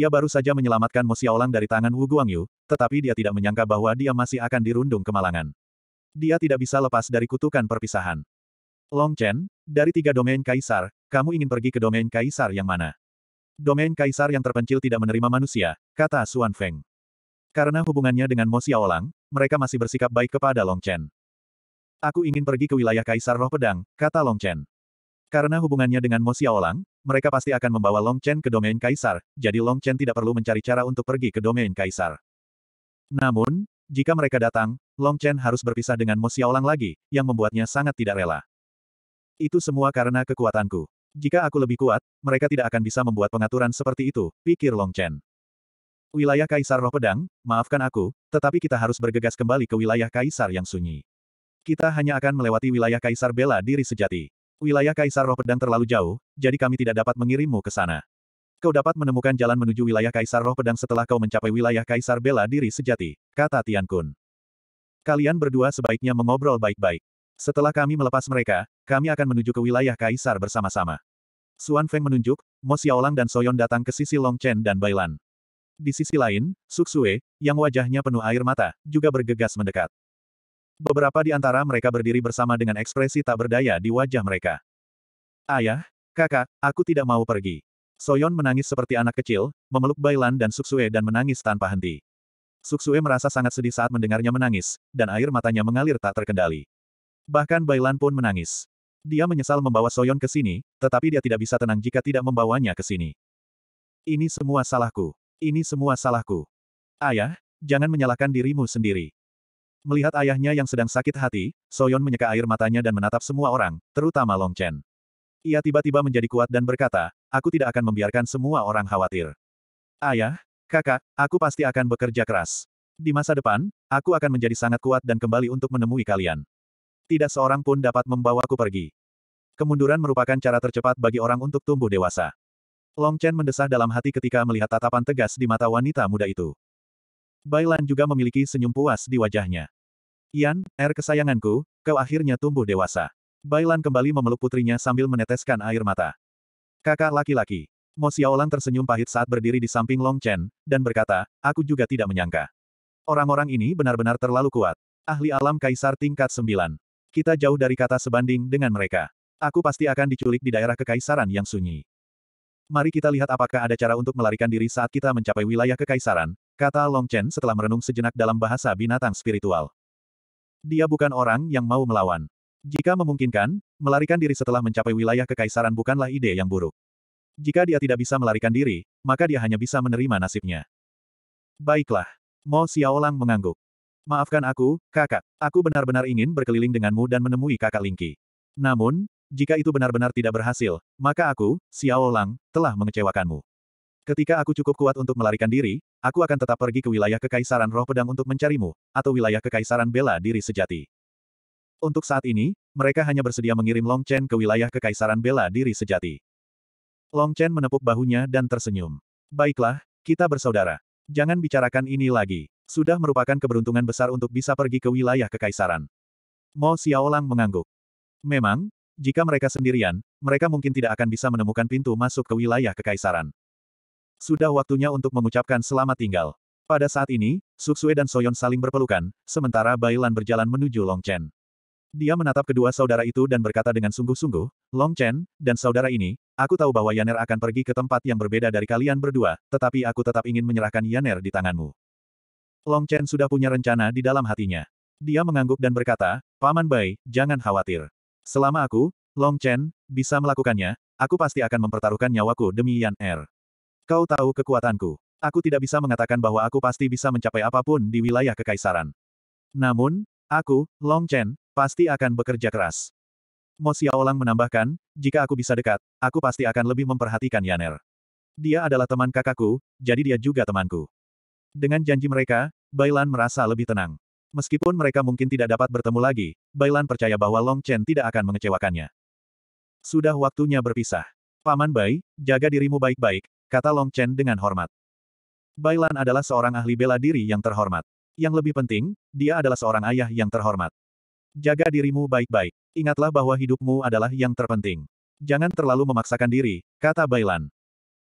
Dia baru saja menyelamatkan Mo Xiaolang dari tangan Wu Guangyu, tetapi dia tidak menyangka bahwa dia masih akan dirundung kemalangan. Dia tidak bisa lepas dari kutukan perpisahan. Long Chen, dari tiga domain kaisar, kamu ingin pergi ke domain kaisar yang mana? Domain kaisar yang terpencil tidak menerima manusia, kata Suan Feng. Karena hubungannya dengan Mo Xiaolang, mereka masih bersikap baik kepada Long Chen. Aku ingin pergi ke wilayah Kaisar Roh Pedang, kata Long Chen. Karena hubungannya dengan Mo Xiaolang, mereka pasti akan membawa Long Chen ke domain kaisar, jadi Long Chen tidak perlu mencari cara untuk pergi ke domain kaisar. Namun, jika mereka datang, Long Chen harus berpisah dengan Mo Xiaolang lagi, yang membuatnya sangat tidak rela. Itu semua karena kekuatanku. Jika aku lebih kuat, mereka tidak akan bisa membuat pengaturan seperti itu, pikir Long Chen. Wilayah Kaisar Roh Pedang, maafkan aku, tetapi kita harus bergegas kembali ke wilayah Kaisar yang sunyi. Kita hanya akan melewati wilayah Kaisar Bela Diri Sejati. Wilayah Kaisar Roh Pedang terlalu jauh, jadi kami tidak dapat mengirimmu ke sana. Kau dapat menemukan jalan menuju wilayah Kaisar Roh Pedang setelah kau mencapai wilayah Kaisar Bela Diri Sejati, kata Tian Kun. Kalian berdua sebaiknya mengobrol baik-baik. Setelah kami melepas mereka, kami akan menuju ke wilayah Kaisar bersama-sama. Suan Feng menunjuk, Mo Xiaolang dan Soyon datang ke sisi Long Chen dan Bailan. Di sisi lain, Suksue, yang wajahnya penuh air mata, juga bergegas mendekat. Beberapa di antara mereka berdiri bersama dengan ekspresi tak berdaya di wajah mereka. Ayah, kakak, aku tidak mau pergi. Soyon menangis seperti anak kecil, memeluk Bailan dan Suksue dan menangis tanpa henti. Suksue merasa sangat sedih saat mendengarnya menangis, dan air matanya mengalir tak terkendali. Bahkan Bailan pun menangis. Dia menyesal membawa Soyon ke sini, tetapi dia tidak bisa tenang jika tidak membawanya ke sini. Ini semua salahku. Ini semua salahku. Ayah, jangan menyalahkan dirimu sendiri. Melihat ayahnya yang sedang sakit hati, Soyon menyeka air matanya dan menatap semua orang, terutama Long Chen. Ia tiba-tiba menjadi kuat dan berkata, aku tidak akan membiarkan semua orang khawatir. Ayah, kakak, aku pasti akan bekerja keras. Di masa depan, aku akan menjadi sangat kuat dan kembali untuk menemui kalian. Tidak seorang pun dapat membawaku pergi. Kemunduran merupakan cara tercepat bagi orang untuk tumbuh dewasa. Long Chen mendesah dalam hati ketika melihat tatapan tegas di mata wanita muda itu. Bailan juga memiliki senyum puas di wajahnya. Yan, air kesayanganku, kau akhirnya tumbuh dewasa. Bailan kembali memeluk putrinya sambil meneteskan air mata. Kakak laki-laki. Mo Xiaolang tersenyum pahit saat berdiri di samping Long Chen, dan berkata, aku juga tidak menyangka. Orang-orang ini benar-benar terlalu kuat. Ahli alam kaisar tingkat sembilan. Kita jauh dari kata sebanding dengan mereka. Aku pasti akan diculik di daerah kekaisaran yang sunyi. Mari kita lihat apakah ada cara untuk melarikan diri saat kita mencapai wilayah kekaisaran, kata Long Chen setelah merenung sejenak dalam bahasa binatang spiritual. Dia bukan orang yang mau melawan. Jika memungkinkan, melarikan diri setelah mencapai wilayah kekaisaran bukanlah ide yang buruk. Jika dia tidak bisa melarikan diri, maka dia hanya bisa menerima nasibnya. Baiklah. Mo Xiaolang mengangguk. Maafkan aku, kakak. Aku benar-benar ingin berkeliling denganmu dan menemui kakak Lingqi. Namun, jika itu benar-benar tidak berhasil, maka aku, Xiaolang, telah mengecewakanmu. Ketika aku cukup kuat untuk melarikan diri, aku akan tetap pergi ke wilayah Kekaisaran Roh Pedang untuk mencarimu, atau wilayah Kekaisaran Bela Diri Sejati. Untuk saat ini, mereka hanya bersedia mengirim Long Chen ke wilayah Kekaisaran Bela Diri Sejati. Long Chen menepuk bahunya dan tersenyum. Baiklah, kita bersaudara. Jangan bicarakan ini lagi. Sudah merupakan keberuntungan besar untuk bisa pergi ke wilayah Kekaisaran. Mo Xiaolang mengangguk. Memang, jika mereka sendirian, mereka mungkin tidak akan bisa menemukan pintu masuk ke wilayah Kekaisaran. Sudah waktunya untuk mengucapkan selamat tinggal. Pada saat ini, Suksue dan Soyon saling berpelukan, sementara Bailan berjalan menuju Long Chen. Dia menatap kedua saudara itu dan berkata dengan sungguh-sungguh, Long Chen, dan saudara ini, aku tahu bahwa Yaner akan pergi ke tempat yang berbeda dari kalian berdua, tetapi aku tetap ingin menyerahkan Yaner di tanganmu. Long Chen sudah punya rencana di dalam hatinya. Dia mengangguk dan berkata, Paman Bai, jangan khawatir. Selama aku, Long Chen, bisa melakukannya, aku pasti akan mempertaruhkan nyawaku demi Yan Er. Kau tahu kekuatanku. Aku tidak bisa mengatakan bahwa aku pasti bisa mencapai apapun di wilayah kekaisaran. Namun, aku, Long Chen, pasti akan bekerja keras. Mo Xiaolang menambahkan, jika aku bisa dekat, aku pasti akan lebih memperhatikan Yaner. Dia adalah teman kakakku, jadi dia juga temanku. Dengan janji mereka, Bailan merasa lebih tenang. Meskipun mereka mungkin tidak dapat bertemu lagi, Bailan percaya bahwa Long Chen tidak akan mengecewakannya. Sudah waktunya berpisah. Paman Bai, jaga dirimu baik-baik, kata Long Chen dengan hormat. Bailan adalah seorang ahli bela diri yang terhormat. Yang lebih penting, dia adalah seorang ayah yang terhormat. Jaga dirimu baik-baik. Ingatlah bahwa hidupmu adalah yang terpenting. Jangan terlalu memaksakan diri, kata Bailan.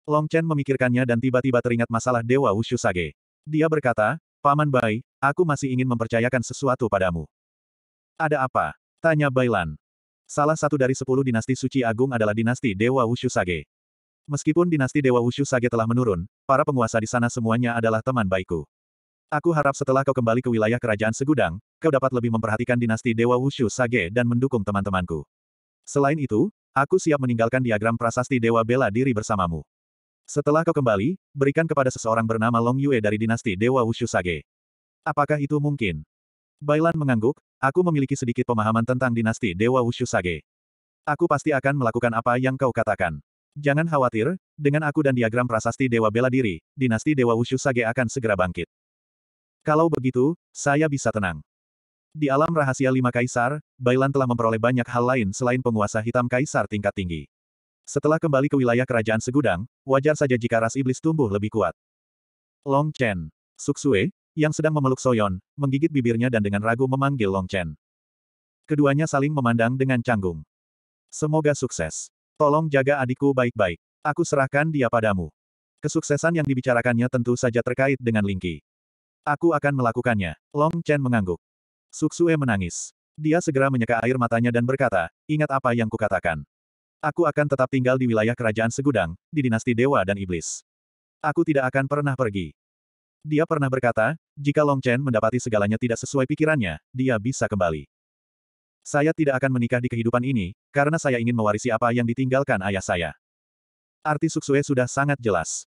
Long Chen memikirkannya dan tiba-tiba teringat masalah Dewa Wushu Sage. Dia berkata, Paman Bai, aku masih ingin mempercayakan sesuatu padamu. Ada apa? Tanya Bailan. Salah satu dari sepuluh dinasti suci agung adalah dinasti Dewa Wushu Sage. Meskipun dinasti Dewa Wushu Sage telah menurun, para penguasa di sana semuanya adalah teman baikku. Aku harap setelah kau kembali ke wilayah kerajaan Segudang, kau dapat lebih memperhatikan dinasti Dewa Wushu Sage dan mendukung teman-temanku. Selain itu, aku siap meninggalkan diagram prasasti Dewa Bela Diri bersamamu. Setelah kau kembali, berikan kepada seseorang bernama Long Yue dari dinasti Dewa Wushu Sage. Apakah itu mungkin? Bailan mengangguk, aku memiliki sedikit pemahaman tentang dinasti Dewa Wushu Sage. Aku pasti akan melakukan apa yang kau katakan. Jangan khawatir, dengan aku dan diagram prasasti Dewa Bela Diri, dinasti Dewa Wushu Sage akan segera bangkit. Kalau begitu, saya bisa tenang. Di alam rahasia lima kaisar, Bailan telah memperoleh banyak hal lain selain penguasa hitam kaisar tingkat tinggi. Setelah kembali ke wilayah kerajaan Segudang, wajar saja jika ras iblis tumbuh lebih kuat. Long Chen. Suksue, yang sedang memeluk Soyon, menggigit bibirnya dan dengan ragu memanggil Long Chen. Keduanya saling memandang dengan canggung. Semoga sukses. Tolong jaga adikku baik-baik. Aku serahkan dia padamu. Kesuksesan yang dibicarakannya tentu saja terkait dengan Lingqi. Aku akan melakukannya. Long Chen mengangguk. Suksue menangis. Dia segera menyeka air matanya dan berkata, ingat apa yang kukatakan. Aku akan tetap tinggal di wilayah kerajaan segudang, di dinasti dewa dan iblis. Aku tidak akan pernah pergi. Dia pernah berkata, jika Long Chen mendapati segalanya tidak sesuai pikirannya, dia bisa kembali. Saya tidak akan menikah di kehidupan ini, karena saya ingin mewarisi apa yang ditinggalkan ayah saya. Arti Suksue sudah sangat jelas.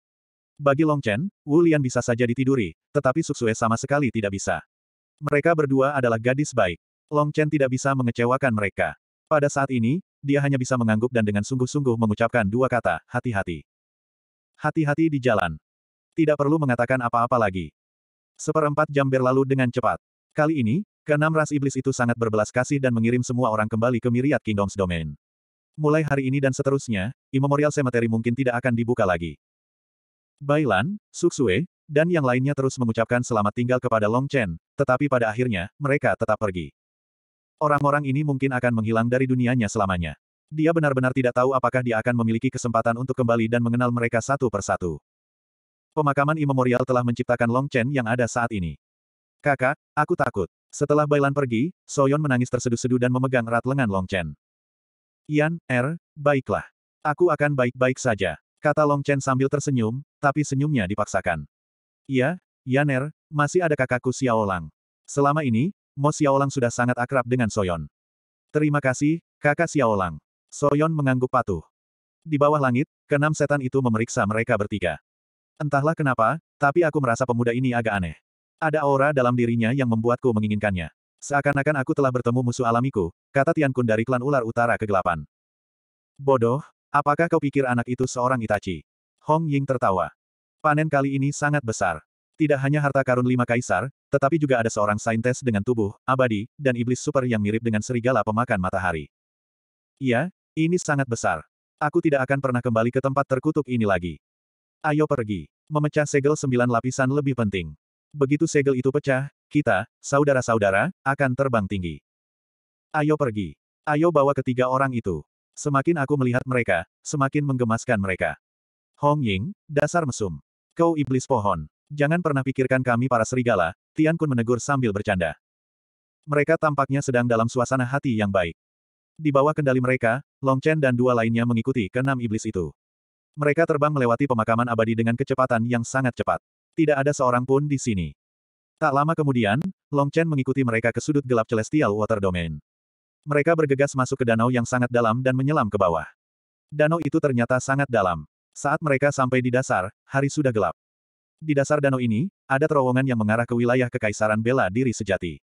Bagi Long Chen. Wu Lian bisa saja ditiduri, tetapi Suksue sama sekali tidak bisa. Mereka berdua adalah gadis baik. Long Chen tidak bisa mengecewakan mereka. Pada saat ini, dia hanya bisa mengangguk dan dengan sungguh-sungguh mengucapkan dua kata, hati-hati. Hati-hati di jalan. Tidak perlu mengatakan apa-apa lagi. Seperempat jam berlalu dengan cepat. Kali ini, Keenam ras iblis itu sangat berbelas kasih dan mengirim semua orang kembali ke Myriad Kingdoms Domain. Mulai hari ini dan seterusnya, Immemorial Cemetery mungkin tidak akan dibuka lagi. Bailan, Suksue, dan yang lainnya terus mengucapkan selamat tinggal kepada Long Chen, tetapi pada akhirnya, mereka tetap pergi. Orang-orang ini mungkin akan menghilang dari dunianya selamanya. Dia benar-benar tidak tahu apakah dia akan memiliki kesempatan untuk kembali dan mengenal mereka satu persatu. Pemakaman Immemorial telah menciptakan Long Chen yang ada saat ini. Kakak, aku takut. Setelah Bailan pergi, Soyon menangis terseduh-seduh dan memegang erat lengan Long Chen. Yan, Er, baiklah. Aku akan baik-baik saja. Kata Long Chen sambil tersenyum, tapi senyumnya dipaksakan. Iya, Yan Er, masih ada kakakku Xiaolang. Selama ini, Mo Xiaolang sudah sangat akrab dengan Soyon. Terima kasih, kakak Xiaolang. Soyon mengangguk patuh. Di bawah langit, keenam setan itu memeriksa mereka bertiga. Entahlah kenapa, tapi aku merasa pemuda ini agak aneh. Ada aura dalam dirinya yang membuatku menginginkannya. Seakan-akan aku telah bertemu musuh alamiku, kata Tian Kun dari klan ular utara kegelapan. Bodoh, apakah kau pikir anak itu seorang Itachi? Hong Ying tertawa. Panen kali ini sangat besar. Tidak hanya harta karun lima kaisar, tetapi juga ada seorang saintes dengan tubuh, abadi, dan iblis super yang mirip dengan serigala pemakan matahari. Iya, ini sangat besar. Aku tidak akan pernah kembali ke tempat terkutuk ini lagi. Ayo pergi. Memecah segel sembilan lapisan lebih penting begitu segel itu pecah, kita, saudara-saudara, akan terbang tinggi. Ayo pergi. Ayo bawa ketiga orang itu. Semakin aku melihat mereka, semakin menggemaskan mereka. Hong Ying, dasar mesum. Kau iblis pohon. Jangan pernah pikirkan kami para serigala, Tian Kun menegur sambil bercanda. Mereka tampaknya sedang dalam suasana hati yang baik. Di bawah kendali mereka, Long Chen dan dua lainnya mengikuti keenam iblis itu. Mereka terbang melewati pemakaman abadi dengan kecepatan yang sangat cepat. Tidak ada seorang pun di sini. Tak lama kemudian, Long Chen mengikuti mereka ke sudut gelap Celestial Water Domain. Mereka bergegas masuk ke danau yang sangat dalam dan menyelam ke bawah. Danau itu ternyata sangat dalam. Saat mereka sampai di dasar, hari sudah gelap. Di dasar danau ini, ada terowongan yang mengarah ke wilayah kekaisaran bela diri sejati.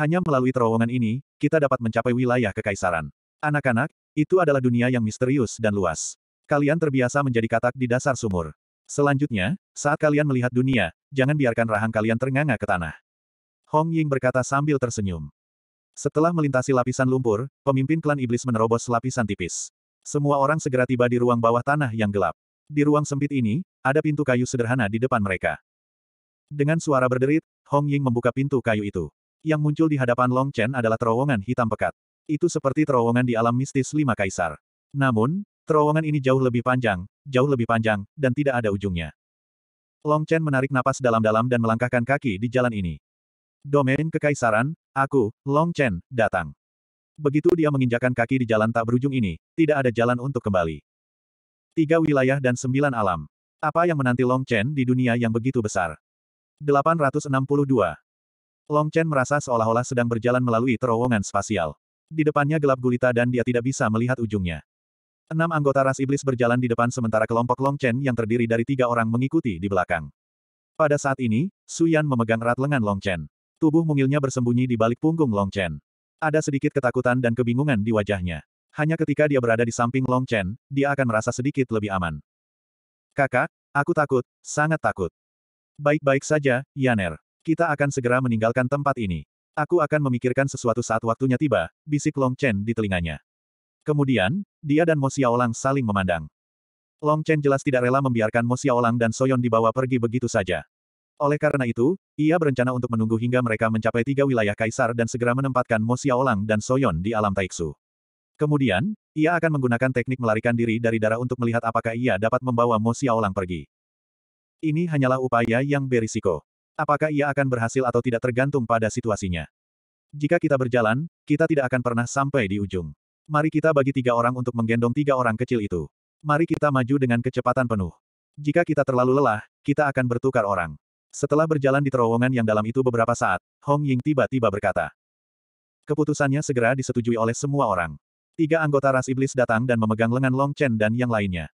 Hanya melalui terowongan ini, kita dapat mencapai wilayah kekaisaran. Anak-anak, itu adalah dunia yang misterius dan luas. Kalian terbiasa menjadi katak di dasar sumur. Selanjutnya, saat kalian melihat dunia, jangan biarkan rahang kalian ternganga ke tanah. Hong Ying berkata sambil tersenyum. Setelah melintasi lapisan lumpur, pemimpin klan iblis menerobos lapisan tipis. Semua orang segera tiba di ruang bawah tanah yang gelap. Di ruang sempit ini, ada pintu kayu sederhana di depan mereka. Dengan suara berderit, Hong Ying membuka pintu kayu itu. Yang muncul di hadapan Long Chen adalah terowongan hitam pekat. Itu seperti terowongan di alam mistis lima kaisar. Namun, Terowongan ini jauh lebih panjang, jauh lebih panjang, dan tidak ada ujungnya. Long Chen menarik napas dalam-dalam dan melangkahkan kaki di jalan ini. Domain Kekaisaran, aku, Long Chen, datang. Begitu dia menginjakan kaki di jalan tak berujung ini, tidak ada jalan untuk kembali. Tiga wilayah dan sembilan alam. Apa yang menanti Long Chen di dunia yang begitu besar? 862. Long Chen merasa seolah-olah sedang berjalan melalui terowongan spasial. Di depannya gelap gulita dan dia tidak bisa melihat ujungnya. Enam anggota ras iblis berjalan di depan sementara kelompok Long Chen yang terdiri dari tiga orang mengikuti di belakang. Pada saat ini, Su Yan memegang erat lengan Long Chen. Tubuh mungilnya bersembunyi di balik punggung Long Chen. Ada sedikit ketakutan dan kebingungan di wajahnya. Hanya ketika dia berada di samping Long Chen, dia akan merasa sedikit lebih aman. Kakak, aku takut, sangat takut. Baik-baik saja, Yaner. Kita akan segera meninggalkan tempat ini. Aku akan memikirkan sesuatu saat waktunya tiba, bisik Long Chen di telinganya. Kemudian, dia dan Mo Xiaolang saling memandang. Long Chen jelas tidak rela membiarkan Mo Xiaolang dan Soyon dibawa pergi begitu saja. Oleh karena itu, ia berencana untuk menunggu hingga mereka mencapai tiga wilayah kaisar dan segera menempatkan Mo Xiaolang dan Soyon di alam Taiksu. Kemudian, ia akan menggunakan teknik melarikan diri dari darah untuk melihat apakah ia dapat membawa Mo Xiaolang pergi. Ini hanyalah upaya yang berisiko. Apakah ia akan berhasil atau tidak tergantung pada situasinya. Jika kita berjalan, kita tidak akan pernah sampai di ujung. Mari kita bagi tiga orang untuk menggendong tiga orang kecil itu. Mari kita maju dengan kecepatan penuh. Jika kita terlalu lelah, kita akan bertukar orang. Setelah berjalan di terowongan yang dalam itu beberapa saat, Hong Ying tiba-tiba berkata. Keputusannya segera disetujui oleh semua orang. Tiga anggota ras iblis datang dan memegang lengan Long Chen dan yang lainnya.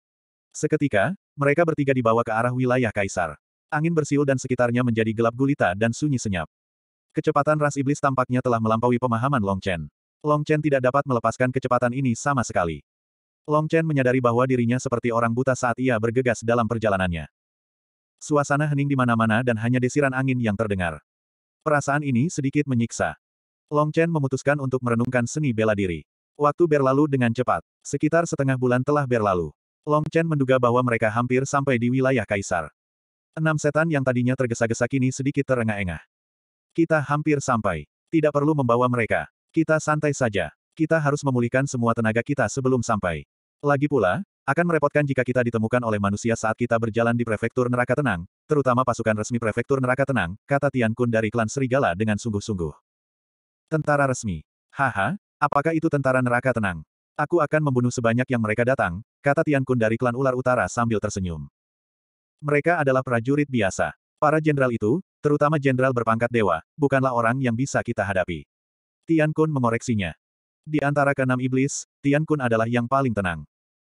Seketika, mereka bertiga dibawa ke arah wilayah kaisar. Angin bersiul dan sekitarnya menjadi gelap gulita dan sunyi senyap. Kecepatan ras iblis tampaknya telah melampaui pemahaman Long Chen. Long Chen tidak dapat melepaskan kecepatan ini sama sekali. Long Chen menyadari bahwa dirinya seperti orang buta saat ia bergegas dalam perjalanannya. Suasana hening di mana-mana dan hanya desiran angin yang terdengar. Perasaan ini sedikit menyiksa. Long Chen memutuskan untuk merenungkan seni bela diri. Waktu berlalu dengan cepat. Sekitar setengah bulan telah berlalu. Long Chen menduga bahwa mereka hampir sampai di wilayah Kaisar. Enam setan yang tadinya tergesa-gesa kini sedikit terengah-engah. Kita hampir sampai. Tidak perlu membawa mereka. Kita santai saja. Kita harus memulihkan semua tenaga kita sebelum sampai. Lagi pula, akan merepotkan jika kita ditemukan oleh manusia saat kita berjalan di prefektur neraka tenang, terutama pasukan resmi prefektur neraka tenang, kata Tian Kun dari klan Serigala dengan sungguh-sungguh. Tentara resmi. Haha, apakah itu tentara neraka tenang? Aku akan membunuh sebanyak yang mereka datang, kata Tian Kun dari klan ular utara sambil tersenyum. Mereka adalah prajurit biasa. Para jenderal itu, terutama jenderal berpangkat dewa, bukanlah orang yang bisa kita hadapi. Tian Kun mengoreksinya. Di antara keenam iblis, Tian Kun adalah yang paling tenang.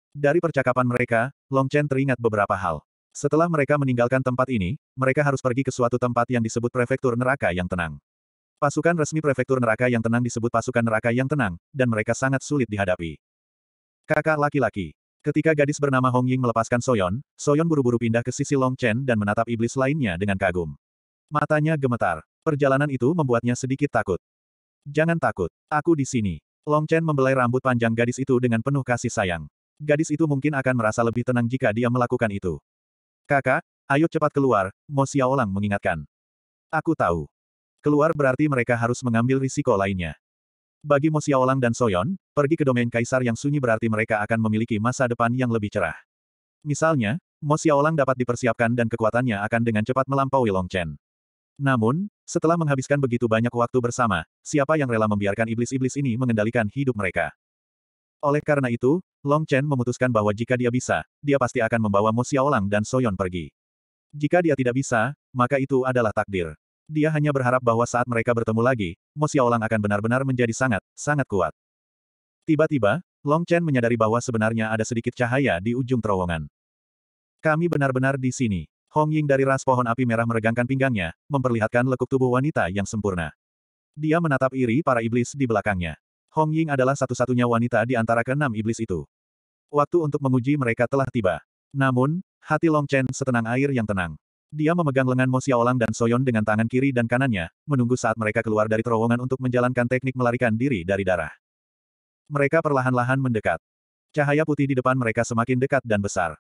Dari percakapan mereka, Long Chen teringat beberapa hal. Setelah mereka meninggalkan tempat ini, mereka harus pergi ke suatu tempat yang disebut prefektur neraka yang tenang. Pasukan resmi prefektur neraka yang tenang disebut pasukan neraka yang tenang, dan mereka sangat sulit dihadapi. Kakak laki-laki. Ketika gadis bernama Hong Ying melepaskan Soyon, Soyon buru-buru pindah ke sisi Long Chen dan menatap iblis lainnya dengan kagum. Matanya gemetar. Perjalanan itu membuatnya sedikit takut. Jangan takut, aku di sini. Long Chen membelai rambut panjang gadis itu dengan penuh kasih sayang. Gadis itu mungkin akan merasa lebih tenang jika dia melakukan itu. Kakak, ayo cepat keluar, Mo Xiaolang mengingatkan. Aku tahu. Keluar berarti mereka harus mengambil risiko lainnya. Bagi Mo Xiaolang dan Soyon, pergi ke domain kaisar yang sunyi berarti mereka akan memiliki masa depan yang lebih cerah. Misalnya, Mo Xiaolang dapat dipersiapkan dan kekuatannya akan dengan cepat melampaui Long Chen. Namun, setelah menghabiskan begitu banyak waktu bersama, siapa yang rela membiarkan iblis-iblis ini mengendalikan hidup mereka? Oleh karena itu, Long Chen memutuskan bahwa jika dia bisa, dia pasti akan membawa Mo Xiaolang dan Soyon pergi. Jika dia tidak bisa, maka itu adalah takdir. Dia hanya berharap bahwa saat mereka bertemu lagi, Mo Xiaolang akan benar-benar menjadi sangat, sangat kuat. Tiba-tiba, Long Chen menyadari bahwa sebenarnya ada sedikit cahaya di ujung terowongan. Kami benar-benar di sini. Hong Ying dari ras pohon api merah meregangkan pinggangnya, memperlihatkan lekuk tubuh wanita yang sempurna. Dia menatap iri para iblis di belakangnya. Hong Ying adalah satu-satunya wanita di antara keenam iblis itu. Waktu untuk menguji mereka telah tiba. Namun, hati Long Chen setenang air yang tenang. Dia memegang lengan Mo Xiaolang dan Soyon dengan tangan kiri dan kanannya, menunggu saat mereka keluar dari terowongan untuk menjalankan teknik melarikan diri dari darah. Mereka perlahan-lahan mendekat. Cahaya putih di depan mereka semakin dekat dan besar.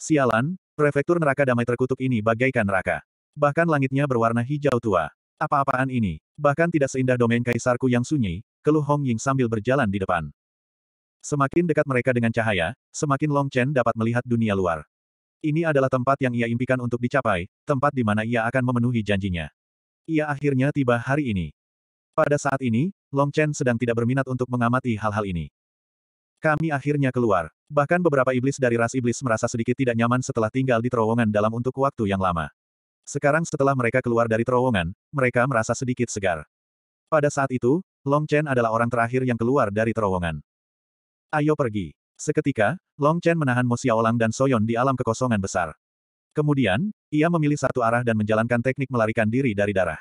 Sialan, Prefektur neraka damai terkutuk ini bagaikan neraka. Bahkan langitnya berwarna hijau tua. Apa-apaan ini? Bahkan tidak seindah domain kaisarku yang sunyi, keluh Hong Ying sambil berjalan di depan. Semakin dekat mereka dengan cahaya, semakin Long Chen dapat melihat dunia luar. Ini adalah tempat yang ia impikan untuk dicapai, tempat di mana ia akan memenuhi janjinya. Ia akhirnya tiba hari ini. Pada saat ini, Long Chen sedang tidak berminat untuk mengamati hal-hal ini. Kami akhirnya keluar. Bahkan beberapa iblis dari ras iblis merasa sedikit tidak nyaman setelah tinggal di terowongan dalam untuk waktu yang lama. Sekarang setelah mereka keluar dari terowongan, mereka merasa sedikit segar. Pada saat itu, Long Chen adalah orang terakhir yang keluar dari terowongan. Ayo pergi. Seketika, Long Chen menahan Mo Xiaolang dan Soyon di alam kekosongan besar. Kemudian, ia memilih satu arah dan menjalankan teknik melarikan diri dari darah.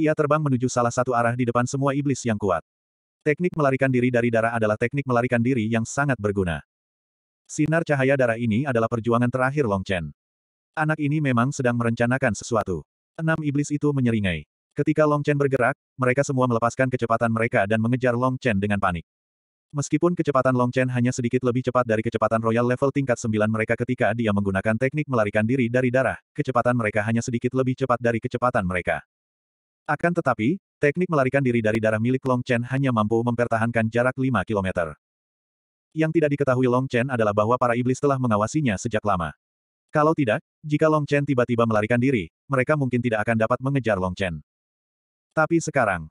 Ia terbang menuju salah satu arah di depan semua iblis yang kuat. Teknik melarikan diri dari darah adalah teknik melarikan diri yang sangat berguna. Sinar cahaya darah ini adalah perjuangan terakhir Long Chen. Anak ini memang sedang merencanakan sesuatu. Enam iblis itu menyeringai. Ketika Long Chen bergerak, mereka semua melepaskan kecepatan mereka dan mengejar Long Chen dengan panik. Meskipun kecepatan Long Chen hanya sedikit lebih cepat dari kecepatan Royal level tingkat 9 mereka ketika dia menggunakan teknik melarikan diri dari darah, kecepatan mereka hanya sedikit lebih cepat dari kecepatan mereka. Akan tetapi, Teknik melarikan diri dari darah milik Long Chen hanya mampu mempertahankan jarak 5 km. Yang tidak diketahui Long Chen adalah bahwa para iblis telah mengawasinya sejak lama. Kalau tidak, jika Long Chen tiba-tiba melarikan diri, mereka mungkin tidak akan dapat mengejar Long Chen. Tapi sekarang,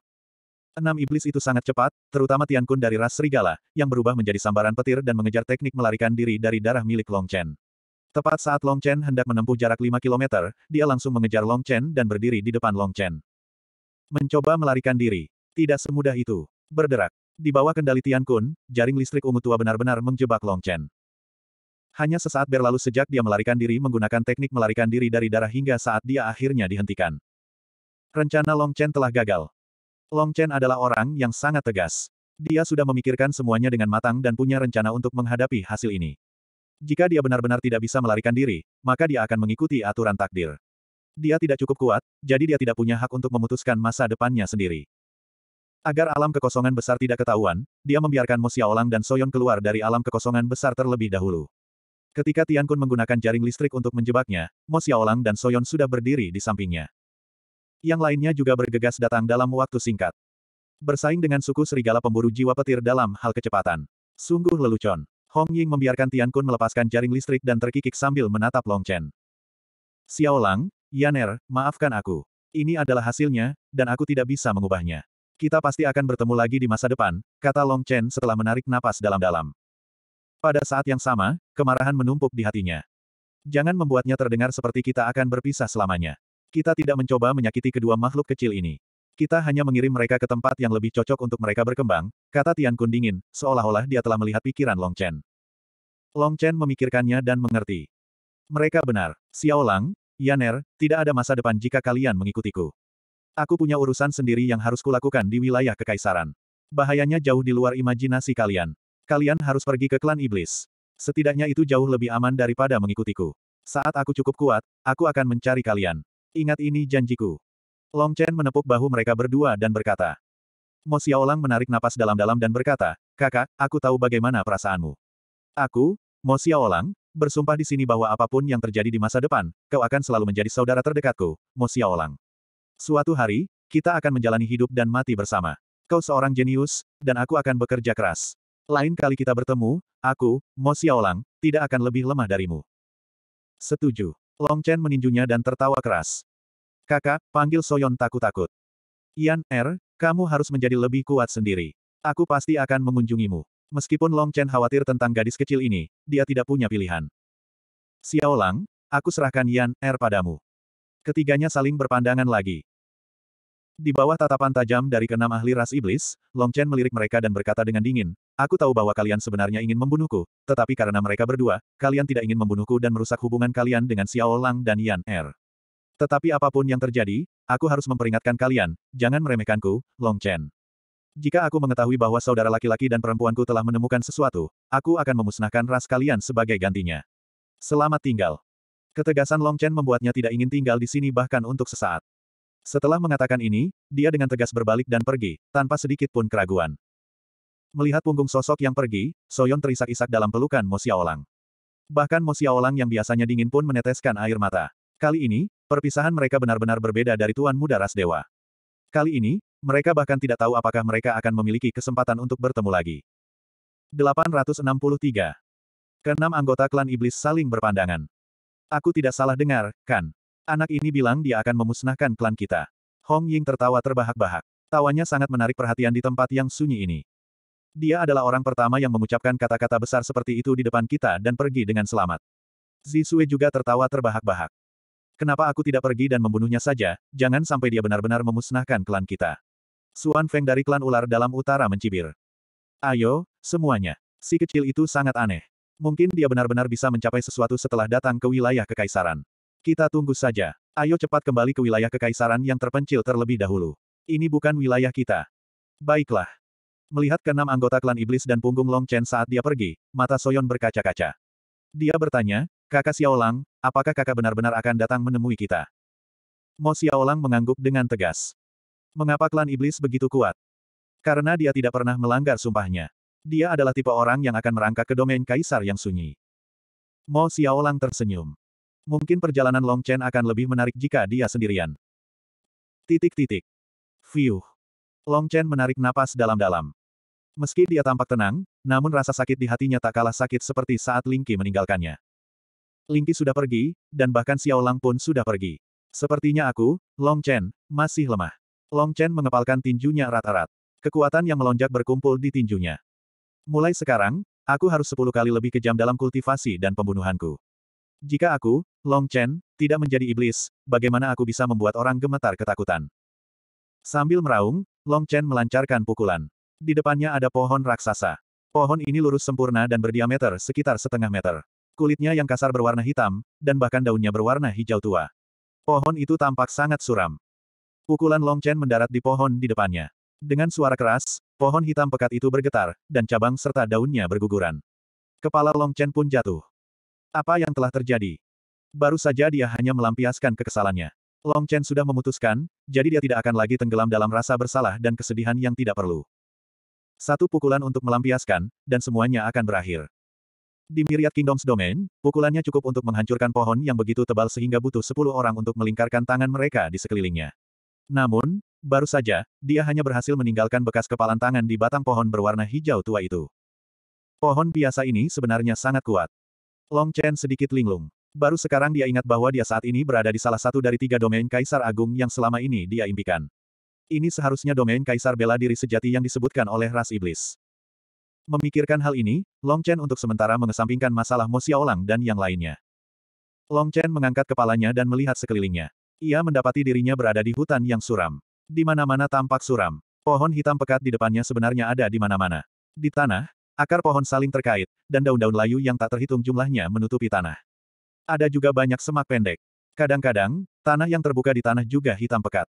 enam iblis itu sangat cepat, terutama Tian Kun dari ras serigala, yang berubah menjadi sambaran petir dan mengejar teknik melarikan diri dari darah milik Long Chen. Tepat saat Long Chen hendak menempuh jarak 5 km, dia langsung mengejar Long Chen dan berdiri di depan Long Chen. Mencoba melarikan diri. Tidak semudah itu. Berderak. Di bawah kendali Tian Kun, jaring listrik ungu tua benar-benar menjebak Long Chen. Hanya sesaat berlalu sejak dia melarikan diri menggunakan teknik melarikan diri dari darah hingga saat dia akhirnya dihentikan. Rencana Long Chen telah gagal. Long Chen adalah orang yang sangat tegas. Dia sudah memikirkan semuanya dengan matang dan punya rencana untuk menghadapi hasil ini. Jika dia benar-benar tidak bisa melarikan diri, maka dia akan mengikuti aturan takdir. Dia tidak cukup kuat, jadi dia tidak punya hak untuk memutuskan masa depannya sendiri. Agar alam kekosongan besar tidak ketahuan, dia membiarkan Mo Xiaolang dan Soyon keluar dari alam kekosongan besar terlebih dahulu. Ketika Tian Kun menggunakan jaring listrik untuk menjebaknya, Mo Xiaolang dan Soyon sudah berdiri di sampingnya. Yang lainnya juga bergegas datang dalam waktu singkat. Bersaing dengan suku serigala pemburu jiwa petir dalam hal kecepatan. Sungguh lelucon. Hong Ying membiarkan Tian Kun melepaskan jaring listrik dan terkikik sambil menatap Long Chen. Xiaolang, Yaner, maafkan aku. Ini adalah hasilnya, dan aku tidak bisa mengubahnya. Kita pasti akan bertemu lagi di masa depan, kata Long Chen setelah menarik napas dalam-dalam. Pada saat yang sama, kemarahan menumpuk di hatinya. Jangan membuatnya terdengar seperti kita akan berpisah selamanya. Kita tidak mencoba menyakiti kedua makhluk kecil ini. Kita hanya mengirim mereka ke tempat yang lebih cocok untuk mereka berkembang, kata Tian Kun dingin, seolah-olah dia telah melihat pikiran Long Chen. Long Chen memikirkannya dan mengerti. Mereka benar. Xiao Lang, Yaner, tidak ada masa depan jika kalian mengikutiku. Aku punya urusan sendiri yang harus kulakukan di wilayah kekaisaran. Bahayanya jauh di luar imajinasi kalian. Kalian harus pergi ke klan iblis. Setidaknya itu jauh lebih aman daripada mengikutiku. Saat aku cukup kuat, aku akan mencari kalian. Ingat ini janjiku. Long Chen menepuk bahu mereka berdua dan berkata. Mo Xiaolang menarik napas dalam-dalam dan berkata, Kakak, aku tahu bagaimana perasaanmu. Aku, Mo Xiaolang, bersumpah di sini bahwa apapun yang terjadi di masa depan, kau akan selalu menjadi saudara terdekatku, Mo Xiaolang. Suatu hari, kita akan menjalani hidup dan mati bersama. Kau seorang jenius, dan aku akan bekerja keras. Lain kali kita bertemu, aku, Mo Xiaolang, tidak akan lebih lemah darimu. Setuju. Long Chen meninjunya dan tertawa keras. Kakak, panggil Soyon takut-takut. Ian, Er, kamu harus menjadi lebih kuat sendiri. Aku pasti akan mengunjungimu. Meskipun Long Chen khawatir tentang gadis kecil ini, dia tidak punya pilihan. Xiao Lang, aku serahkan Yan Er padamu. Ketiganya saling berpandangan lagi. Di bawah tatapan tajam dari keenam ahli ras iblis, Long Chen melirik mereka dan berkata dengan dingin, Aku tahu bahwa kalian sebenarnya ingin membunuhku, tetapi karena mereka berdua, kalian tidak ingin membunuhku dan merusak hubungan kalian dengan Xiao Lang dan Yan Er. Tetapi apapun yang terjadi, aku harus memperingatkan kalian, jangan meremehkanku, Long Chen. Jika aku mengetahui bahwa saudara laki-laki dan perempuanku telah menemukan sesuatu, aku akan memusnahkan ras kalian sebagai gantinya. Selamat tinggal. Ketegasan Long Chen membuatnya tidak ingin tinggal di sini bahkan untuk sesaat. Setelah mengatakan ini, dia dengan tegas berbalik dan pergi, tanpa sedikit pun keraguan. Melihat punggung sosok yang pergi, Soyon terisak-isak dalam pelukan Mo Xiaolang. Bahkan Mo Xiaolang yang biasanya dingin pun meneteskan air mata. Kali ini, perpisahan mereka benar-benar berbeda dari tuan muda ras dewa. Kali ini, mereka bahkan tidak tahu apakah mereka akan memiliki kesempatan untuk bertemu lagi. 863. Keenam anggota klan iblis saling berpandangan. Aku tidak salah dengar, kan? Anak ini bilang dia akan memusnahkan klan kita. Hong Ying tertawa terbahak-bahak. Tawanya sangat menarik perhatian di tempat yang sunyi ini. Dia adalah orang pertama yang mengucapkan kata-kata besar seperti itu di depan kita dan pergi dengan selamat. Zisue juga tertawa terbahak-bahak. Kenapa aku tidak pergi dan membunuhnya saja, jangan sampai dia benar-benar memusnahkan klan kita. Suan Feng dari klan ular dalam utara mencibir. Ayo, semuanya. Si kecil itu sangat aneh. Mungkin dia benar-benar bisa mencapai sesuatu setelah datang ke wilayah kekaisaran. Kita tunggu saja. Ayo cepat kembali ke wilayah kekaisaran yang terpencil terlebih dahulu. Ini bukan wilayah kita. Baiklah. Melihat keenam anggota klan iblis dan punggung Long Chen saat dia pergi, mata Soyon berkaca-kaca. Dia bertanya, kakak Xiaolang, apakah kakak benar-benar akan datang menemui kita? Mo Xiaolang mengangguk dengan tegas. Mengapa klan iblis begitu kuat? Karena dia tidak pernah melanggar sumpahnya. Dia adalah tipe orang yang akan merangkak ke domain kaisar yang sunyi. Mo Xiaolang tersenyum. Mungkin perjalanan Long Chen akan lebih menarik jika dia sendirian. Titik-titik. Fiuh. Long Chen menarik napas dalam-dalam. Meski dia tampak tenang, namun rasa sakit di hatinya tak kalah sakit seperti saat Lingqi meninggalkannya. Lingqi sudah pergi, dan bahkan Xiaolang pun sudah pergi. Sepertinya aku, Long Chen, masih lemah. Long Chen mengepalkan tinjunya rata rata Kekuatan yang melonjak berkumpul di tinjunya. Mulai sekarang, aku harus sepuluh kali lebih kejam dalam kultivasi dan pembunuhanku. Jika aku, Long Chen, tidak menjadi iblis, bagaimana aku bisa membuat orang gemetar ketakutan? Sambil meraung, Long Chen melancarkan pukulan. Di depannya ada pohon raksasa. Pohon ini lurus sempurna dan berdiameter sekitar setengah meter. Kulitnya yang kasar berwarna hitam, dan bahkan daunnya berwarna hijau tua. Pohon itu tampak sangat suram. Pukulan Long Chen mendarat di pohon di depannya. Dengan suara keras, pohon hitam pekat itu bergetar, dan cabang serta daunnya berguguran. Kepala Long Chen pun jatuh. Apa yang telah terjadi? Baru saja dia hanya melampiaskan kekesalannya. Long Chen sudah memutuskan, jadi dia tidak akan lagi tenggelam dalam rasa bersalah dan kesedihan yang tidak perlu. Satu pukulan untuk melampiaskan, dan semuanya akan berakhir. Di Myriad Kingdoms Domain, pukulannya cukup untuk menghancurkan pohon yang begitu tebal sehingga butuh sepuluh orang untuk melingkarkan tangan mereka di sekelilingnya. Namun, baru saja, dia hanya berhasil meninggalkan bekas kepalan tangan di batang pohon berwarna hijau tua itu. Pohon biasa ini sebenarnya sangat kuat. Long Chen sedikit linglung. Baru sekarang dia ingat bahwa dia saat ini berada di salah satu dari tiga domain Kaisar Agung yang selama ini dia impikan. Ini seharusnya domain Kaisar Bela Diri Sejati yang disebutkan oleh Ras Iblis. Memikirkan hal ini, Long Chen untuk sementara mengesampingkan masalah Mo Xiaolang dan yang lainnya. Long Chen mengangkat kepalanya dan melihat sekelilingnya. Ia mendapati dirinya berada di hutan yang suram. Di mana-mana tampak suram. Pohon hitam pekat di depannya sebenarnya ada di mana-mana. Di tanah, akar pohon saling terkait, dan daun-daun layu yang tak terhitung jumlahnya menutupi tanah. Ada juga banyak semak pendek. Kadang-kadang, tanah yang terbuka di tanah juga hitam pekat.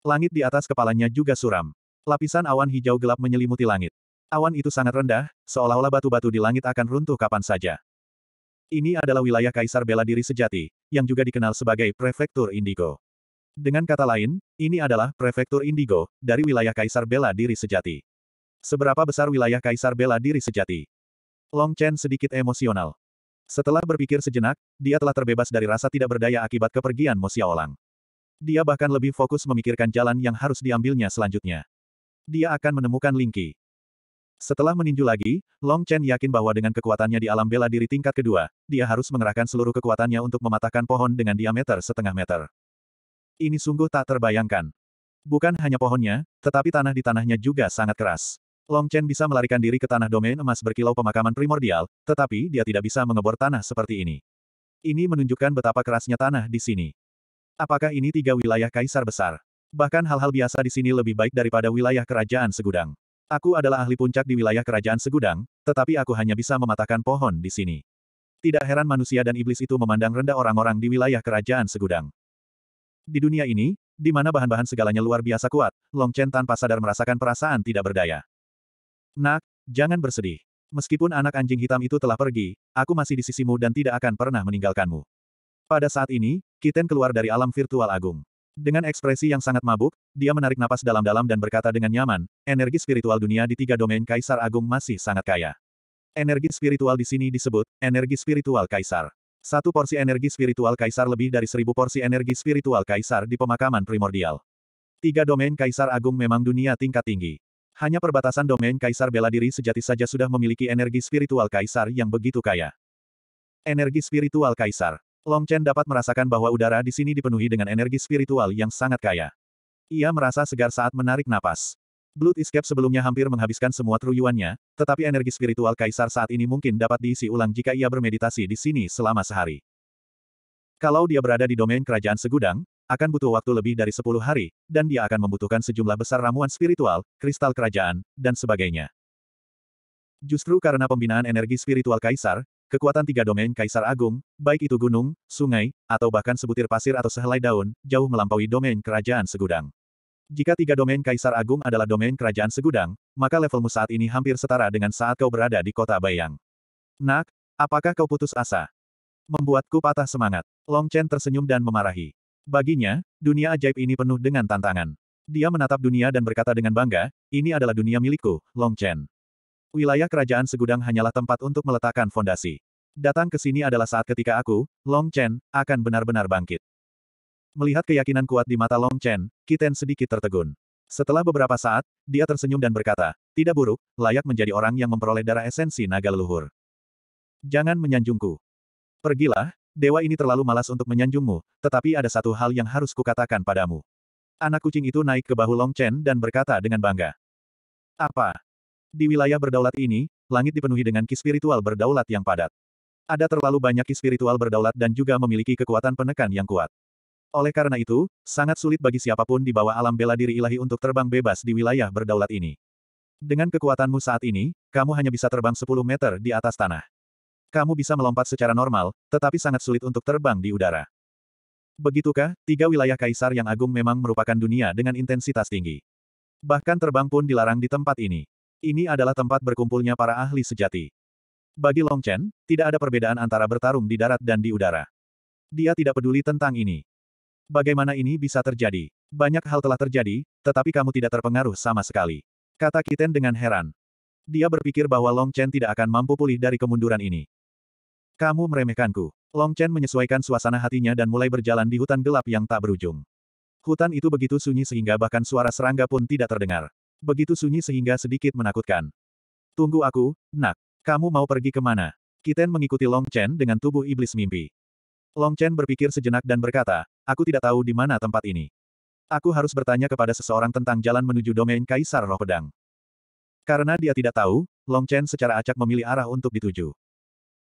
Langit di atas kepalanya juga suram. Lapisan awan hijau gelap menyelimuti langit. Awan itu sangat rendah, seolah-olah batu-batu di langit akan runtuh kapan saja. Ini adalah wilayah Kaisar Bela Diri Sejati, yang juga dikenal sebagai Prefektur Indigo. Dengan kata lain, ini adalah Prefektur Indigo, dari wilayah Kaisar Bela Diri Sejati. Seberapa besar wilayah Kaisar Bela Diri Sejati? Long Chen sedikit emosional. Setelah berpikir sejenak, dia telah terbebas dari rasa tidak berdaya akibat kepergian Mo Xiaolang. Dia bahkan lebih fokus memikirkan jalan yang harus diambilnya selanjutnya. Dia akan menemukan Lingqi. Setelah meninju lagi, Long Chen yakin bahwa dengan kekuatannya di alam bela diri tingkat kedua, dia harus mengerahkan seluruh kekuatannya untuk mematahkan pohon dengan diameter setengah meter. Ini sungguh tak terbayangkan. Bukan hanya pohonnya, tetapi tanah di tanahnya juga sangat keras. Long Chen bisa melarikan diri ke tanah domain emas berkilau pemakaman primordial, tetapi dia tidak bisa mengebor tanah seperti ini. Ini menunjukkan betapa kerasnya tanah di sini. Apakah ini tiga wilayah kaisar besar? Bahkan hal-hal biasa di sini lebih baik daripada wilayah kerajaan segudang. Aku adalah ahli puncak di wilayah kerajaan segudang, tetapi aku hanya bisa mematahkan pohon di sini. Tidak heran manusia dan iblis itu memandang rendah orang-orang di wilayah kerajaan segudang. Di dunia ini, di mana bahan-bahan segalanya luar biasa kuat, Long Chen tanpa sadar merasakan perasaan tidak berdaya. Nak, jangan bersedih. Meskipun anak anjing hitam itu telah pergi, aku masih di sisimu dan tidak akan pernah meninggalkanmu. Pada saat ini, Kiten keluar dari alam virtual agung. Dengan ekspresi yang sangat mabuk, dia menarik napas dalam-dalam dan berkata dengan nyaman, energi spiritual dunia di tiga domain Kaisar Agung masih sangat kaya. Energi spiritual di sini disebut, energi spiritual Kaisar. Satu porsi energi spiritual Kaisar lebih dari seribu porsi energi spiritual Kaisar di pemakaman primordial. Tiga domain Kaisar Agung memang dunia tingkat tinggi. Hanya perbatasan domain Kaisar bela diri sejati saja sudah memiliki energi spiritual Kaisar yang begitu kaya. Energi spiritual Kaisar Long Chen dapat merasakan bahwa udara di sini dipenuhi dengan energi spiritual yang sangat kaya. Ia merasa segar saat menarik napas. Blood Escape sebelumnya hampir menghabiskan semua truyuannya, tetapi energi spiritual kaisar saat ini mungkin dapat diisi ulang jika ia bermeditasi di sini selama sehari. Kalau dia berada di domain kerajaan segudang, akan butuh waktu lebih dari 10 hari, dan dia akan membutuhkan sejumlah besar ramuan spiritual, kristal kerajaan, dan sebagainya. Justru karena pembinaan energi spiritual kaisar, Kekuatan tiga domain Kaisar Agung, baik itu gunung, sungai, atau bahkan sebutir pasir atau sehelai daun, jauh melampaui domain kerajaan segudang. Jika tiga domain Kaisar Agung adalah domain kerajaan segudang, maka levelmu saat ini hampir setara dengan saat kau berada di kota Bayang. Nak, apakah kau putus asa? Membuatku patah semangat. Long Chen tersenyum dan memarahi. Baginya, dunia ajaib ini penuh dengan tantangan. Dia menatap dunia dan berkata dengan bangga, ini adalah dunia milikku, Long Chen. Wilayah kerajaan segudang hanyalah tempat untuk meletakkan fondasi. Datang ke sini adalah saat ketika aku, Long Chen, akan benar-benar bangkit. Melihat keyakinan kuat di mata Long Chen, Kiten sedikit tertegun. Setelah beberapa saat, dia tersenyum dan berkata, tidak buruk, layak menjadi orang yang memperoleh darah esensi naga leluhur. Jangan menyanjungku. Pergilah, dewa ini terlalu malas untuk menyanjungmu, tetapi ada satu hal yang harus kukatakan padamu. Anak kucing itu naik ke bahu Long Chen dan berkata dengan bangga. Apa? Di wilayah berdaulat ini, langit dipenuhi dengan ki spiritual berdaulat yang padat. Ada terlalu banyak ki spiritual berdaulat dan juga memiliki kekuatan penekan yang kuat. Oleh karena itu, sangat sulit bagi siapapun di bawah alam bela diri ilahi untuk terbang bebas di wilayah berdaulat ini. Dengan kekuatanmu saat ini, kamu hanya bisa terbang 10 meter di atas tanah. Kamu bisa melompat secara normal, tetapi sangat sulit untuk terbang di udara. Begitukah, tiga wilayah kaisar yang agung memang merupakan dunia dengan intensitas tinggi. Bahkan terbang pun dilarang di tempat ini. Ini adalah tempat berkumpulnya para ahli sejati. Bagi Long Chen, tidak ada perbedaan antara bertarung di darat dan di udara. Dia tidak peduli tentang ini. Bagaimana ini bisa terjadi? Banyak hal telah terjadi, tetapi kamu tidak terpengaruh sama sekali. Kata Kiten dengan heran. Dia berpikir bahwa Long Chen tidak akan mampu pulih dari kemunduran ini. Kamu meremehkanku. Long Chen menyesuaikan suasana hatinya dan mulai berjalan di hutan gelap yang tak berujung. Hutan itu begitu sunyi sehingga bahkan suara serangga pun tidak terdengar. Begitu sunyi sehingga sedikit menakutkan. Tunggu aku, nak. Kamu mau pergi kemana? Kiten mengikuti Long Chen dengan tubuh iblis mimpi. Long Chen berpikir sejenak dan berkata, aku tidak tahu di mana tempat ini. Aku harus bertanya kepada seseorang tentang jalan menuju domain Kaisar Roh Pedang. Karena dia tidak tahu, Long Chen secara acak memilih arah untuk dituju.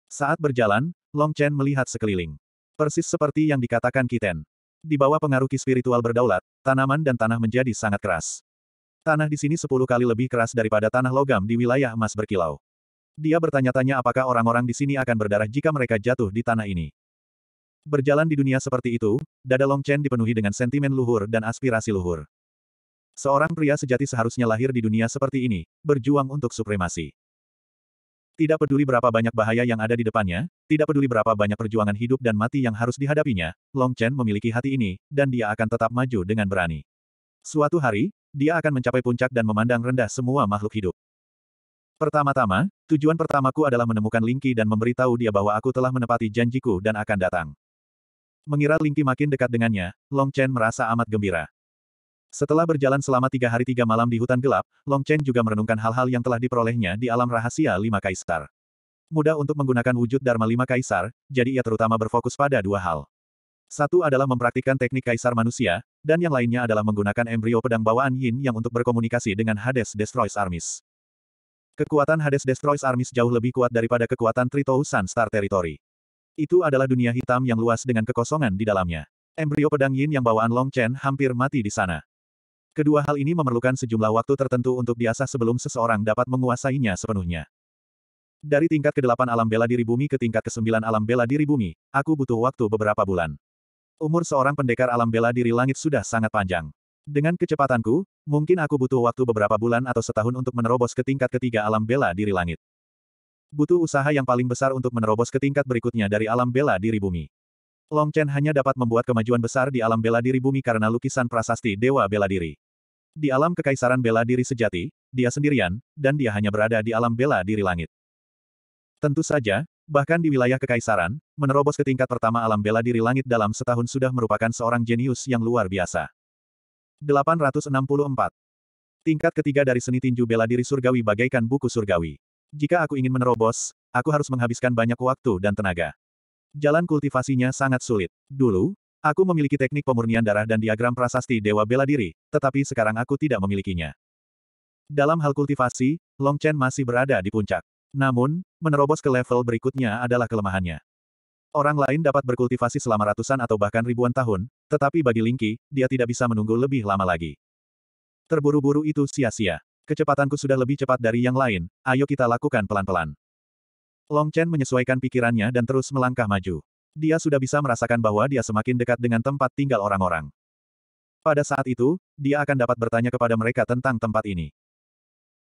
Saat berjalan, Long Chen melihat sekeliling. Persis seperti yang dikatakan Kiten. Di bawah pengaruh Ki spiritual berdaulat, tanaman dan tanah menjadi sangat keras. Tanah di sini sepuluh kali lebih keras daripada tanah logam di wilayah emas berkilau. Dia bertanya-tanya apakah orang-orang di sini akan berdarah jika mereka jatuh di tanah ini. Berjalan di dunia seperti itu, dada Long Chen dipenuhi dengan sentimen luhur dan aspirasi luhur. Seorang pria sejati seharusnya lahir di dunia seperti ini, berjuang untuk supremasi. Tidak peduli berapa banyak bahaya yang ada di depannya, tidak peduli berapa banyak perjuangan hidup dan mati yang harus dihadapinya, Long Chen memiliki hati ini, dan dia akan tetap maju dengan berani. Suatu hari, dia akan mencapai puncak dan memandang rendah semua makhluk hidup. Pertama-tama, tujuan pertamaku adalah menemukan Lingki dan memberitahu dia bahwa aku telah menepati janjiku dan akan datang. Mengira Lingki makin dekat dengannya, Long Chen merasa amat gembira. Setelah berjalan selama tiga hari tiga malam di hutan gelap, Long Chen juga merenungkan hal-hal yang telah diperolehnya di alam rahasia lima kaisar. Mudah untuk menggunakan wujud Dharma lima kaisar, jadi ia terutama berfokus pada dua hal. Satu adalah mempraktikkan teknik kaisar manusia, dan yang lainnya adalah menggunakan embrio pedang bawaan Yin yang untuk berkomunikasi dengan Hades Destroys Armies. Kekuatan Hades Destroys Armies jauh lebih kuat daripada kekuatan Tritous Sun Star Territory. Itu adalah dunia hitam yang luas dengan kekosongan di dalamnya. Embrio pedang Yin yang bawaan Long Chen hampir mati di sana. Kedua hal ini memerlukan sejumlah waktu tertentu untuk diasah sebelum seseorang dapat menguasainya sepenuhnya. Dari tingkat ke-8 alam bela diri bumi ke tingkat ke-9 alam bela diri bumi, aku butuh waktu beberapa bulan. Umur seorang pendekar alam bela diri langit sudah sangat panjang. Dengan kecepatanku, mungkin aku butuh waktu beberapa bulan atau setahun untuk menerobos ke tingkat ketiga alam bela diri langit. Butuh usaha yang paling besar untuk menerobos ke tingkat berikutnya dari alam bela diri bumi. Long Chen hanya dapat membuat kemajuan besar di alam bela diri bumi karena lukisan prasasti Dewa Bela Diri. Di alam kekaisaran bela diri sejati, dia sendirian, dan dia hanya berada di alam bela diri langit. Tentu saja, Bahkan di wilayah kekaisaran, menerobos ke tingkat pertama alam bela diri langit dalam setahun sudah merupakan seorang jenius yang luar biasa. 864. Tingkat ketiga dari seni tinju bela diri surgawi bagaikan buku surgawi. Jika aku ingin menerobos, aku harus menghabiskan banyak waktu dan tenaga. Jalan kultivasinya sangat sulit. Dulu, aku memiliki teknik pemurnian darah dan diagram prasasti dewa bela diri, tetapi sekarang aku tidak memilikinya. Dalam hal kultivasi, Long Chen masih berada di puncak. Namun, menerobos ke level berikutnya adalah kelemahannya. Orang lain dapat berkultivasi selama ratusan atau bahkan ribuan tahun, tetapi bagi Lingki, dia tidak bisa menunggu lebih lama lagi. Terburu-buru itu sia-sia. Kecepatanku sudah lebih cepat dari yang lain, ayo kita lakukan pelan-pelan. Long Chen menyesuaikan pikirannya dan terus melangkah maju. Dia sudah bisa merasakan bahwa dia semakin dekat dengan tempat tinggal orang-orang. Pada saat itu, dia akan dapat bertanya kepada mereka tentang tempat ini.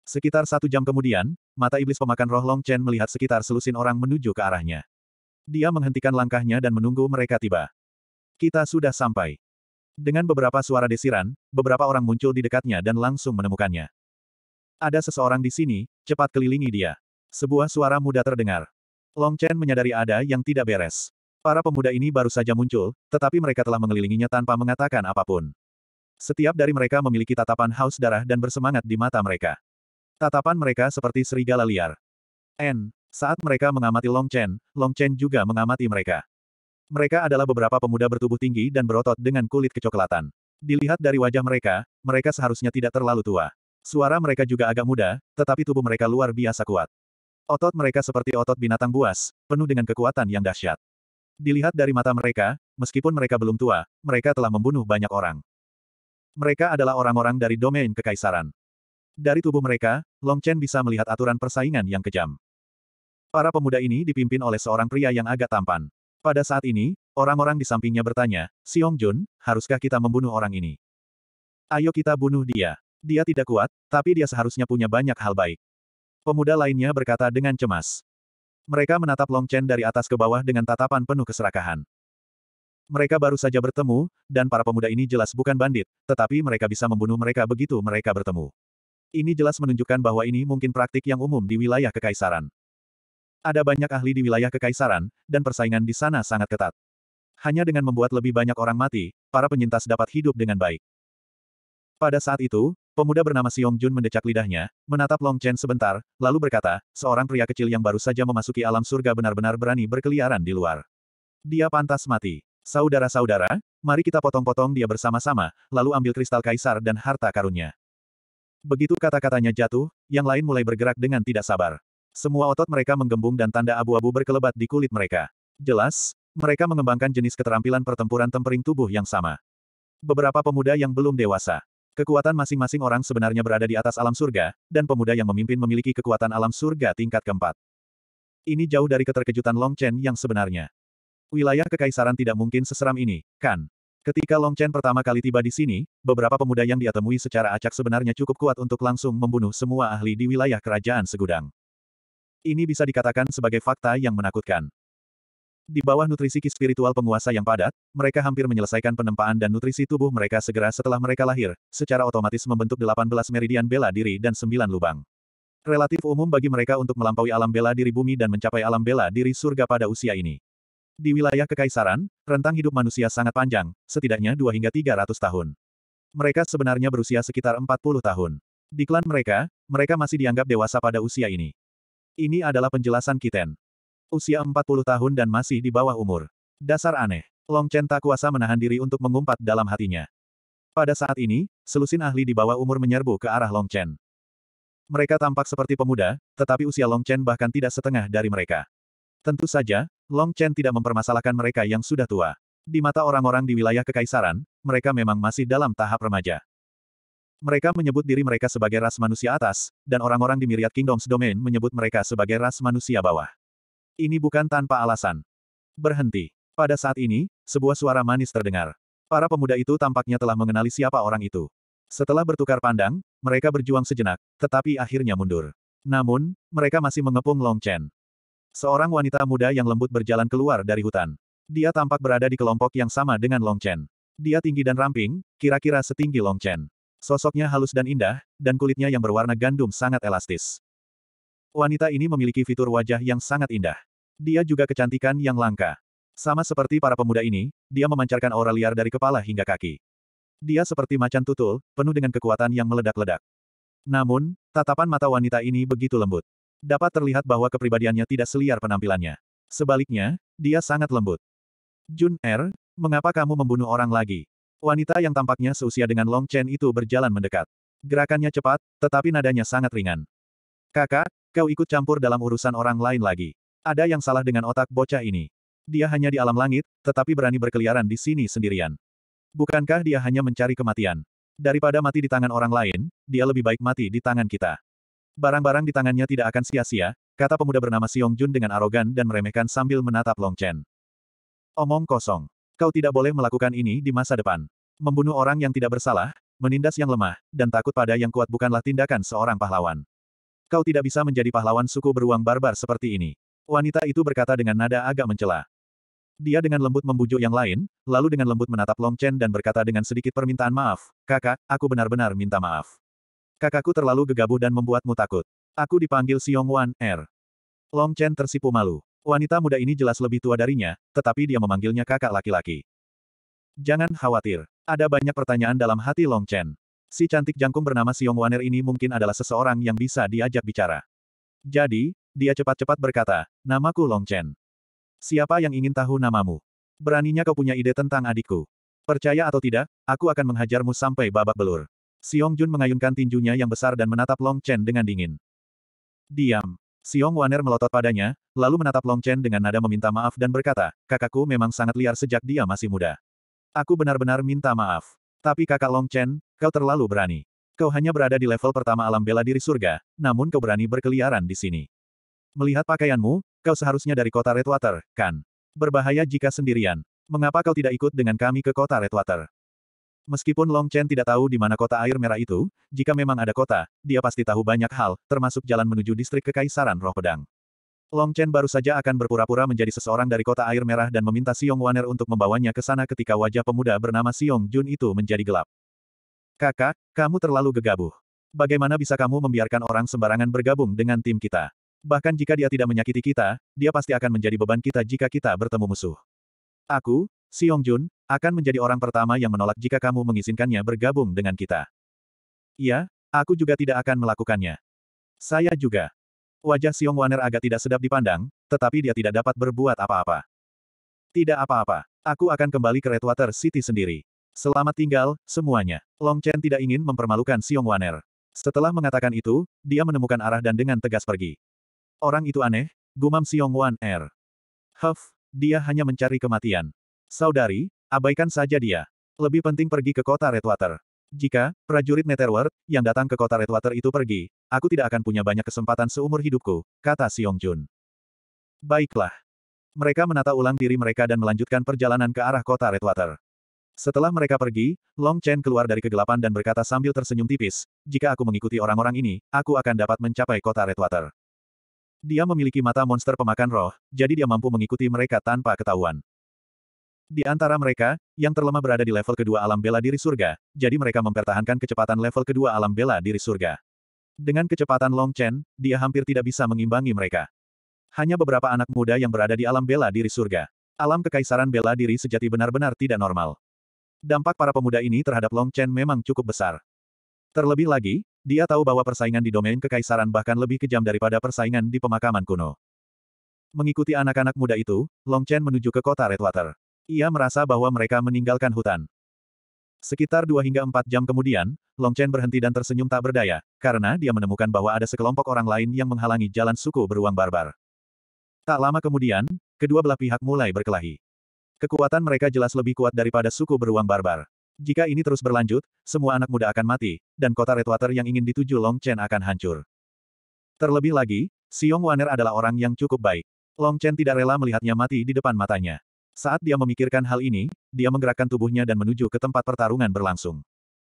Sekitar satu jam kemudian, mata iblis pemakan roh Long Chen melihat sekitar selusin orang menuju ke arahnya. Dia menghentikan langkahnya dan menunggu mereka tiba. Kita sudah sampai. Dengan beberapa suara desiran, beberapa orang muncul di dekatnya dan langsung menemukannya. Ada seseorang di sini, cepat kelilingi dia. Sebuah suara muda terdengar. Long Chen menyadari ada yang tidak beres. Para pemuda ini baru saja muncul, tetapi mereka telah mengelilinginya tanpa mengatakan apapun. Setiap dari mereka memiliki tatapan haus darah dan bersemangat di mata mereka. Tatapan mereka seperti serigala liar. N. Saat mereka mengamati Long Chen, Long Chen juga mengamati mereka. Mereka adalah beberapa pemuda bertubuh tinggi dan berotot dengan kulit kecoklatan. Dilihat dari wajah mereka, mereka seharusnya tidak terlalu tua. Suara mereka juga agak muda, tetapi tubuh mereka luar biasa kuat. Otot mereka seperti otot binatang buas, penuh dengan kekuatan yang dahsyat. Dilihat dari mata mereka, meskipun mereka belum tua, mereka telah membunuh banyak orang. Mereka adalah orang-orang dari domain kekaisaran. Dari tubuh mereka, Long Chen bisa melihat aturan persaingan yang kejam. Para pemuda ini dipimpin oleh seorang pria yang agak tampan. Pada saat ini, orang-orang di sampingnya bertanya, Siong Jun, haruskah kita membunuh orang ini? Ayo kita bunuh dia. Dia tidak kuat, tapi dia seharusnya punya banyak hal baik. Pemuda lainnya berkata dengan cemas. Mereka menatap Long Chen dari atas ke bawah dengan tatapan penuh keserakahan. Mereka baru saja bertemu, dan para pemuda ini jelas bukan bandit, tetapi mereka bisa membunuh mereka begitu mereka bertemu. Ini jelas menunjukkan bahwa ini mungkin praktik yang umum di wilayah kekaisaran. Ada banyak ahli di wilayah kekaisaran, dan persaingan di sana sangat ketat. Hanya dengan membuat lebih banyak orang mati, para penyintas dapat hidup dengan baik. Pada saat itu, pemuda bernama Siong Jun mendecak lidahnya, menatap Long Chen sebentar, lalu berkata, seorang pria kecil yang baru saja memasuki alam surga benar-benar berani berkeliaran di luar. Dia pantas mati. Saudara-saudara, mari kita potong-potong dia bersama-sama, lalu ambil kristal kaisar dan harta karunnya. Begitu kata-katanya jatuh, yang lain mulai bergerak dengan tidak sabar. Semua otot mereka menggembung dan tanda abu-abu berkelebat di kulit mereka. Jelas, mereka mengembangkan jenis keterampilan pertempuran tempering tubuh yang sama. Beberapa pemuda yang belum dewasa. Kekuatan masing-masing orang sebenarnya berada di atas alam surga, dan pemuda yang memimpin memiliki kekuatan alam surga tingkat keempat. Ini jauh dari keterkejutan Long Chen yang sebenarnya. Wilayah kekaisaran tidak mungkin seseram ini, kan? Ketika Long Chen pertama kali tiba di sini, beberapa pemuda yang dia temui secara acak sebenarnya cukup kuat untuk langsung membunuh semua ahli di wilayah kerajaan segudang. Ini bisa dikatakan sebagai fakta yang menakutkan. Di bawah nutrisi spiritual penguasa yang padat, mereka hampir menyelesaikan penempaan dan nutrisi tubuh mereka segera setelah mereka lahir, secara otomatis membentuk 18 meridian bela diri dan 9 lubang. Relatif umum bagi mereka untuk melampaui alam bela diri bumi dan mencapai alam bela diri surga pada usia ini. Di wilayah kekaisaran, rentang hidup manusia sangat panjang, setidaknya 2 hingga 300 tahun. Mereka sebenarnya berusia sekitar 40 tahun. Di klan mereka, mereka masih dianggap dewasa pada usia ini. Ini adalah penjelasan Kiten. Usia 40 tahun dan masih di bawah umur. Dasar aneh. Long Chen tak kuasa menahan diri untuk mengumpat dalam hatinya. Pada saat ini, selusin ahli di bawah umur menyerbu ke arah Long Chen. Mereka tampak seperti pemuda, tetapi usia Long Chen bahkan tidak setengah dari mereka. Tentu saja, Long Chen tidak mempermasalahkan mereka yang sudah tua. Di mata orang-orang di wilayah kekaisaran, mereka memang masih dalam tahap remaja. Mereka menyebut diri mereka sebagai ras manusia atas, dan orang-orang di Myriad Kingdoms Domain menyebut mereka sebagai ras manusia bawah. Ini bukan tanpa alasan. Berhenti. Pada saat ini, sebuah suara manis terdengar. Para pemuda itu tampaknya telah mengenali siapa orang itu. Setelah bertukar pandang, mereka berjuang sejenak, tetapi akhirnya mundur. Namun, mereka masih mengepung Long Chen. Seorang wanita muda yang lembut berjalan keluar dari hutan. Dia tampak berada di kelompok yang sama dengan Long Chen. Dia tinggi dan ramping, kira-kira setinggi Long Chen. Sosoknya halus dan indah, dan kulitnya yang berwarna gandum sangat elastis. Wanita ini memiliki fitur wajah yang sangat indah. Dia juga kecantikan yang langka. Sama seperti para pemuda ini, dia memancarkan aura liar dari kepala hingga kaki. Dia seperti macan tutul, penuh dengan kekuatan yang meledak-ledak. Namun, tatapan mata wanita ini begitu lembut. Dapat terlihat bahwa kepribadiannya tidak seliar penampilannya. Sebaliknya, dia sangat lembut. Jun Er, mengapa kamu membunuh orang lagi? Wanita yang tampaknya seusia dengan Long Chen itu berjalan mendekat. Gerakannya cepat, tetapi nadanya sangat ringan. Kakak, kau ikut campur dalam urusan orang lain lagi. Ada yang salah dengan otak bocah ini. Dia hanya di alam langit, tetapi berani berkeliaran di sini sendirian. Bukankah dia hanya mencari kematian? Daripada mati di tangan orang lain, dia lebih baik mati di tangan kita. Barang-barang di tangannya tidak akan sia-sia, kata pemuda bernama Siong Jun dengan arogan dan meremehkan sambil menatap Long Chen. Omong kosong. Kau tidak boleh melakukan ini di masa depan. Membunuh orang yang tidak bersalah, menindas yang lemah, dan takut pada yang kuat bukanlah tindakan seorang pahlawan. Kau tidak bisa menjadi pahlawan suku beruang barbar seperti ini. Wanita itu berkata dengan nada agak mencela. Dia dengan lembut membujuk yang lain, lalu dengan lembut menatap Long Chen dan berkata dengan sedikit permintaan maaf, kakak, aku benar-benar minta maaf. Kakakku terlalu gegabah dan membuatmu takut. Aku dipanggil Xiong Wan, R. Er. Long Chen tersipu malu. Wanita muda ini jelas lebih tua darinya, tetapi dia memanggilnya kakak laki-laki. Jangan khawatir. Ada banyak pertanyaan dalam hati Long Chen. Si cantik jangkung bernama Xiong Waner ini mungkin adalah seseorang yang bisa diajak bicara. Jadi, dia cepat-cepat berkata, namaku Long Chen. Siapa yang ingin tahu namamu? Beraninya kau punya ide tentang adikku. Percaya atau tidak, aku akan menghajarmu sampai babak belur. Xiong Jun mengayunkan tinjunya yang besar dan menatap Long Chen dengan dingin. Diam. Xiong Waner melotot padanya, lalu menatap Long Chen dengan nada meminta maaf dan berkata, kakakku memang sangat liar sejak dia masih muda. Aku benar-benar minta maaf. Tapi kakak Long Chen, kau terlalu berani. Kau hanya berada di level pertama alam bela diri surga, namun kau berani berkeliaran di sini. Melihat pakaianmu, kau seharusnya dari kota Redwater, kan? Berbahaya jika sendirian. Mengapa kau tidak ikut dengan kami ke kota Redwater? Meskipun Long Chen tidak tahu di mana kota air merah itu, jika memang ada kota, dia pasti tahu banyak hal, termasuk jalan menuju distrik kekaisaran roh pedang. Long Chen baru saja akan berpura-pura menjadi seseorang dari kota air merah dan meminta Siung Waner untuk membawanya ke sana ketika wajah pemuda bernama Siung Jun itu menjadi gelap. Kakak, kamu terlalu gegabah. Bagaimana bisa kamu membiarkan orang sembarangan bergabung dengan tim kita? Bahkan jika dia tidak menyakiti kita, dia pasti akan menjadi beban kita jika kita bertemu musuh. Aku, Siong Jun, akan menjadi orang pertama yang menolak jika kamu mengizinkannya bergabung dengan kita. Iya, aku juga tidak akan melakukannya. Saya juga. Wajah Siong Waner agak tidak sedap dipandang, tetapi dia tidak dapat berbuat apa-apa. Tidak apa-apa. Aku akan kembali ke Redwater City sendiri. Selamat tinggal, semuanya. Long Chen tidak ingin mempermalukan Siong Waner. Setelah mengatakan itu, dia menemukan arah dan dengan tegas pergi. Orang itu aneh, gumam Siong Wan Er. Huff, dia hanya mencari kematian. Saudari, abaikan saja dia. Lebih penting pergi ke kota Redwater. Jika prajurit Netherworld yang datang ke kota Redwater itu pergi, aku tidak akan punya banyak kesempatan seumur hidupku, kata Siong Jun. Baiklah. Mereka menata ulang diri mereka dan melanjutkan perjalanan ke arah kota Redwater. Setelah mereka pergi, Long Chen keluar dari kegelapan dan berkata sambil tersenyum tipis, jika aku mengikuti orang-orang ini, aku akan dapat mencapai kota Redwater. Dia memiliki mata monster pemakan roh, jadi dia mampu mengikuti mereka tanpa ketahuan. Di antara mereka, yang terlemah berada di level kedua alam bela diri surga, jadi mereka mempertahankan kecepatan level kedua alam bela diri surga. Dengan kecepatan Long Chen, dia hampir tidak bisa mengimbangi mereka. Hanya beberapa anak muda yang berada di alam bela diri surga. Alam kekaisaran bela diri sejati benar-benar tidak normal. Dampak para pemuda ini terhadap Long Chen memang cukup besar. Terlebih lagi, dia tahu bahwa persaingan di domain kekaisaran bahkan lebih kejam daripada persaingan di pemakaman kuno. Mengikuti anak-anak muda itu, Long Chen menuju ke kota Redwater. Ia merasa bahwa mereka meninggalkan hutan. Sekitar dua hingga empat jam kemudian, Long Chen berhenti dan tersenyum tak berdaya, karena dia menemukan bahwa ada sekelompok orang lain yang menghalangi jalan suku beruang barbar. Tak lama kemudian, kedua belah pihak mulai berkelahi. Kekuatan mereka jelas lebih kuat daripada suku beruang barbar. Jika ini terus berlanjut, semua anak muda akan mati, dan kota Redwater yang ingin dituju Long Chen akan hancur. Terlebih lagi, Siong Waner adalah orang yang cukup baik. Long Chen tidak rela melihatnya mati di depan matanya. Saat dia memikirkan hal ini, dia menggerakkan tubuhnya dan menuju ke tempat pertarungan berlangsung.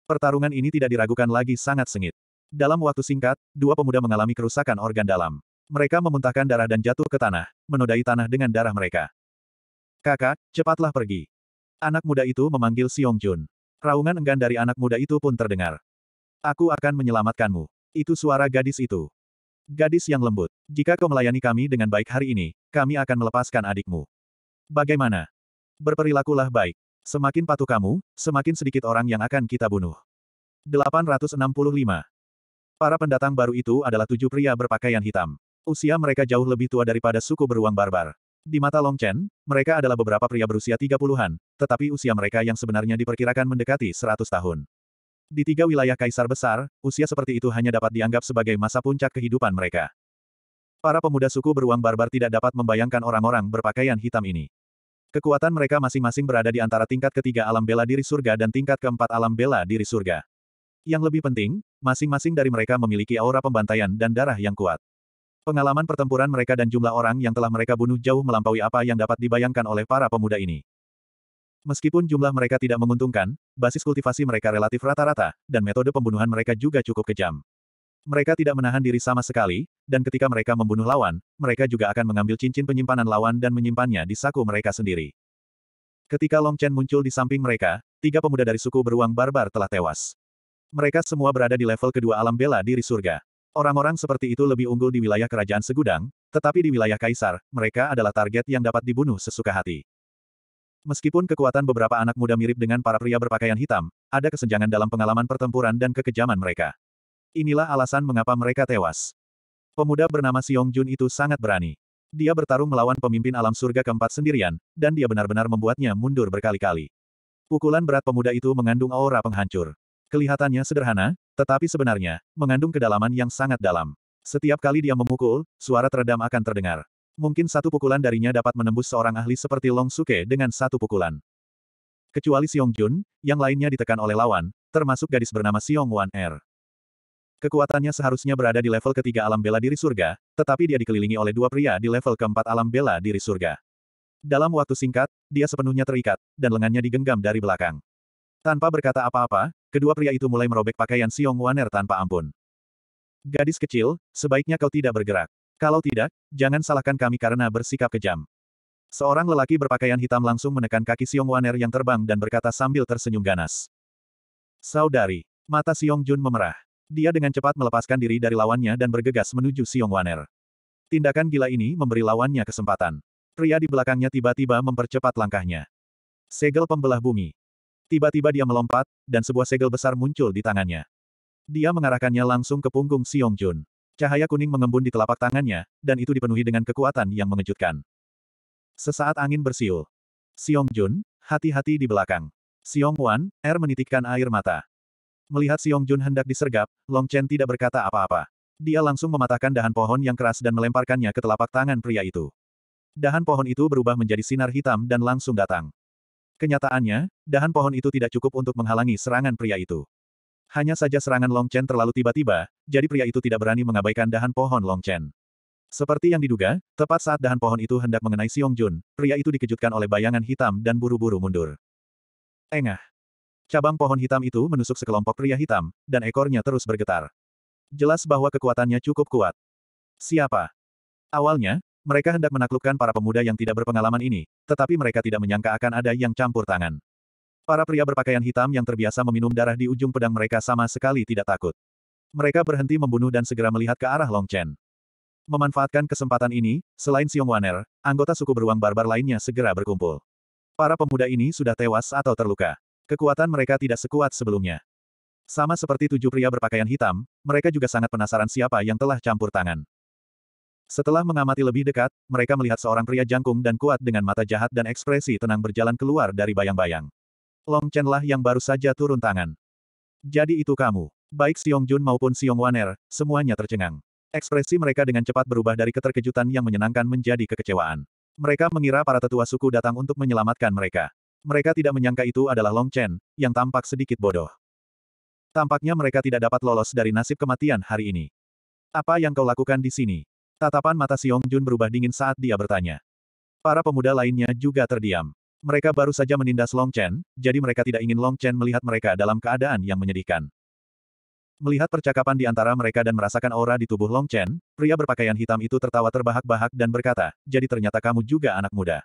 Pertarungan ini tidak diragukan lagi sangat sengit. Dalam waktu singkat, dua pemuda mengalami kerusakan organ dalam. Mereka memuntahkan darah dan jatuh ke tanah, menodai tanah dengan darah mereka. Kakak, cepatlah pergi. Anak muda itu memanggil Siong Jun. Raungan enggan dari anak muda itu pun terdengar. Aku akan menyelamatkanmu. Itu suara gadis itu. Gadis yang lembut, jika kau melayani kami dengan baik hari ini, kami akan melepaskan adikmu. Bagaimana? Berperilakulah baik. Semakin patuh kamu, semakin sedikit orang yang akan kita bunuh. 865. Para pendatang baru itu adalah tujuh pria berpakaian hitam. Usia mereka jauh lebih tua daripada suku beruang barbar. Di mata Long Chen, mereka adalah beberapa pria berusia 30-an, tetapi usia mereka yang sebenarnya diperkirakan mendekati 100 tahun. Di tiga wilayah kaisar besar, usia seperti itu hanya dapat dianggap sebagai masa puncak kehidupan mereka. Para pemuda suku beruang barbar tidak dapat membayangkan orang-orang berpakaian hitam ini. Kekuatan mereka masing-masing berada di antara tingkat ketiga alam bela diri surga dan tingkat keempat alam bela diri surga. Yang lebih penting, masing-masing dari mereka memiliki aura pembantaian dan darah yang kuat. Pengalaman pertempuran mereka dan jumlah orang yang telah mereka bunuh jauh melampaui apa yang dapat dibayangkan oleh para pemuda ini. Meskipun jumlah mereka tidak menguntungkan, basis kultivasi mereka relatif rata-rata, dan metode pembunuhan mereka juga cukup kejam. Mereka tidak menahan diri sama sekali, dan ketika mereka membunuh lawan, mereka juga akan mengambil cincin penyimpanan lawan dan menyimpannya di saku mereka sendiri. Ketika Long Chen muncul di samping mereka, tiga pemuda dari suku beruang barbar telah tewas. Mereka semua berada di level kedua alam bela diri surga. Orang-orang seperti itu lebih unggul di wilayah kerajaan segudang, tetapi di wilayah kaisar, mereka adalah target yang dapat dibunuh sesuka hati. Meskipun kekuatan beberapa anak muda mirip dengan para pria berpakaian hitam, ada kesenjangan dalam pengalaman pertempuran dan kekejaman mereka. Inilah alasan mengapa mereka tewas. Pemuda bernama Siong Jun itu sangat berani. Dia bertarung melawan pemimpin alam surga keempat sendirian, dan dia benar-benar membuatnya mundur berkali-kali. Pukulan berat pemuda itu mengandung aura penghancur. Kelihatannya sederhana, tetapi sebenarnya, mengandung kedalaman yang sangat dalam. Setiap kali dia memukul, suara teredam akan terdengar. Mungkin satu pukulan darinya dapat menembus seorang ahli seperti Long Suke dengan satu pukulan. Kecuali Siong Jun, yang lainnya ditekan oleh lawan, termasuk gadis bernama Siong Wan Er. Kekuatannya seharusnya berada di level ketiga alam bela diri surga, tetapi dia dikelilingi oleh dua pria di level keempat alam bela diri surga. Dalam waktu singkat, dia sepenuhnya terikat, dan lengannya digenggam dari belakang. Tanpa berkata apa-apa, kedua pria itu mulai merobek pakaian Siong Waner tanpa ampun. Gadis kecil, sebaiknya kau tidak bergerak. Kalau tidak, jangan salahkan kami karena bersikap kejam. Seorang lelaki berpakaian hitam langsung menekan kaki Siong Waner yang terbang dan berkata sambil tersenyum ganas. Saudari, mata Siong Jun memerah. Dia dengan cepat melepaskan diri dari lawannya dan bergegas menuju Siong Waner. Tindakan gila ini memberi lawannya kesempatan. Pria di belakangnya tiba-tiba mempercepat langkahnya. Segel pembelah bumi. Tiba-tiba dia melompat, dan sebuah segel besar muncul di tangannya. Dia mengarahkannya langsung ke punggung Siong Jun. Cahaya kuning mengembun di telapak tangannya, dan itu dipenuhi dengan kekuatan yang mengejutkan. Sesaat angin bersiul. Siong Jun, hati-hati di belakang. Siong Wan, Er menitikkan air mata. Melihat Siong Jun hendak disergap, Long Chen tidak berkata apa-apa. Dia langsung mematahkan dahan pohon yang keras dan melemparkannya ke telapak tangan pria itu. Dahan pohon itu berubah menjadi sinar hitam dan langsung datang. Kenyataannya, dahan pohon itu tidak cukup untuk menghalangi serangan pria itu. Hanya saja serangan Long Chen terlalu tiba-tiba, jadi pria itu tidak berani mengabaikan dahan pohon Long Chen. Seperti yang diduga, tepat saat dahan pohon itu hendak mengenai Siong Jun, pria itu dikejutkan oleh bayangan hitam dan buru-buru mundur. Engah, Cabang pohon hitam itu menusuk sekelompok pria hitam, dan ekornya terus bergetar. Jelas bahwa kekuatannya cukup kuat. Siapa? Awalnya, mereka hendak menaklukkan para pemuda yang tidak berpengalaman ini, tetapi mereka tidak menyangka akan ada yang campur tangan. Para pria berpakaian hitam yang terbiasa meminum darah di ujung pedang mereka sama sekali tidak takut. Mereka berhenti membunuh dan segera melihat ke arah Long Chen. Memanfaatkan kesempatan ini, selain Xiong Waner, anggota suku beruang barbar lainnya segera berkumpul. Para pemuda ini sudah tewas atau terluka. Kekuatan mereka tidak sekuat sebelumnya. Sama seperti tujuh pria berpakaian hitam, mereka juga sangat penasaran siapa yang telah campur tangan. Setelah mengamati lebih dekat, mereka melihat seorang pria jangkung dan kuat dengan mata jahat dan ekspresi tenang berjalan keluar dari bayang-bayang. Long Chen lah yang baru saja turun tangan. Jadi itu kamu. Baik Siong Jun maupun Siong Waner, semuanya tercengang. Ekspresi mereka dengan cepat berubah dari keterkejutan yang menyenangkan menjadi kekecewaan. Mereka mengira para tetua suku datang untuk menyelamatkan mereka. Mereka tidak menyangka itu adalah Long Chen, yang tampak sedikit bodoh. Tampaknya mereka tidak dapat lolos dari nasib kematian hari ini. Apa yang kau lakukan di sini? Tatapan mata Xiong Jun berubah dingin saat dia bertanya. Para pemuda lainnya juga terdiam. Mereka baru saja menindas Long Chen, jadi mereka tidak ingin Long Chen melihat mereka dalam keadaan yang menyedihkan. Melihat percakapan di antara mereka dan merasakan aura di tubuh Long Chen, pria berpakaian hitam itu tertawa terbahak-bahak dan berkata, jadi ternyata kamu juga anak muda.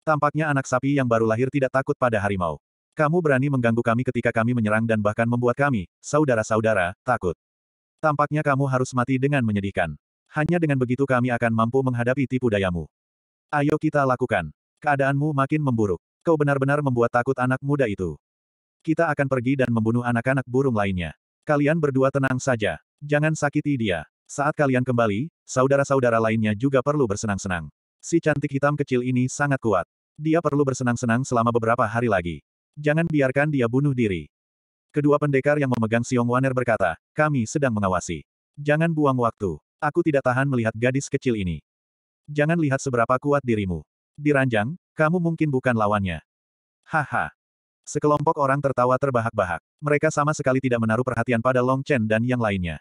Tampaknya anak sapi yang baru lahir tidak takut pada harimau. Kamu berani mengganggu kami ketika kami menyerang dan bahkan membuat kami, saudara-saudara, takut. Tampaknya kamu harus mati dengan menyedihkan. Hanya dengan begitu kami akan mampu menghadapi tipu dayamu. Ayo kita lakukan. Keadaanmu makin memburuk. Kau benar-benar membuat takut anak muda itu. Kita akan pergi dan membunuh anak-anak burung lainnya. Kalian berdua tenang saja. Jangan sakiti dia. Saat kalian kembali, saudara-saudara lainnya juga perlu bersenang-senang. Si cantik hitam kecil ini sangat kuat. Dia perlu bersenang-senang selama beberapa hari lagi. Jangan biarkan dia bunuh diri. Kedua pendekar yang memegang Siong Waner berkata, kami sedang mengawasi. Jangan buang waktu. Aku tidak tahan melihat gadis kecil ini. Jangan lihat seberapa kuat dirimu. Diranjang, kamu mungkin bukan lawannya. Haha. Sekelompok orang tertawa terbahak-bahak. Mereka sama sekali tidak menaruh perhatian pada Long Chen dan yang lainnya.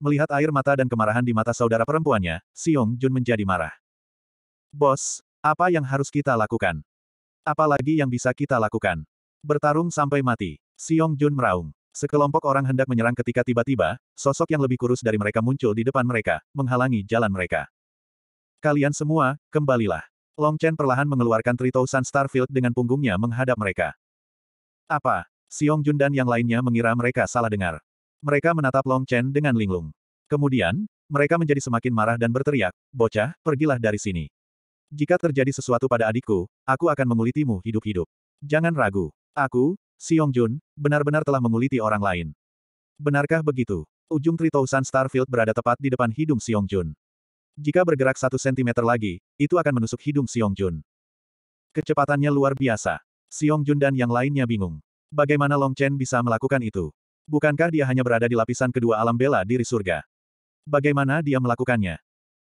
Melihat air mata dan kemarahan di mata saudara perempuannya, Siong Jun menjadi marah. Bos, apa yang harus kita lakukan? Apalagi yang bisa kita lakukan? Bertarung sampai mati. Siong Jun meraung. Sekelompok orang hendak menyerang ketika tiba-tiba, sosok yang lebih kurus dari mereka muncul di depan mereka, menghalangi jalan mereka. Kalian semua, kembalilah. Long Chen perlahan mengeluarkan Tritousan Starfield dengan punggungnya menghadap mereka. Apa? Siong Jun dan yang lainnya mengira mereka salah dengar. Mereka menatap Long Chen dengan linglung. Kemudian, mereka menjadi semakin marah dan berteriak, bocah, pergilah dari sini. Jika terjadi sesuatu pada adikku, aku akan mengulitimu hidup-hidup. Jangan ragu. Aku, Siong Jun, benar-benar telah menguliti orang lain. Benarkah begitu? Ujung Tritousan Starfield berada tepat di depan hidung Siong Jun. Jika bergerak satu sentimeter lagi, itu akan menusuk hidung Siong Jun. Kecepatannya luar biasa. Siong Jun dan yang lainnya bingung. Bagaimana Long Chen bisa melakukan itu? Bukankah dia hanya berada di lapisan kedua alam bela diri surga? Bagaimana dia melakukannya?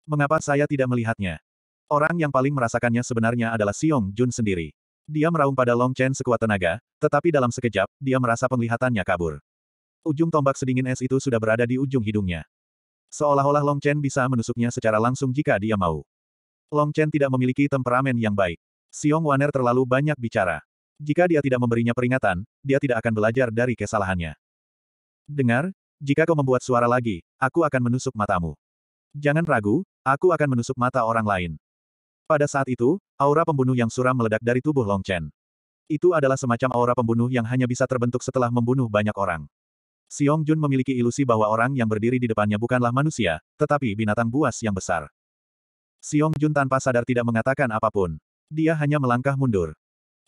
Mengapa saya tidak melihatnya? Orang yang paling merasakannya sebenarnya adalah Siong Jun sendiri. Dia meraung pada Long Chen sekuat tenaga, tetapi dalam sekejap, dia merasa penglihatannya kabur. Ujung tombak sedingin es itu sudah berada di ujung hidungnya. Seolah-olah Long Chen bisa menusuknya secara langsung jika dia mau. Long Chen tidak memiliki temperamen yang baik. Siong Waner terlalu banyak bicara. Jika dia tidak memberinya peringatan, dia tidak akan belajar dari kesalahannya. Dengar, jika kau membuat suara lagi, aku akan menusuk matamu. Jangan ragu, aku akan menusuk mata orang lain. Pada saat itu, aura pembunuh yang suram meledak dari tubuh Long Chen. Itu adalah semacam aura pembunuh yang hanya bisa terbentuk setelah membunuh banyak orang. Xiong Jun memiliki ilusi bahwa orang yang berdiri di depannya bukanlah manusia, tetapi binatang buas yang besar. Xiong Jun tanpa sadar tidak mengatakan apapun. Dia hanya melangkah mundur.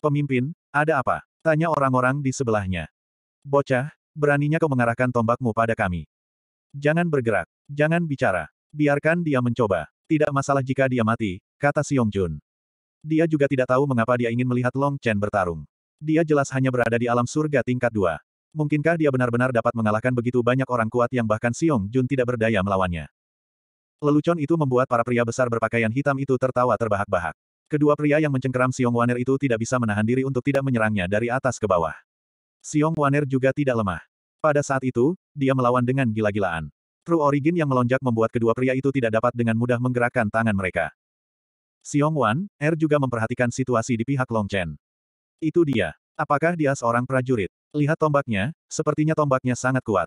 Pemimpin, ada apa? Tanya orang-orang di sebelahnya. Bocah, beraninya kau mengarahkan tombakmu pada kami. Jangan bergerak, jangan bicara, biarkan dia mencoba. Tidak masalah jika dia mati, kata Siong Jun. Dia juga tidak tahu mengapa dia ingin melihat Long Chen bertarung. Dia jelas hanya berada di alam surga tingkat dua. Mungkinkah dia benar-benar dapat mengalahkan begitu banyak orang kuat yang bahkan Siong Jun tidak berdaya melawannya? Lelucon itu membuat para pria besar berpakaian hitam itu tertawa terbahak-bahak. Kedua pria yang mencengkeram Siong Waner itu tidak bisa menahan diri untuk tidak menyerangnya dari atas ke bawah. Siong Waner juga tidak lemah. Pada saat itu, dia melawan dengan gila-gilaan. True Origin yang melonjak membuat kedua pria itu tidak dapat dengan mudah menggerakkan tangan mereka. Xiong Wan, Er juga memperhatikan situasi di pihak Long Chen. Itu dia. Apakah dia seorang prajurit? Lihat tombaknya, sepertinya tombaknya sangat kuat.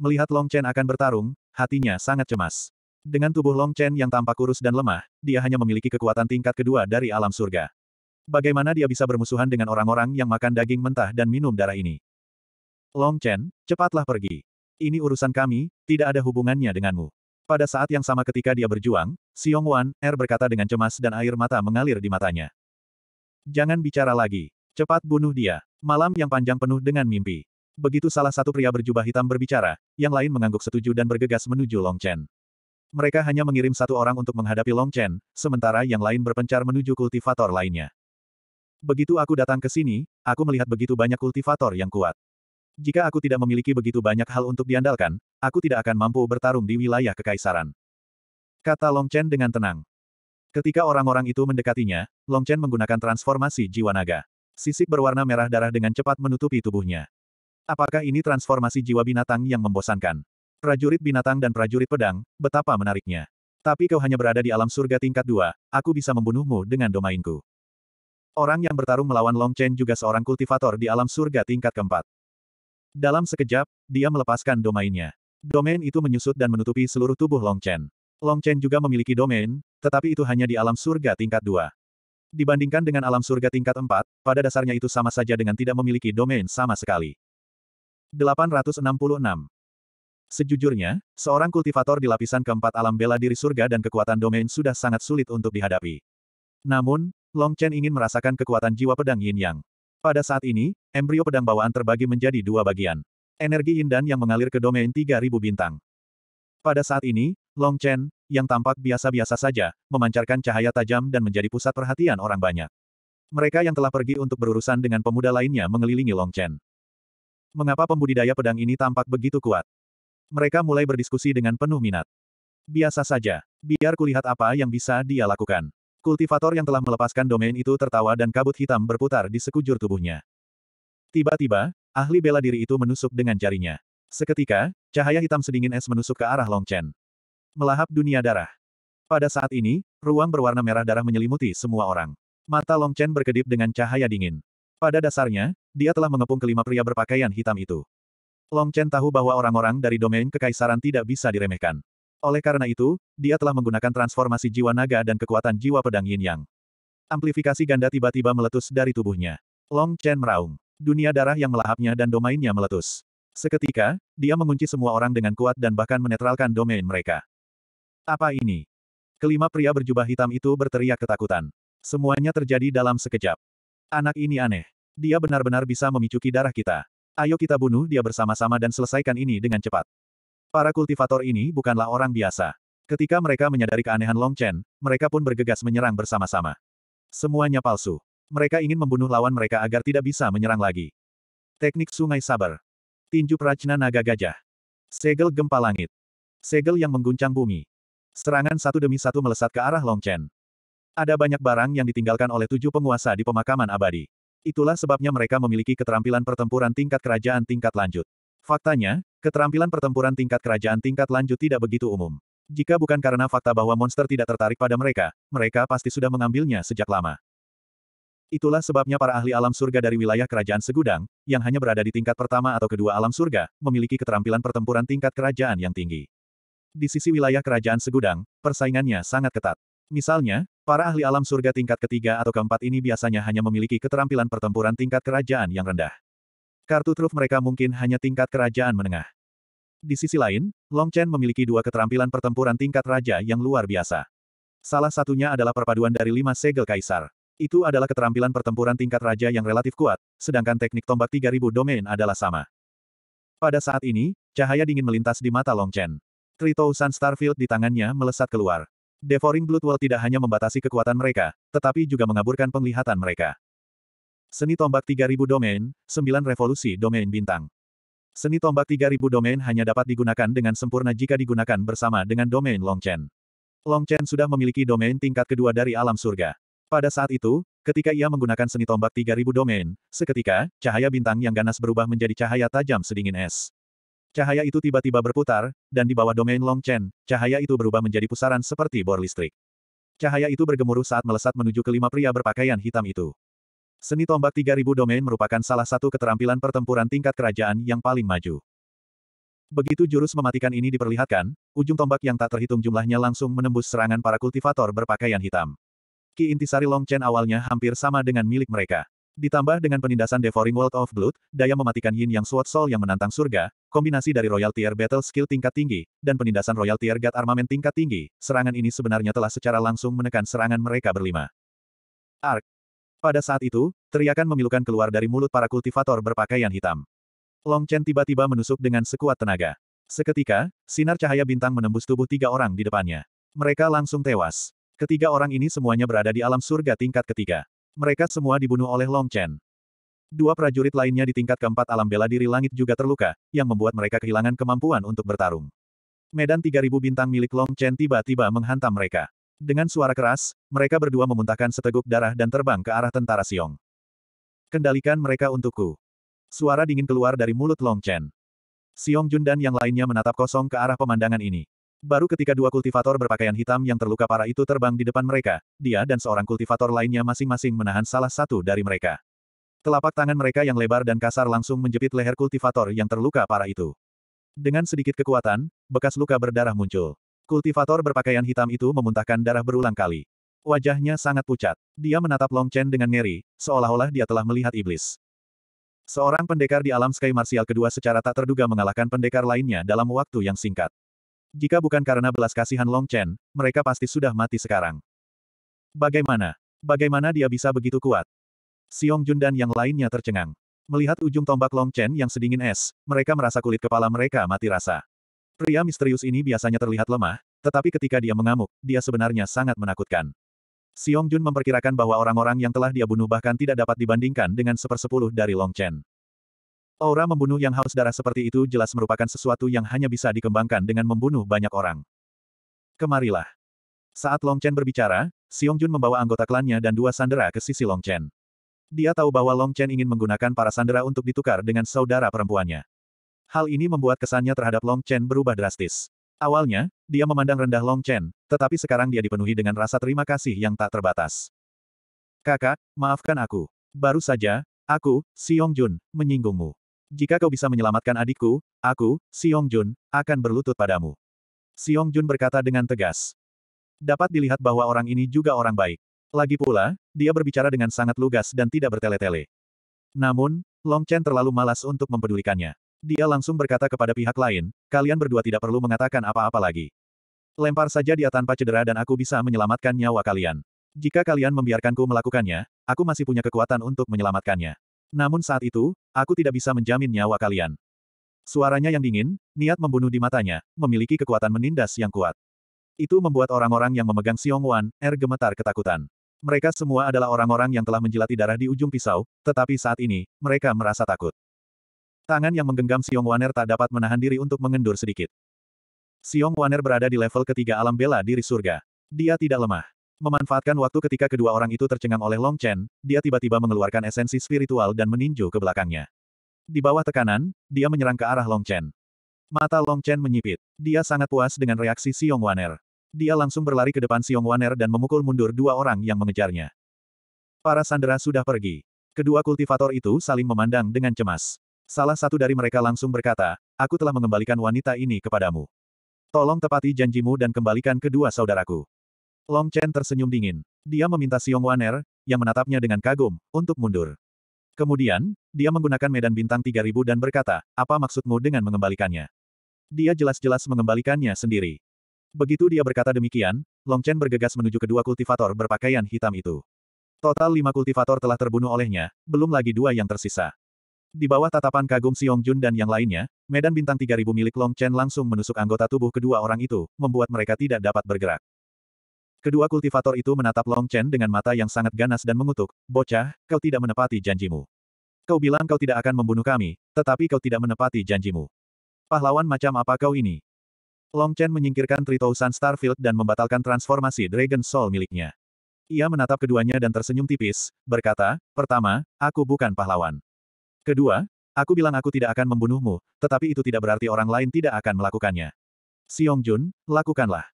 Melihat Long Chen akan bertarung, hatinya sangat cemas. Dengan tubuh Long Chen yang tampak kurus dan lemah, dia hanya memiliki kekuatan tingkat kedua dari alam surga. Bagaimana dia bisa bermusuhan dengan orang-orang yang makan daging mentah dan minum darah ini? Long Chen, cepatlah pergi. Ini urusan kami, tidak ada hubungannya denganmu. Pada saat yang sama ketika dia berjuang, Xiong Wan, Er berkata dengan cemas dan air mata mengalir di matanya. Jangan bicara lagi. Cepat bunuh dia. Malam yang panjang penuh dengan mimpi. Begitu salah satu pria berjubah hitam berbicara, yang lain mengangguk setuju dan bergegas menuju Long Chen. Mereka hanya mengirim satu orang untuk menghadapi Long Chen, sementara yang lain berpencar menuju kultivator lainnya. Begitu aku datang ke sini, aku melihat begitu banyak kultivator yang kuat. Jika aku tidak memiliki begitu banyak hal untuk diandalkan, aku tidak akan mampu bertarung di wilayah kekaisaran. Kata Long Chen dengan tenang. Ketika orang-orang itu mendekatinya, Long Chen menggunakan transformasi jiwa naga. Sisik berwarna merah darah dengan cepat menutupi tubuhnya. Apakah ini transformasi jiwa binatang yang membosankan? Prajurit binatang dan prajurit pedang, betapa menariknya. Tapi kau hanya berada di alam surga tingkat dua, aku bisa membunuhmu dengan domainku. Orang yang bertarung melawan Long Chen juga seorang kultivator di alam surga tingkat keempat. Dalam sekejap, dia melepaskan domainnya. Domain itu menyusut dan menutupi seluruh tubuh Long Chen. Long Chen juga memiliki domain, tetapi itu hanya di alam surga tingkat 2. Dibandingkan dengan alam surga tingkat 4, pada dasarnya itu sama saja dengan tidak memiliki domain sama sekali. 866. Sejujurnya, seorang kultivator di lapisan keempat alam bela diri surga dan kekuatan domain sudah sangat sulit untuk dihadapi. Namun, Long Chen ingin merasakan kekuatan jiwa pedang yin yang. Pada saat ini, embrio pedang bawaan terbagi menjadi dua bagian. Energi yin yang mengalir ke domain 3000 bintang. Pada saat ini, Long Chen, yang tampak biasa-biasa saja, memancarkan cahaya tajam dan menjadi pusat perhatian orang banyak. Mereka yang telah pergi untuk berurusan dengan pemuda lainnya mengelilingi Long Chen. Mengapa pembudidaya pedang ini tampak begitu kuat? Mereka mulai berdiskusi dengan penuh minat. Biasa saja, biar kulihat apa yang bisa dia lakukan. Kultivator yang telah melepaskan domain itu tertawa dan kabut hitam berputar di sekujur tubuhnya. Tiba-tiba, ahli bela diri itu menusuk dengan jarinya. Seketika, cahaya hitam sedingin es menusuk ke arah Long Chen. Melahap dunia darah. Pada saat ini, ruang berwarna merah darah menyelimuti semua orang. Mata Long Chen berkedip dengan cahaya dingin. Pada dasarnya, dia telah mengepung kelima pria berpakaian hitam itu. Long Chen tahu bahwa orang-orang dari domain kekaisaran tidak bisa diremehkan. Oleh karena itu, dia telah menggunakan transformasi jiwa naga dan kekuatan jiwa pedang yin yang. Amplifikasi ganda tiba-tiba meletus dari tubuhnya. Long Chen meraung. Dunia darah yang melahapnya dan domainnya meletus. Seketika, dia mengunci semua orang dengan kuat dan bahkan menetralkan domain mereka. Apa ini? Kelima pria berjubah hitam itu berteriak ketakutan. Semuanya terjadi dalam sekejap. Anak ini aneh. Dia benar-benar bisa memicu darah kita. Ayo kita bunuh dia bersama-sama dan selesaikan ini dengan cepat. Para kultivator ini bukanlah orang biasa. Ketika mereka menyadari keanehan Long Chen, mereka pun bergegas menyerang bersama-sama. Semuanya palsu. Mereka ingin membunuh lawan mereka agar tidak bisa menyerang lagi. Teknik Sungai Sabar. Tinju Prajna Naga Gajah. Segel Gempa Langit. Segel yang mengguncang bumi. Serangan satu demi satu melesat ke arah Long Chen. Ada banyak barang yang ditinggalkan oleh tujuh penguasa di pemakaman abadi. Itulah sebabnya mereka memiliki keterampilan pertempuran tingkat kerajaan tingkat lanjut. Faktanya, Keterampilan pertempuran tingkat kerajaan tingkat lanjut tidak begitu umum. Jika bukan karena fakta bahwa monster tidak tertarik pada mereka, mereka pasti sudah mengambilnya sejak lama. Itulah sebabnya para ahli alam surga dari wilayah kerajaan segudang, yang hanya berada di tingkat pertama atau kedua alam surga, memiliki keterampilan pertempuran tingkat kerajaan yang tinggi. Di sisi wilayah kerajaan segudang, persaingannya sangat ketat. Misalnya, para ahli alam surga tingkat ketiga atau keempat ini biasanya hanya memiliki keterampilan pertempuran tingkat kerajaan yang rendah. Kartu truf mereka mungkin hanya tingkat kerajaan menengah. Di sisi lain, Long Chen memiliki dua keterampilan pertempuran tingkat raja yang luar biasa. Salah satunya adalah perpaduan dari lima segel kaisar. Itu adalah keterampilan pertempuran tingkat raja yang relatif kuat, sedangkan teknik tombak 3000 domain adalah sama. Pada saat ini, cahaya dingin melintas di mata Long Chen. Tritousan Starfield di tangannya melesat keluar. Devouring Blood Wall tidak hanya membatasi kekuatan mereka, tetapi juga mengaburkan penglihatan mereka. Seni tombak 3000 domain, 9 revolusi domain bintang. Seni tombak 3000 domain hanya dapat digunakan dengan sempurna jika digunakan bersama dengan domain Long Chen. Long Chen sudah memiliki domain tingkat kedua dari alam surga. Pada saat itu, ketika ia menggunakan seni tombak 3000 domain, seketika, cahaya bintang yang ganas berubah menjadi cahaya tajam sedingin es. Cahaya itu tiba-tiba berputar, dan di bawah domain Long Chen, cahaya itu berubah menjadi pusaran seperti bor listrik. Cahaya itu bergemuruh saat melesat menuju kelima pria berpakaian hitam itu. Seni tombak 3000 domain merupakan salah satu keterampilan pertempuran tingkat kerajaan yang paling maju. Begitu jurus mematikan ini diperlihatkan, ujung tombak yang tak terhitung jumlahnya langsung menembus serangan para kultivator berpakaian hitam. Ki Intisari Long Chen awalnya hampir sama dengan milik mereka. Ditambah dengan penindasan Devouring World of Blood, daya mematikan Yin Yang Sword Soul yang menantang surga, kombinasi dari Royal Tier Battle Skill tingkat tinggi, dan penindasan Royal Tier God Armament tingkat tinggi, serangan ini sebenarnya telah secara langsung menekan serangan mereka berlima. Ark, pada saat itu, teriakan memilukan keluar dari mulut para kultivator berpakaian hitam. Long Chen tiba-tiba menusuk dengan sekuat tenaga. Seketika, sinar cahaya bintang menembus tubuh tiga orang di depannya. Mereka langsung tewas. Ketiga orang ini semuanya berada di alam surga tingkat ketiga. Mereka semua dibunuh oleh Long Chen. Dua prajurit lainnya di tingkat keempat alam bela diri langit juga terluka, yang membuat mereka kehilangan kemampuan untuk bertarung. Medan 3000 bintang milik Long Chen tiba-tiba menghantam mereka. Dengan suara keras, mereka berdua memuntahkan seteguk darah dan terbang ke arah tentara Siong. Kendalikan mereka untukku. Suara dingin keluar dari mulut Long Chen. Siong Jun dan yang lainnya menatap kosong ke arah pemandangan ini. Baru ketika dua kultivator berpakaian hitam yang terluka parah itu terbang di depan mereka, dia dan seorang kultivator lainnya masing-masing menahan salah satu dari mereka. Telapak tangan mereka yang lebar dan kasar langsung menjepit leher kultivator yang terluka parah itu. Dengan sedikit kekuatan, bekas luka berdarah muncul. Kultivator berpakaian hitam itu memuntahkan darah berulang kali. Wajahnya sangat pucat. Dia menatap Long Chen dengan ngeri, seolah-olah dia telah melihat iblis. Seorang pendekar di alam Sky Martial kedua secara tak terduga mengalahkan pendekar lainnya dalam waktu yang singkat. Jika bukan karena belas kasihan Long Chen, mereka pasti sudah mati sekarang. Bagaimana? Bagaimana dia bisa begitu kuat? Siong Jun dan yang lainnya tercengang. Melihat ujung tombak Long Chen yang sedingin es, mereka merasa kulit kepala mereka mati rasa. Pria misterius ini biasanya terlihat lemah, tetapi ketika dia mengamuk, dia sebenarnya sangat menakutkan. Xiong Jun memperkirakan bahwa orang-orang yang telah dia bunuh bahkan tidak dapat dibandingkan dengan sepersepuluh dari Long Chen. Aura membunuh yang haus darah seperti itu jelas merupakan sesuatu yang hanya bisa dikembangkan dengan membunuh banyak orang. Kemarilah. Saat Long Chen berbicara, Xiong Jun membawa anggota klannya dan dua sandera ke sisi Long Chen. Dia tahu bahwa Long Chen ingin menggunakan para sandera untuk ditukar dengan saudara perempuannya. Hal ini membuat kesannya terhadap Long Chen berubah drastis. Awalnya, dia memandang rendah Long Chen, tetapi sekarang dia dipenuhi dengan rasa terima kasih yang tak terbatas. Kakak, maafkan aku. Baru saja, aku, Siong Jun, menyinggungmu. Jika kau bisa menyelamatkan adikku, aku, Siong Jun, akan berlutut padamu. Siong Jun berkata dengan tegas. Dapat dilihat bahwa orang ini juga orang baik. Lagi pula, dia berbicara dengan sangat lugas dan tidak bertele-tele. Namun, Long Chen terlalu malas untuk mempedulikannya. Dia langsung berkata kepada pihak lain, kalian berdua tidak perlu mengatakan apa-apa lagi. Lempar saja dia tanpa cedera dan aku bisa menyelamatkan nyawa kalian. Jika kalian membiarkanku melakukannya, aku masih punya kekuatan untuk menyelamatkannya. Namun saat itu, aku tidak bisa menjamin nyawa kalian. Suaranya yang dingin, niat membunuh di matanya, memiliki kekuatan menindas yang kuat. Itu membuat orang-orang yang memegang Xiong Wan, Er gemetar ketakutan. Mereka semua adalah orang-orang yang telah menjilati darah di ujung pisau, tetapi saat ini, mereka merasa takut. Tangan yang menggenggam Siong Waner tak dapat menahan diri untuk mengendur sedikit. Siong Waner berada di level ketiga alam bela diri surga. Dia tidak lemah. Memanfaatkan waktu ketika kedua orang itu tercengang oleh Long Chen, dia tiba-tiba mengeluarkan esensi spiritual dan meninju ke belakangnya. Di bawah tekanan, dia menyerang ke arah Long Chen. Mata Long Chen menyipit. Dia sangat puas dengan reaksi Siong Waner. Dia langsung berlari ke depan Siong Waner dan memukul mundur dua orang yang mengejarnya. Para sandera sudah pergi. Kedua kultivator itu saling memandang dengan cemas. Salah satu dari mereka langsung berkata, aku telah mengembalikan wanita ini kepadamu. Tolong tepati janjimu dan kembalikan kedua saudaraku. Long Chen tersenyum dingin. Dia meminta Xiong Waner, yang menatapnya dengan kagum, untuk mundur. Kemudian, dia menggunakan medan bintang 3000 dan berkata, apa maksudmu dengan mengembalikannya? Dia jelas-jelas mengembalikannya sendiri. Begitu dia berkata demikian, Long Chen bergegas menuju kedua kultivator berpakaian hitam itu. Total lima kultivator telah terbunuh olehnya, belum lagi dua yang tersisa. Di bawah tatapan kagum Siong Jun dan yang lainnya, medan bintang 3000 milik Long Chen langsung menusuk anggota tubuh kedua orang itu, membuat mereka tidak dapat bergerak. Kedua kultivator itu menatap Long Chen dengan mata yang sangat ganas dan mengutuk, Bocah, kau tidak menepati janjimu. Kau bilang kau tidak akan membunuh kami, tetapi kau tidak menepati janjimu. Pahlawan macam apa kau ini? Long Chen menyingkirkan Tritousan Starfield dan membatalkan transformasi Dragon Soul miliknya. Ia menatap keduanya dan tersenyum tipis, berkata, Pertama, aku bukan pahlawan. Kedua, aku bilang aku tidak akan membunuhmu, tetapi itu tidak berarti orang lain tidak akan melakukannya. Siong Jun, lakukanlah.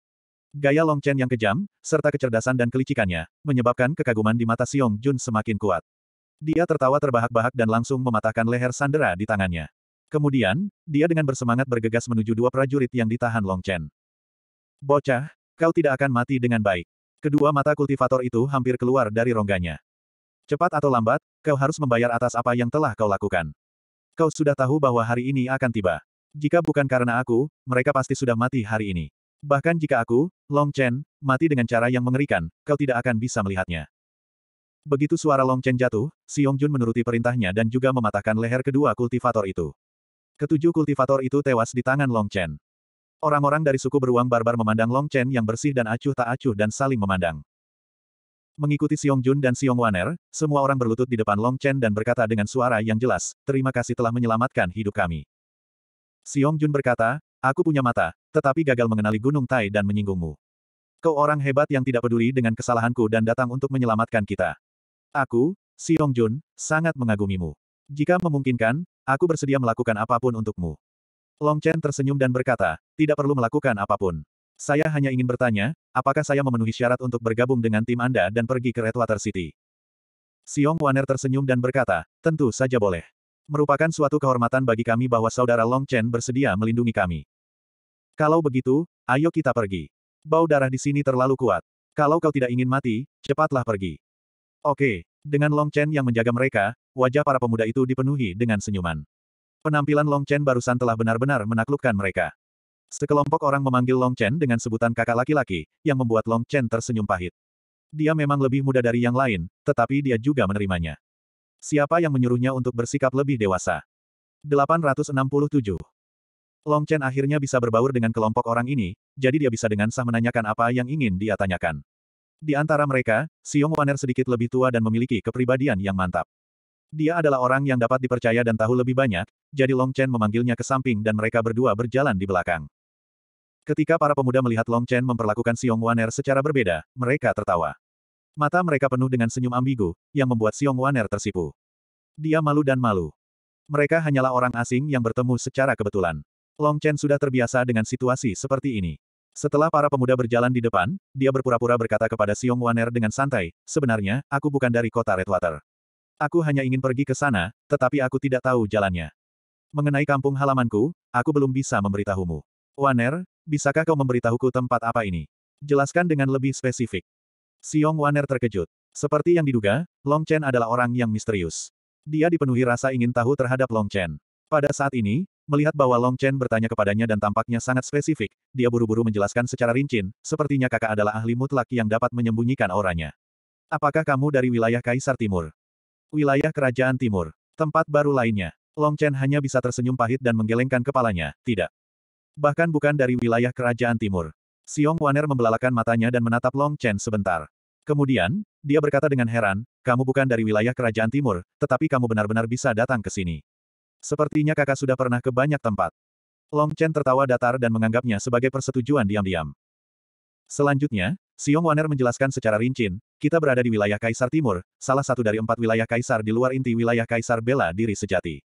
Gaya Long Chen yang kejam, serta kecerdasan dan kelicikannya, menyebabkan kekaguman di mata Siong Jun semakin kuat. Dia tertawa terbahak-bahak dan langsung mematahkan leher Sandera di tangannya. Kemudian, dia dengan bersemangat bergegas menuju dua prajurit yang ditahan Long Chen. Bocah, kau tidak akan mati dengan baik. Kedua mata kultivator itu hampir keluar dari rongganya. Cepat atau lambat, kau harus membayar atas apa yang telah kau lakukan. Kau sudah tahu bahwa hari ini akan tiba. Jika bukan karena aku, mereka pasti sudah mati hari ini. Bahkan jika aku, Long Chen, mati dengan cara yang mengerikan, kau tidak akan bisa melihatnya. Begitu suara Long Chen jatuh, Si Yongjun menuruti perintahnya dan juga mematahkan leher kedua kultivator itu. Ketujuh kultivator itu tewas di tangan Long Chen. Orang-orang dari suku beruang barbar memandang Long Chen yang bersih dan acuh tak acuh dan saling memandang. Mengikuti Xiong Jun dan Xiong Waner, semua orang berlutut di depan Long Chen dan berkata dengan suara yang jelas, terima kasih telah menyelamatkan hidup kami. Xiong Jun berkata, aku punya mata, tetapi gagal mengenali Gunung Tai dan menyinggungmu. Kau orang hebat yang tidak peduli dengan kesalahanku dan datang untuk menyelamatkan kita. Aku, Xiong Jun, sangat mengagumimu. Jika memungkinkan, aku bersedia melakukan apapun untukmu. Long Chen tersenyum dan berkata, tidak perlu melakukan apapun. Saya hanya ingin bertanya, apakah saya memenuhi syarat untuk bergabung dengan tim Anda dan pergi ke Redwater City? Siong Waner tersenyum dan berkata, tentu saja boleh. Merupakan suatu kehormatan bagi kami bahwa saudara Long Chen bersedia melindungi kami. Kalau begitu, ayo kita pergi. Bau darah di sini terlalu kuat. Kalau kau tidak ingin mati, cepatlah pergi. Oke, dengan Long Chen yang menjaga mereka, wajah para pemuda itu dipenuhi dengan senyuman. Penampilan Long Chen barusan telah benar-benar menaklukkan mereka. Sekelompok orang memanggil Long Chen dengan sebutan kakak laki-laki, yang membuat Long Chen tersenyum pahit. Dia memang lebih muda dari yang lain, tetapi dia juga menerimanya. Siapa yang menyuruhnya untuk bersikap lebih dewasa? 867. Long Chen akhirnya bisa berbaur dengan kelompok orang ini, jadi dia bisa dengan sah menanyakan apa yang ingin dia tanyakan. Di antara mereka, Siung Waner sedikit lebih tua dan memiliki kepribadian yang mantap. Dia adalah orang yang dapat dipercaya dan tahu lebih banyak, jadi Long Chen memanggilnya ke samping dan mereka berdua berjalan di belakang. Ketika para pemuda melihat Long Chen memperlakukan Xiong Waner secara berbeda, mereka tertawa. Mata mereka penuh dengan senyum ambigu, yang membuat Xiong Waner tersipu. Dia malu dan malu. Mereka hanyalah orang asing yang bertemu secara kebetulan. Long Chen sudah terbiasa dengan situasi seperti ini. Setelah para pemuda berjalan di depan, dia berpura-pura berkata kepada Xiong Waner dengan santai, sebenarnya, aku bukan dari kota Redwater. Aku hanya ingin pergi ke sana, tetapi aku tidak tahu jalannya. Mengenai kampung halamanku, aku belum bisa memberitahumu. Waner, bisakah kau memberitahuku tempat apa ini? Jelaskan dengan lebih spesifik. Siong Waner terkejut. Seperti yang diduga, Long Chen adalah orang yang misterius. Dia dipenuhi rasa ingin tahu terhadap Long Chen. Pada saat ini, melihat bahwa Long Chen bertanya kepadanya dan tampaknya sangat spesifik, dia buru-buru menjelaskan secara rinci. sepertinya kakak adalah ahli mutlak yang dapat menyembunyikan auranya. Apakah kamu dari wilayah Kaisar Timur? Wilayah Kerajaan Timur. Tempat baru lainnya. Long Chen hanya bisa tersenyum pahit dan menggelengkan kepalanya, tidak. Bahkan bukan dari wilayah kerajaan timur. Siong Waner membelalakan matanya dan menatap Long Chen sebentar. Kemudian, dia berkata dengan heran, kamu bukan dari wilayah kerajaan timur, tetapi kamu benar-benar bisa datang ke sini. Sepertinya kakak sudah pernah ke banyak tempat. Long Chen tertawa datar dan menganggapnya sebagai persetujuan diam-diam. Selanjutnya, Siong Waner menjelaskan secara rinci, kita berada di wilayah Kaisar Timur, salah satu dari empat wilayah Kaisar di luar inti wilayah Kaisar Bela Diri Sejati.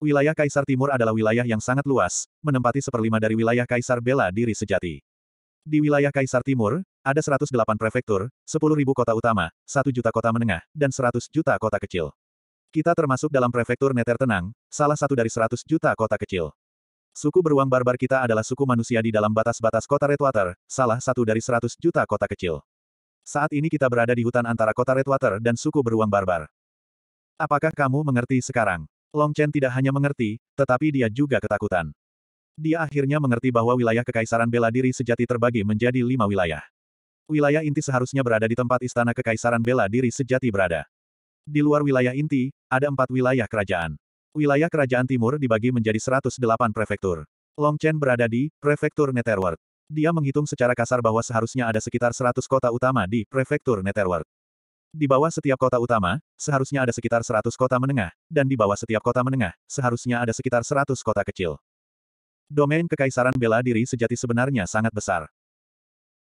Wilayah Kaisar Timur adalah wilayah yang sangat luas, menempati seperlima dari wilayah Kaisar Bela Diri sejati. Di wilayah Kaisar Timur, ada 108 prefektur, 10.000 kota utama, 1 juta kota menengah, dan 100 juta kota kecil. Kita termasuk dalam prefektur Neter Tenang, salah satu dari 100 juta kota kecil. Suku beruang barbar kita adalah suku manusia di dalam batas-batas kota Redwater, salah satu dari 100 juta kota kecil. Saat ini kita berada di hutan antara kota Redwater dan suku beruang barbar. Apakah kamu mengerti sekarang? Long Chen tidak hanya mengerti, tetapi dia juga ketakutan. Dia akhirnya mengerti bahwa wilayah kekaisaran bela diri sejati terbagi menjadi lima wilayah. Wilayah inti seharusnya berada di tempat istana kekaisaran bela diri sejati berada. Di luar wilayah inti, ada empat wilayah kerajaan. Wilayah kerajaan timur dibagi menjadi 108 prefektur. Long Chen berada di prefektur Netherworld. Dia menghitung secara kasar bahwa seharusnya ada sekitar 100 kota utama di prefektur Netherworld. Di bawah setiap kota utama, seharusnya ada sekitar 100 kota menengah, dan di bawah setiap kota menengah, seharusnya ada sekitar 100 kota kecil. Domain Kekaisaran Bela Diri Sejati sebenarnya sangat besar.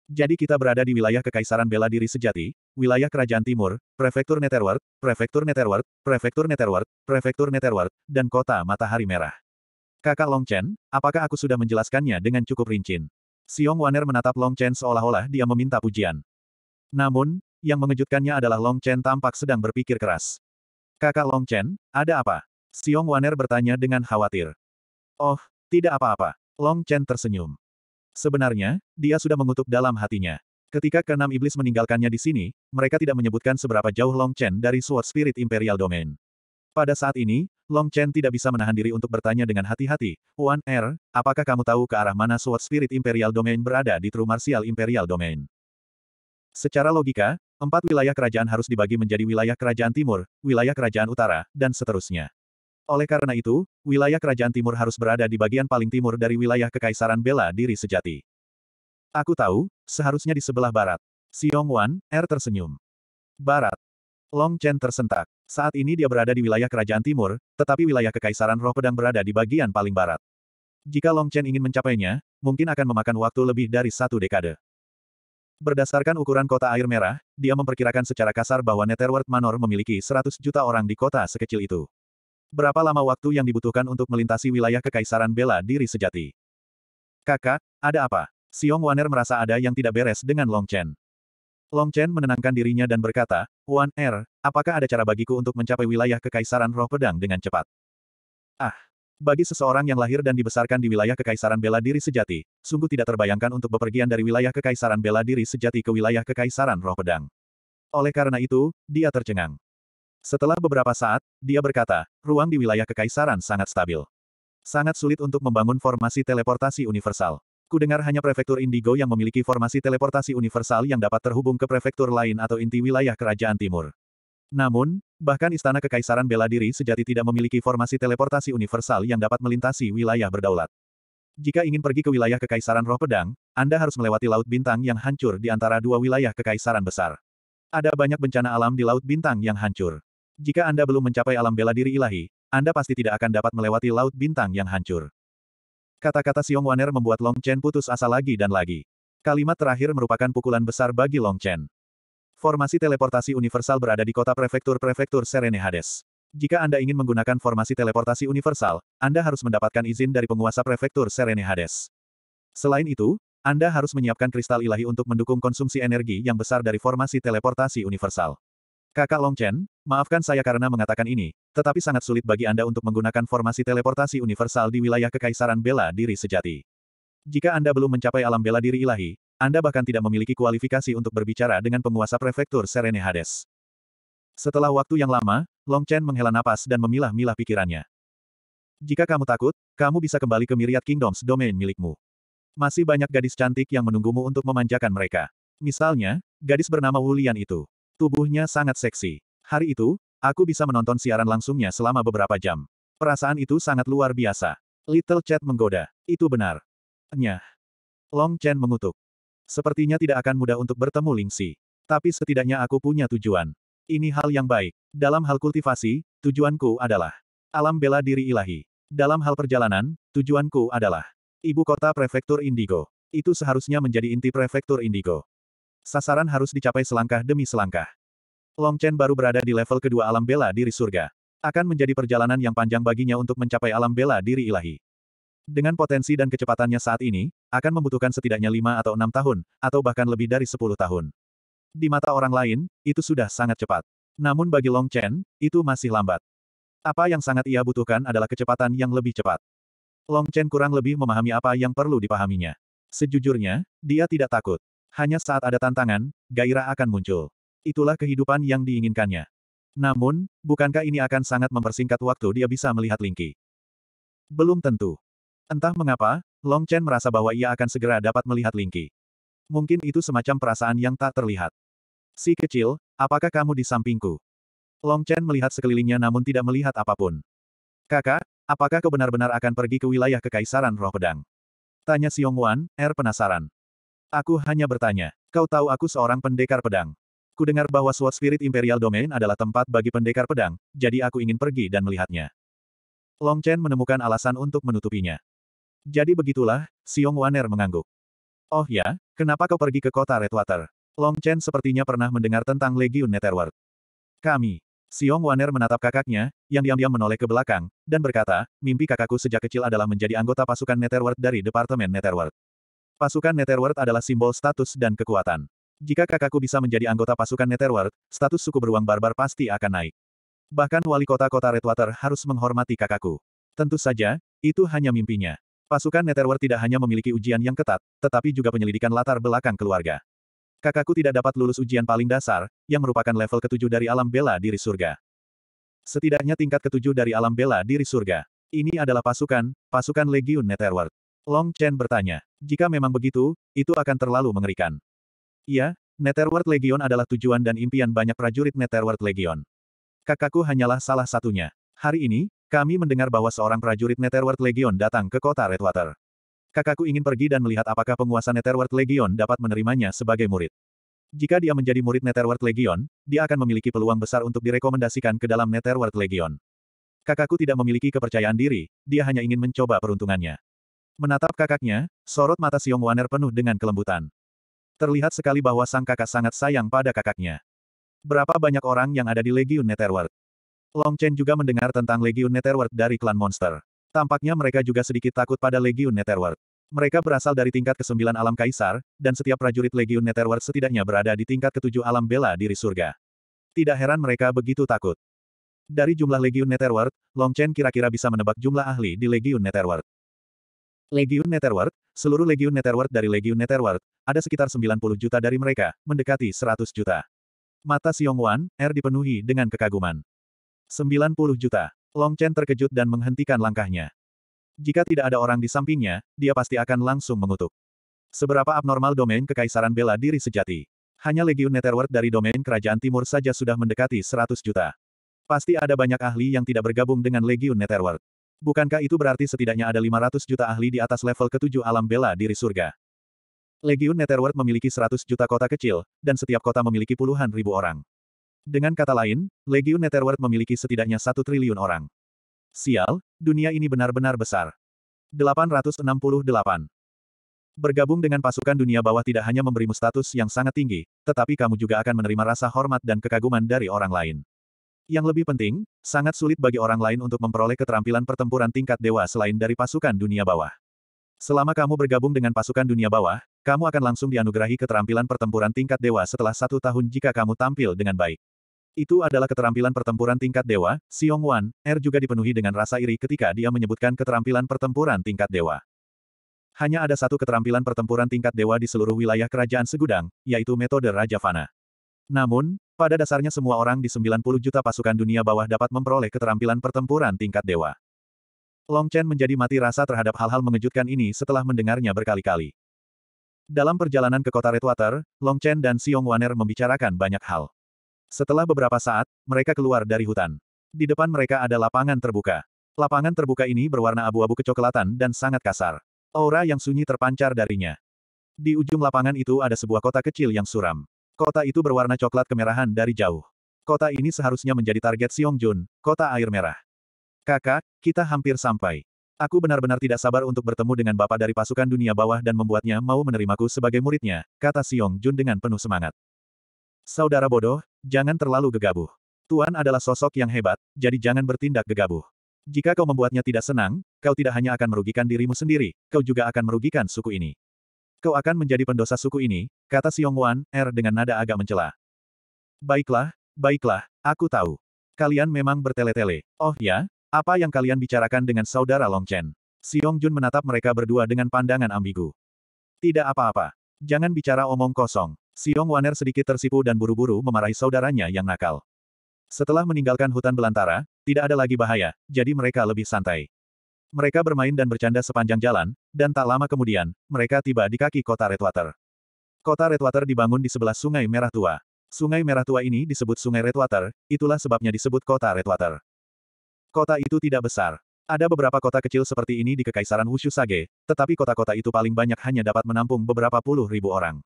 Jadi kita berada di wilayah Kekaisaran Bela Diri Sejati, wilayah Kerajaan Timur, Prefektur Netherworld, Prefektur Netherworld, Prefektur Netherworld, Prefektur Netherworld, dan Kota Matahari Merah. Kakak Long Chen, apakah aku sudah menjelaskannya dengan cukup rincin? Siong Waner menatap Long Chen seolah-olah dia meminta pujian. Namun, yang mengejutkannya adalah Long Chen tampak sedang berpikir keras. Kakak Long Chen, ada apa? Xiong Waner bertanya dengan khawatir. Oh, tidak apa-apa. Long Chen tersenyum. Sebenarnya, dia sudah mengutuk dalam hatinya. Ketika keenam iblis meninggalkannya di sini, mereka tidak menyebutkan seberapa jauh Long Chen dari Sword Spirit Imperial Domain. Pada saat ini, Long Chen tidak bisa menahan diri untuk bertanya dengan hati-hati, Wan Er, apakah kamu tahu ke arah mana Sword Spirit Imperial Domain berada di True Martial Imperial Domain? Secara logika, Empat wilayah kerajaan harus dibagi menjadi wilayah kerajaan timur, wilayah kerajaan utara, dan seterusnya. Oleh karena itu, wilayah kerajaan timur harus berada di bagian paling timur dari wilayah kekaisaran bela diri sejati. Aku tahu, seharusnya di sebelah barat. Xiong Wan, Er tersenyum. Barat. Long Chen tersentak. Saat ini dia berada di wilayah kerajaan timur, tetapi wilayah kekaisaran roh pedang berada di bagian paling barat. Jika Long Chen ingin mencapainya, mungkin akan memakan waktu lebih dari satu dekade. Berdasarkan ukuran kota air merah, dia memperkirakan secara kasar bahwa Netherworld Manor memiliki 100 juta orang di kota sekecil itu. Berapa lama waktu yang dibutuhkan untuk melintasi wilayah kekaisaran bela diri sejati? Kakak, ada apa? Siong Waner merasa ada yang tidak beres dengan Long Chen. Long Chen menenangkan dirinya dan berkata, Wan Er, apakah ada cara bagiku untuk mencapai wilayah kekaisaran roh pedang dengan cepat? Ah, bagi seseorang yang lahir dan dibesarkan di wilayah Kekaisaran Bela Diri Sejati, sungguh tidak terbayangkan untuk bepergian dari wilayah Kekaisaran Bela Diri Sejati ke wilayah Kekaisaran Roh Pedang. Oleh karena itu, dia tercengang. Setelah beberapa saat, dia berkata, ruang di wilayah Kekaisaran sangat stabil. Sangat sulit untuk membangun formasi teleportasi universal. Kudengar hanya prefektur Indigo yang memiliki formasi teleportasi universal yang dapat terhubung ke prefektur lain atau inti wilayah Kerajaan Timur. Namun, bahkan Istana Kekaisaran Bela Diri sejati tidak memiliki formasi teleportasi universal yang dapat melintasi wilayah berdaulat. Jika ingin pergi ke wilayah Kekaisaran Roh Pedang, Anda harus melewati Laut Bintang yang hancur di antara dua wilayah Kekaisaran besar. Ada banyak bencana alam di Laut Bintang yang hancur. Jika Anda belum mencapai alam bela diri ilahi, Anda pasti tidak akan dapat melewati Laut Bintang yang hancur. Kata-kata Siong Waner membuat Long Chen putus asa lagi dan lagi. Kalimat terakhir merupakan pukulan besar bagi Long Chen. Formasi teleportasi universal berada di kota prefektur-prefektur Serene Hades. Jika Anda ingin menggunakan formasi teleportasi universal, Anda harus mendapatkan izin dari penguasa prefektur Serene Hades. Selain itu, Anda harus menyiapkan kristal ilahi untuk mendukung konsumsi energi yang besar dari formasi teleportasi universal. Kakak Long Chen, maafkan saya karena mengatakan ini, tetapi sangat sulit bagi Anda untuk menggunakan formasi teleportasi universal di wilayah Kekaisaran Bela Diri Sejati. Jika Anda belum mencapai alam bela diri ilahi, anda bahkan tidak memiliki kualifikasi untuk berbicara dengan penguasa prefektur Serene Hades. Setelah waktu yang lama, Long Chen menghela napas dan memilah-milah pikirannya. Jika kamu takut, kamu bisa kembali ke Myriad Kingdoms domain milikmu. Masih banyak gadis cantik yang menunggumu untuk memanjakan mereka. Misalnya, gadis bernama Wulian itu. Tubuhnya sangat seksi. Hari itu, aku bisa menonton siaran langsungnya selama beberapa jam. Perasaan itu sangat luar biasa. Little Chat menggoda. Itu benar. Nyah. Long Chen mengutuk. Sepertinya tidak akan mudah untuk bertemu Lingxi. Tapi setidaknya aku punya tujuan. Ini hal yang baik. Dalam hal kultivasi, tujuanku adalah alam bela diri ilahi. Dalam hal perjalanan, tujuanku adalah ibu kota prefektur Indigo. Itu seharusnya menjadi inti prefektur Indigo. Sasaran harus dicapai selangkah demi selangkah. Long Chen baru berada di level kedua alam bela diri surga. Akan menjadi perjalanan yang panjang baginya untuk mencapai alam bela diri ilahi. Dengan potensi dan kecepatannya saat ini, akan membutuhkan setidaknya lima atau enam tahun, atau bahkan lebih dari sepuluh tahun. Di mata orang lain, itu sudah sangat cepat. Namun bagi Long Chen, itu masih lambat. Apa yang sangat ia butuhkan adalah kecepatan yang lebih cepat. Long Chen kurang lebih memahami apa yang perlu dipahaminya. Sejujurnya, dia tidak takut. Hanya saat ada tantangan, gairah akan muncul. Itulah kehidupan yang diinginkannya. Namun, bukankah ini akan sangat mempersingkat waktu dia bisa melihat Lingqi? Belum tentu. Entah mengapa, Long Chen merasa bahwa ia akan segera dapat melihat Lingqi. Mungkin itu semacam perasaan yang tak terlihat. Si kecil, apakah kamu di sampingku? Long Chen melihat sekelilingnya namun tidak melihat apapun. Kakak, apakah kau benar-benar akan pergi ke wilayah Kekaisaran Roh Pedang? Tanya Xiong Wan, Er penasaran. Aku hanya bertanya, kau tahu aku seorang pendekar pedang. Kudengar bahwa Sword Spirit Imperial Domain adalah tempat bagi pendekar pedang, jadi aku ingin pergi dan melihatnya. Long Chen menemukan alasan untuk menutupinya. Jadi begitulah, Xiong Waner mengangguk. Oh ya, kenapa kau pergi ke kota Redwater? Long Chen sepertinya pernah mendengar tentang Legion Netherworld. Kami. Xiong Waner menatap kakaknya, yang diam-diam menoleh ke belakang, dan berkata, mimpi kakakku sejak kecil adalah menjadi anggota pasukan Netherworld dari Departemen Netherworld. Pasukan Netherworld adalah simbol status dan kekuatan. Jika kakakku bisa menjadi anggota pasukan Netherworld, status suku beruang barbar pasti akan naik. Bahkan wali kota kota Redwater harus menghormati kakakku. Tentu saja, itu hanya mimpinya. Pasukan Netherworld tidak hanya memiliki ujian yang ketat, tetapi juga penyelidikan latar belakang keluarga. Kakakku tidak dapat lulus ujian paling dasar, yang merupakan level ketujuh dari alam bela diri surga. Setidaknya tingkat ketujuh dari alam bela diri surga. Ini adalah pasukan, pasukan Legiun Netherworld. Long Chen bertanya, jika memang begitu, itu akan terlalu mengerikan. Iya, Netherworld Legion adalah tujuan dan impian banyak prajurit Netherworld Legion. Kakakku hanyalah salah satunya. Hari ini, kami mendengar bahwa seorang prajurit Netherworld Legion datang ke kota Redwater. Kakakku ingin pergi dan melihat apakah penguasa Netherworld Legion dapat menerimanya sebagai murid. Jika dia menjadi murid Netherworld Legion, dia akan memiliki peluang besar untuk direkomendasikan ke dalam Netherworld Legion. Kakakku tidak memiliki kepercayaan diri, dia hanya ingin mencoba peruntungannya. Menatap kakaknya, sorot mata Siong Waner penuh dengan kelembutan. Terlihat sekali bahwa sang kakak sangat sayang pada kakaknya. Berapa banyak orang yang ada di Legion Netherworld? Long Chen juga mendengar tentang Legion Netherworld dari klan monster. Tampaknya mereka juga sedikit takut pada Legion Netherworld. Mereka berasal dari tingkat ke-9 alam kaisar, dan setiap prajurit Legion Netherworld setidaknya berada di tingkat ke-7 alam bela diri surga. Tidak heran mereka begitu takut. Dari jumlah Legion Netherworld, Long Chen kira-kira bisa menebak jumlah ahli di Legion Netherworld. Legion Netherworld, seluruh Legion Netherworld dari Legion Netherworld, ada sekitar 90 juta dari mereka, mendekati 100 juta. Mata Wan, R dipenuhi dengan kekaguman. 90 juta. Long Chen terkejut dan menghentikan langkahnya. Jika tidak ada orang di sampingnya, dia pasti akan langsung mengutuk. Seberapa abnormal domain kekaisaran bela diri sejati. Hanya Legion Netherworld dari domain kerajaan timur saja sudah mendekati 100 juta. Pasti ada banyak ahli yang tidak bergabung dengan Legion Netherworld. Bukankah itu berarti setidaknya ada 500 juta ahli di atas level ketujuh alam bela diri surga? Legion Netherworld memiliki 100 juta kota kecil, dan setiap kota memiliki puluhan ribu orang. Dengan kata lain, Legion Netherworld memiliki setidaknya satu triliun orang. Sial, dunia ini benar-benar besar. 868. Bergabung dengan pasukan dunia bawah tidak hanya memberimu status yang sangat tinggi, tetapi kamu juga akan menerima rasa hormat dan kekaguman dari orang lain. Yang lebih penting, sangat sulit bagi orang lain untuk memperoleh keterampilan pertempuran tingkat dewa selain dari pasukan dunia bawah. Selama kamu bergabung dengan pasukan dunia bawah, kamu akan langsung dianugerahi keterampilan pertempuran tingkat dewa setelah satu tahun jika kamu tampil dengan baik. Itu adalah keterampilan pertempuran tingkat dewa, Xiong Wan, Er juga dipenuhi dengan rasa iri ketika dia menyebutkan keterampilan pertempuran tingkat dewa. Hanya ada satu keterampilan pertempuran tingkat dewa di seluruh wilayah kerajaan segudang, yaitu metode Raja Fana. Namun, pada dasarnya semua orang di 90 juta pasukan dunia bawah dapat memperoleh keterampilan pertempuran tingkat dewa. Long Chen menjadi mati rasa terhadap hal-hal mengejutkan ini setelah mendengarnya berkali-kali. Dalam perjalanan ke kota Redwater, Long Chen dan Xiong Waner membicarakan banyak hal. Setelah beberapa saat, mereka keluar dari hutan. Di depan mereka ada lapangan terbuka. Lapangan terbuka ini berwarna abu-abu kecoklatan dan sangat kasar. Aura yang sunyi terpancar darinya. Di ujung lapangan itu ada sebuah kota kecil yang suram. Kota itu berwarna coklat kemerahan dari jauh. Kota ini seharusnya menjadi target Jun, kota air merah. Kakak, kita hampir sampai. Aku benar-benar tidak sabar untuk bertemu dengan bapak dari pasukan dunia bawah dan membuatnya mau menerimaku sebagai muridnya, kata Jun dengan penuh semangat. Saudara bodoh, jangan terlalu gegabah. Tuan adalah sosok yang hebat, jadi jangan bertindak gegabah. Jika kau membuatnya tidak senang, kau tidak hanya akan merugikan dirimu sendiri, kau juga akan merugikan suku ini. Kau akan menjadi pendosa suku ini, kata Siong Wan, Er dengan nada agak mencela. Baiklah, baiklah, aku tahu. Kalian memang bertele-tele. Oh ya, apa yang kalian bicarakan dengan saudara Long Chen? Siong Jun menatap mereka berdua dengan pandangan ambigu. Tidak apa-apa. Jangan bicara omong kosong. Siong Waner sedikit tersipu dan buru-buru memarahi saudaranya yang nakal. Setelah meninggalkan hutan belantara, tidak ada lagi bahaya, jadi mereka lebih santai. Mereka bermain dan bercanda sepanjang jalan, dan tak lama kemudian, mereka tiba di kaki kota Redwater. Kota Redwater dibangun di sebelah Sungai Merah Tua. Sungai Merah Tua ini disebut Sungai Redwater, itulah sebabnya disebut Kota Redwater. Kota itu tidak besar. Ada beberapa kota kecil seperti ini di Kekaisaran Wushu Sage, tetapi kota-kota itu paling banyak hanya dapat menampung beberapa puluh ribu orang.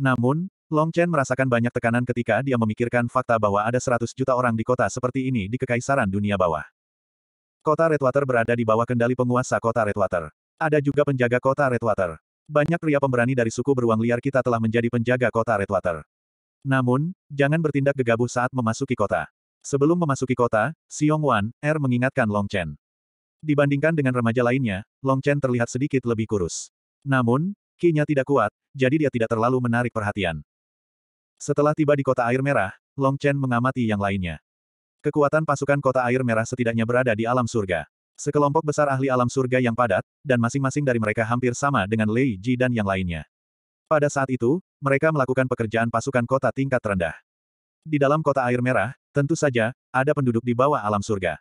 Namun, Long Chen merasakan banyak tekanan ketika dia memikirkan fakta bahwa ada 100 juta orang di kota seperti ini di Kekaisaran Dunia Bawah. Kota Redwater berada di bawah kendali penguasa kota Redwater. Ada juga penjaga kota Redwater. Banyak pria pemberani dari suku beruang liar kita telah menjadi penjaga kota Redwater. Namun, jangan bertindak gegabah saat memasuki kota. Sebelum memasuki kota, Xiong Wan, Er mengingatkan Long Chen. Dibandingkan dengan remaja lainnya, Long Chen terlihat sedikit lebih kurus. Namun, Kinya tidak kuat, jadi dia tidak terlalu menarik perhatian. Setelah tiba di kota air merah, Long Chen mengamati yang lainnya. Kekuatan pasukan kota air merah setidaknya berada di alam surga. Sekelompok besar ahli alam surga yang padat, dan masing-masing dari mereka hampir sama dengan Lei Ji dan yang lainnya. Pada saat itu, mereka melakukan pekerjaan pasukan kota tingkat rendah. Di dalam kota air merah, tentu saja, ada penduduk di bawah alam surga.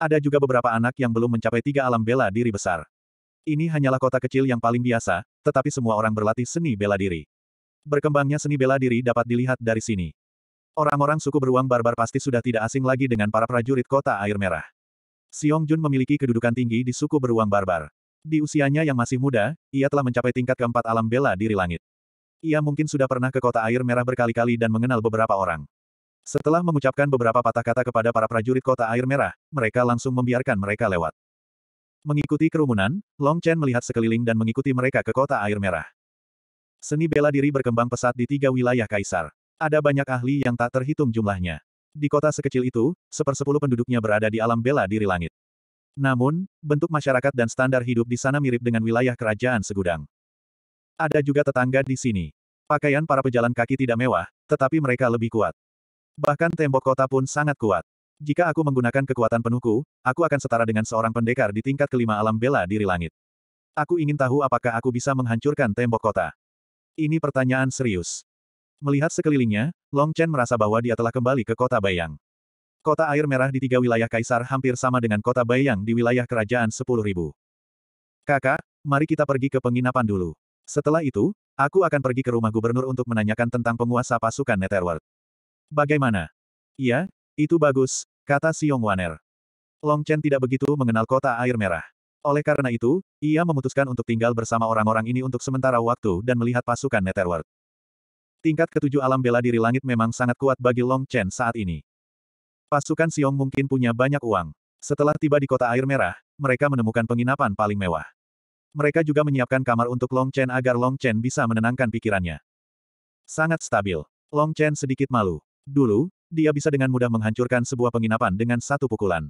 Ada juga beberapa anak yang belum mencapai tiga alam bela diri besar. Ini hanyalah kota kecil yang paling biasa, tetapi semua orang berlatih seni bela diri. Berkembangnya seni bela diri dapat dilihat dari sini. Orang-orang suku beruang barbar pasti sudah tidak asing lagi dengan para prajurit kota air merah. Siong Jun memiliki kedudukan tinggi di suku beruang barbar. Di usianya yang masih muda, ia telah mencapai tingkat keempat alam bela diri langit. Ia mungkin sudah pernah ke kota air merah berkali-kali dan mengenal beberapa orang. Setelah mengucapkan beberapa patah kata kepada para prajurit kota air merah, mereka langsung membiarkan mereka lewat. Mengikuti kerumunan, Long Chen melihat sekeliling dan mengikuti mereka ke kota air merah. Seni bela diri berkembang pesat di tiga wilayah kaisar. Ada banyak ahli yang tak terhitung jumlahnya. Di kota sekecil itu, sepersepuluh penduduknya berada di alam bela diri langit. Namun, bentuk masyarakat dan standar hidup di sana mirip dengan wilayah kerajaan segudang. Ada juga tetangga di sini. Pakaian para pejalan kaki tidak mewah, tetapi mereka lebih kuat. Bahkan tembok kota pun sangat kuat. Jika aku menggunakan kekuatan penuhku, aku akan setara dengan seorang pendekar di tingkat kelima alam bela diri langit. Aku ingin tahu apakah aku bisa menghancurkan tembok kota. Ini pertanyaan serius. Melihat sekelilingnya, Long Chen merasa bahwa dia telah kembali ke kota Bayang. Kota air merah di tiga wilayah kaisar hampir sama dengan kota Bayang di wilayah kerajaan 10.000. Kakak, mari kita pergi ke penginapan dulu. Setelah itu, aku akan pergi ke rumah gubernur untuk menanyakan tentang penguasa pasukan Netherworld. Bagaimana? Iya, itu bagus, kata Siong Waner. Long Chen tidak begitu mengenal kota air merah. Oleh karena itu, ia memutuskan untuk tinggal bersama orang-orang ini untuk sementara waktu dan melihat pasukan Netherworld. Tingkat ketujuh alam bela diri langit memang sangat kuat bagi Long Chen saat ini. Pasukan Yong mungkin punya banyak uang. Setelah tiba di kota air merah, mereka menemukan penginapan paling mewah. Mereka juga menyiapkan kamar untuk Long Chen agar Long Chen bisa menenangkan pikirannya. Sangat stabil. Long Chen sedikit malu. Dulu, dia bisa dengan mudah menghancurkan sebuah penginapan dengan satu pukulan.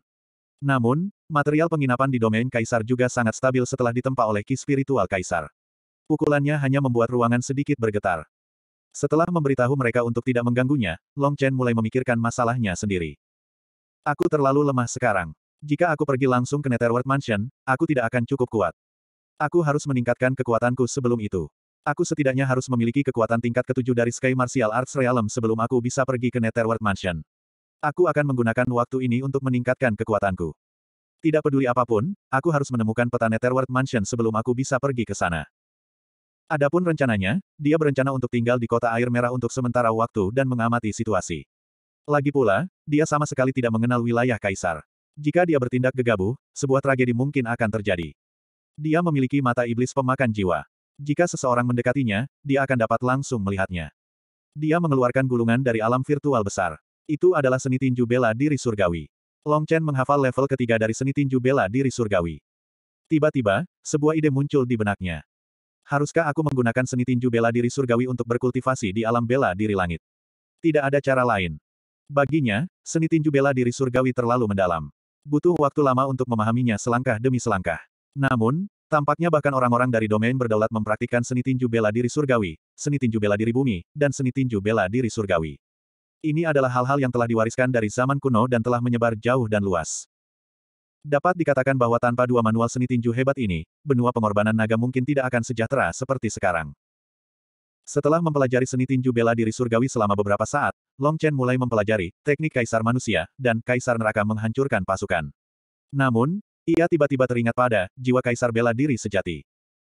Namun, material penginapan di domain kaisar juga sangat stabil setelah ditempa oleh ki spiritual kaisar. Pukulannya hanya membuat ruangan sedikit bergetar. Setelah memberitahu mereka untuk tidak mengganggunya, Long Chen mulai memikirkan masalahnya sendiri. Aku terlalu lemah sekarang. Jika aku pergi langsung ke Netherworld Mansion, aku tidak akan cukup kuat. Aku harus meningkatkan kekuatanku sebelum itu. Aku setidaknya harus memiliki kekuatan tingkat ketujuh dari Sky Martial Arts Realm sebelum aku bisa pergi ke Netherworld Mansion. Aku akan menggunakan waktu ini untuk meningkatkan kekuatanku. Tidak peduli apapun, aku harus menemukan peta Netherworld Mansion sebelum aku bisa pergi ke sana. Adapun rencananya, dia berencana untuk tinggal di kota air merah untuk sementara waktu dan mengamati situasi. Lagi pula, dia sama sekali tidak mengenal wilayah kaisar. Jika dia bertindak gegabah, sebuah tragedi mungkin akan terjadi. Dia memiliki mata iblis pemakan jiwa. Jika seseorang mendekatinya, dia akan dapat langsung melihatnya. Dia mengeluarkan gulungan dari alam virtual besar. Itu adalah seni tinju bela diri surgawi. Long Chen menghafal level ketiga dari seni tinju bela diri surgawi. Tiba-tiba, sebuah ide muncul di benaknya. Haruskah aku menggunakan seni tinju bela diri surgawi untuk berkultivasi di alam bela diri langit? Tidak ada cara lain. Baginya, seni tinju bela diri surgawi terlalu mendalam. Butuh waktu lama untuk memahaminya selangkah demi selangkah. Namun, Tampaknya bahkan orang-orang dari domain berdaulat mempraktikkan seni tinju bela diri surgawi, seni tinju bela diri bumi, dan seni tinju bela diri surgawi. Ini adalah hal-hal yang telah diwariskan dari zaman kuno dan telah menyebar jauh dan luas. Dapat dikatakan bahwa tanpa dua manual seni tinju hebat ini, benua pengorbanan naga mungkin tidak akan sejahtera seperti sekarang. Setelah mempelajari seni tinju bela diri surgawi selama beberapa saat, Long Chen mulai mempelajari teknik kaisar manusia dan kaisar neraka menghancurkan pasukan. Namun, ia tiba-tiba teringat pada jiwa kaisar bela diri sejati.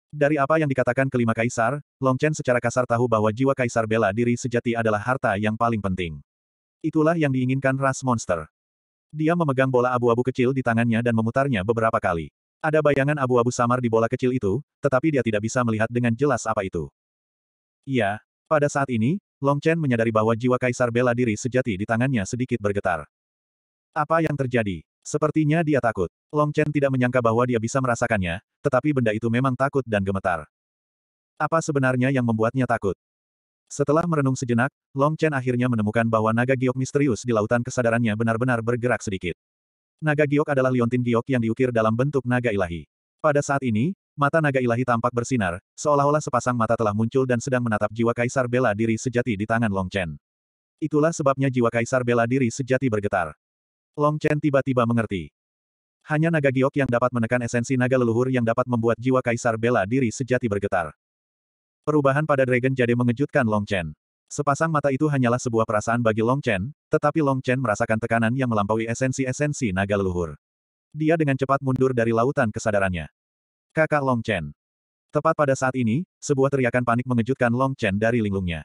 Dari apa yang dikatakan kelima kaisar, Long Chen secara kasar tahu bahwa jiwa kaisar bela diri sejati adalah harta yang paling penting. Itulah yang diinginkan ras monster. Dia memegang bola abu-abu kecil di tangannya dan memutarnya beberapa kali. Ada bayangan abu-abu samar di bola kecil itu, tetapi dia tidak bisa melihat dengan jelas apa itu. Iya, pada saat ini, Long Chen menyadari bahwa jiwa kaisar bela diri sejati di tangannya sedikit bergetar. Apa yang terjadi? Sepertinya dia takut. Long Chen tidak menyangka bahwa dia bisa merasakannya, tetapi benda itu memang takut dan gemetar. Apa sebenarnya yang membuatnya takut? Setelah merenung sejenak, Long Chen akhirnya menemukan bahwa naga giok misterius di lautan kesadarannya benar-benar bergerak sedikit. Naga giok adalah liontin giok yang diukir dalam bentuk naga ilahi. Pada saat ini, mata naga ilahi tampak bersinar, seolah-olah sepasang mata telah muncul dan sedang menatap jiwa kaisar bela diri sejati di tangan Long Chen. Itulah sebabnya jiwa kaisar bela diri sejati bergetar. Long Chen tiba-tiba mengerti. Hanya naga giok yang dapat menekan esensi naga leluhur yang dapat membuat jiwa kaisar bela diri sejati bergetar. Perubahan pada Dragon Jade mengejutkan Long Chen. Sepasang mata itu hanyalah sebuah perasaan bagi Long Chen, tetapi Long Chen merasakan tekanan yang melampaui esensi-esensi naga leluhur. Dia dengan cepat mundur dari lautan kesadarannya. Kakak Long Chen. Tepat pada saat ini, sebuah teriakan panik mengejutkan Long Chen dari linglungnya.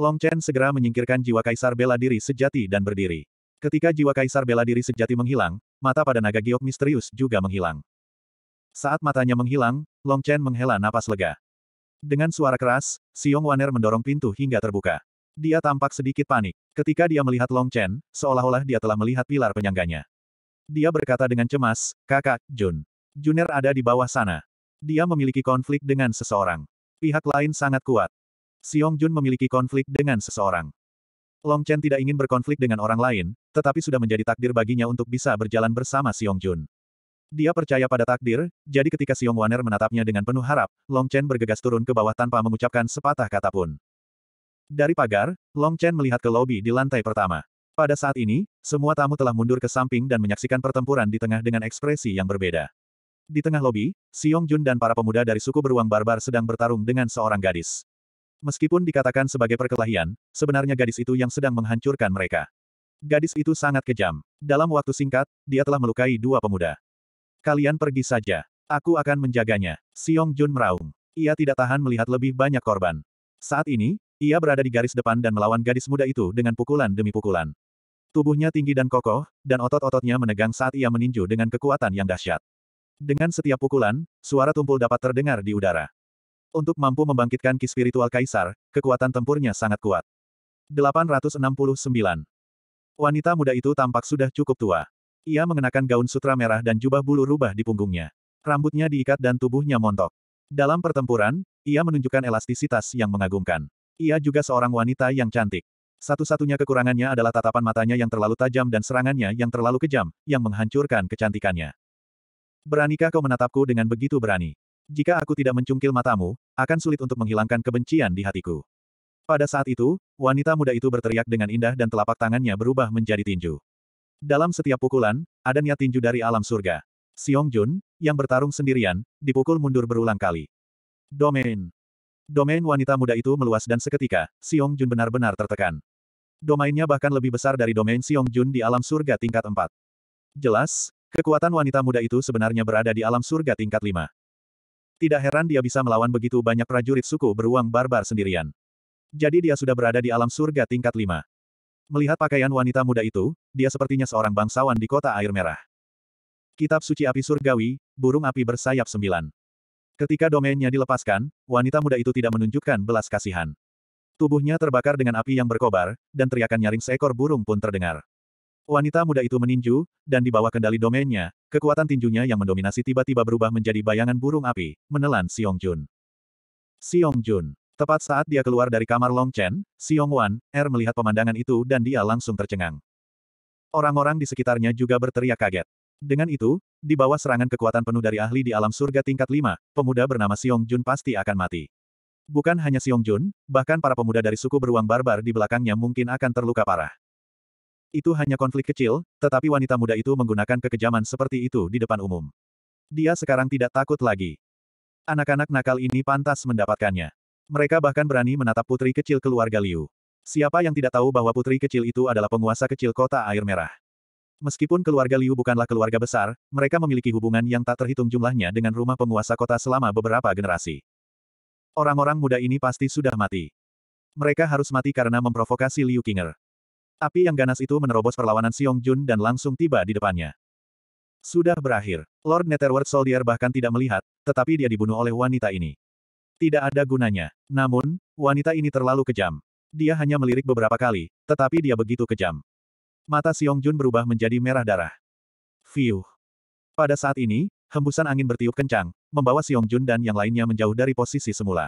Long Chen segera menyingkirkan jiwa kaisar bela diri sejati dan berdiri. Ketika jiwa kaisar bela diri sejati menghilang, mata pada naga giok misterius juga menghilang. Saat matanya menghilang, Long Chen menghela napas lega. Dengan suara keras, Yong Waner mendorong pintu hingga terbuka. Dia tampak sedikit panik. Ketika dia melihat Long Chen, seolah-olah dia telah melihat pilar penyangganya. Dia berkata dengan cemas, kakak, Jun. Juner ada di bawah sana. Dia memiliki konflik dengan seseorang. Pihak lain sangat kuat. Yong Jun memiliki konflik dengan seseorang. Long Chen tidak ingin berkonflik dengan orang lain, tetapi sudah menjadi takdir baginya untuk bisa berjalan bersama Xiong Jun. Dia percaya pada takdir, jadi ketika Xiong Waner menatapnya dengan penuh harap, Long Chen bergegas turun ke bawah tanpa mengucapkan sepatah kata pun. Dari pagar, Long Chen melihat ke lobi di lantai pertama. Pada saat ini, semua tamu telah mundur ke samping dan menyaksikan pertempuran di tengah dengan ekspresi yang berbeda. Di tengah lobi, Xiong Jun dan para pemuda dari suku beruang barbar sedang bertarung dengan seorang gadis. Meskipun dikatakan sebagai perkelahian, sebenarnya gadis itu yang sedang menghancurkan mereka. Gadis itu sangat kejam. Dalam waktu singkat, dia telah melukai dua pemuda. Kalian pergi saja. Aku akan menjaganya. Siong Jun meraung. Ia tidak tahan melihat lebih banyak korban. Saat ini, ia berada di garis depan dan melawan gadis muda itu dengan pukulan demi pukulan. Tubuhnya tinggi dan kokoh, dan otot-ototnya menegang saat ia meninju dengan kekuatan yang dahsyat. Dengan setiap pukulan, suara tumpul dapat terdengar di udara. Untuk mampu membangkitkan ki spiritual kaisar, kekuatan tempurnya sangat kuat. 869. Wanita muda itu tampak sudah cukup tua. Ia mengenakan gaun sutra merah dan jubah bulu rubah di punggungnya. Rambutnya diikat dan tubuhnya montok. Dalam pertempuran, ia menunjukkan elastisitas yang mengagumkan. Ia juga seorang wanita yang cantik. Satu-satunya kekurangannya adalah tatapan matanya yang terlalu tajam dan serangannya yang terlalu kejam, yang menghancurkan kecantikannya. Beranikah kau menatapku dengan begitu berani? Jika aku tidak mencungkil matamu, akan sulit untuk menghilangkan kebencian di hatiku. Pada saat itu, wanita muda itu berteriak dengan indah dan telapak tangannya berubah menjadi tinju. Dalam setiap pukulan, ada niat tinju dari alam surga. Siong Jun, yang bertarung sendirian, dipukul mundur berulang kali. Domain. Domain wanita muda itu meluas dan seketika, Siong Jun benar-benar tertekan. Domainnya bahkan lebih besar dari domain Siong Jun di alam surga tingkat 4. Jelas, kekuatan wanita muda itu sebenarnya berada di alam surga tingkat 5. Tidak heran dia bisa melawan begitu banyak prajurit suku beruang barbar sendirian. Jadi dia sudah berada di alam surga tingkat 5. Melihat pakaian wanita muda itu, dia sepertinya seorang bangsawan di kota air merah. Kitab suci api surgawi, burung api bersayap sembilan. Ketika domainnya dilepaskan, wanita muda itu tidak menunjukkan belas kasihan. Tubuhnya terbakar dengan api yang berkobar, dan teriakan nyaring seekor burung pun terdengar. Wanita muda itu meninju, dan di bawah kendali domainnya, kekuatan tinjunya yang mendominasi tiba-tiba berubah menjadi bayangan burung api, menelan Xiong Jun. Xiong Jun. Tepat saat dia keluar dari kamar Long Chen, Xiong Wan, Er melihat pemandangan itu dan dia langsung tercengang. Orang-orang di sekitarnya juga berteriak kaget. Dengan itu, di bawah serangan kekuatan penuh dari ahli di alam surga tingkat 5, pemuda bernama Xiong Jun pasti akan mati. Bukan hanya Xiong Jun, bahkan para pemuda dari suku beruang barbar di belakangnya mungkin akan terluka parah. Itu hanya konflik kecil, tetapi wanita muda itu menggunakan kekejaman seperti itu di depan umum. Dia sekarang tidak takut lagi. Anak-anak nakal ini pantas mendapatkannya. Mereka bahkan berani menatap putri kecil keluarga Liu. Siapa yang tidak tahu bahwa putri kecil itu adalah penguasa kecil kota air merah? Meskipun keluarga Liu bukanlah keluarga besar, mereka memiliki hubungan yang tak terhitung jumlahnya dengan rumah penguasa kota selama beberapa generasi. Orang-orang muda ini pasti sudah mati. Mereka harus mati karena memprovokasi Liu King'er. Api yang ganas itu menerobos perlawanan Siong Jun dan langsung tiba di depannya. Sudah berakhir. Lord Netherworld Soldier bahkan tidak melihat, tetapi dia dibunuh oleh wanita ini. Tidak ada gunanya. Namun, wanita ini terlalu kejam. Dia hanya melirik beberapa kali, tetapi dia begitu kejam. Mata Siong Jun berubah menjadi merah darah. Fiuh. Pada saat ini, hembusan angin bertiup kencang, membawa Siong Jun dan yang lainnya menjauh dari posisi semula.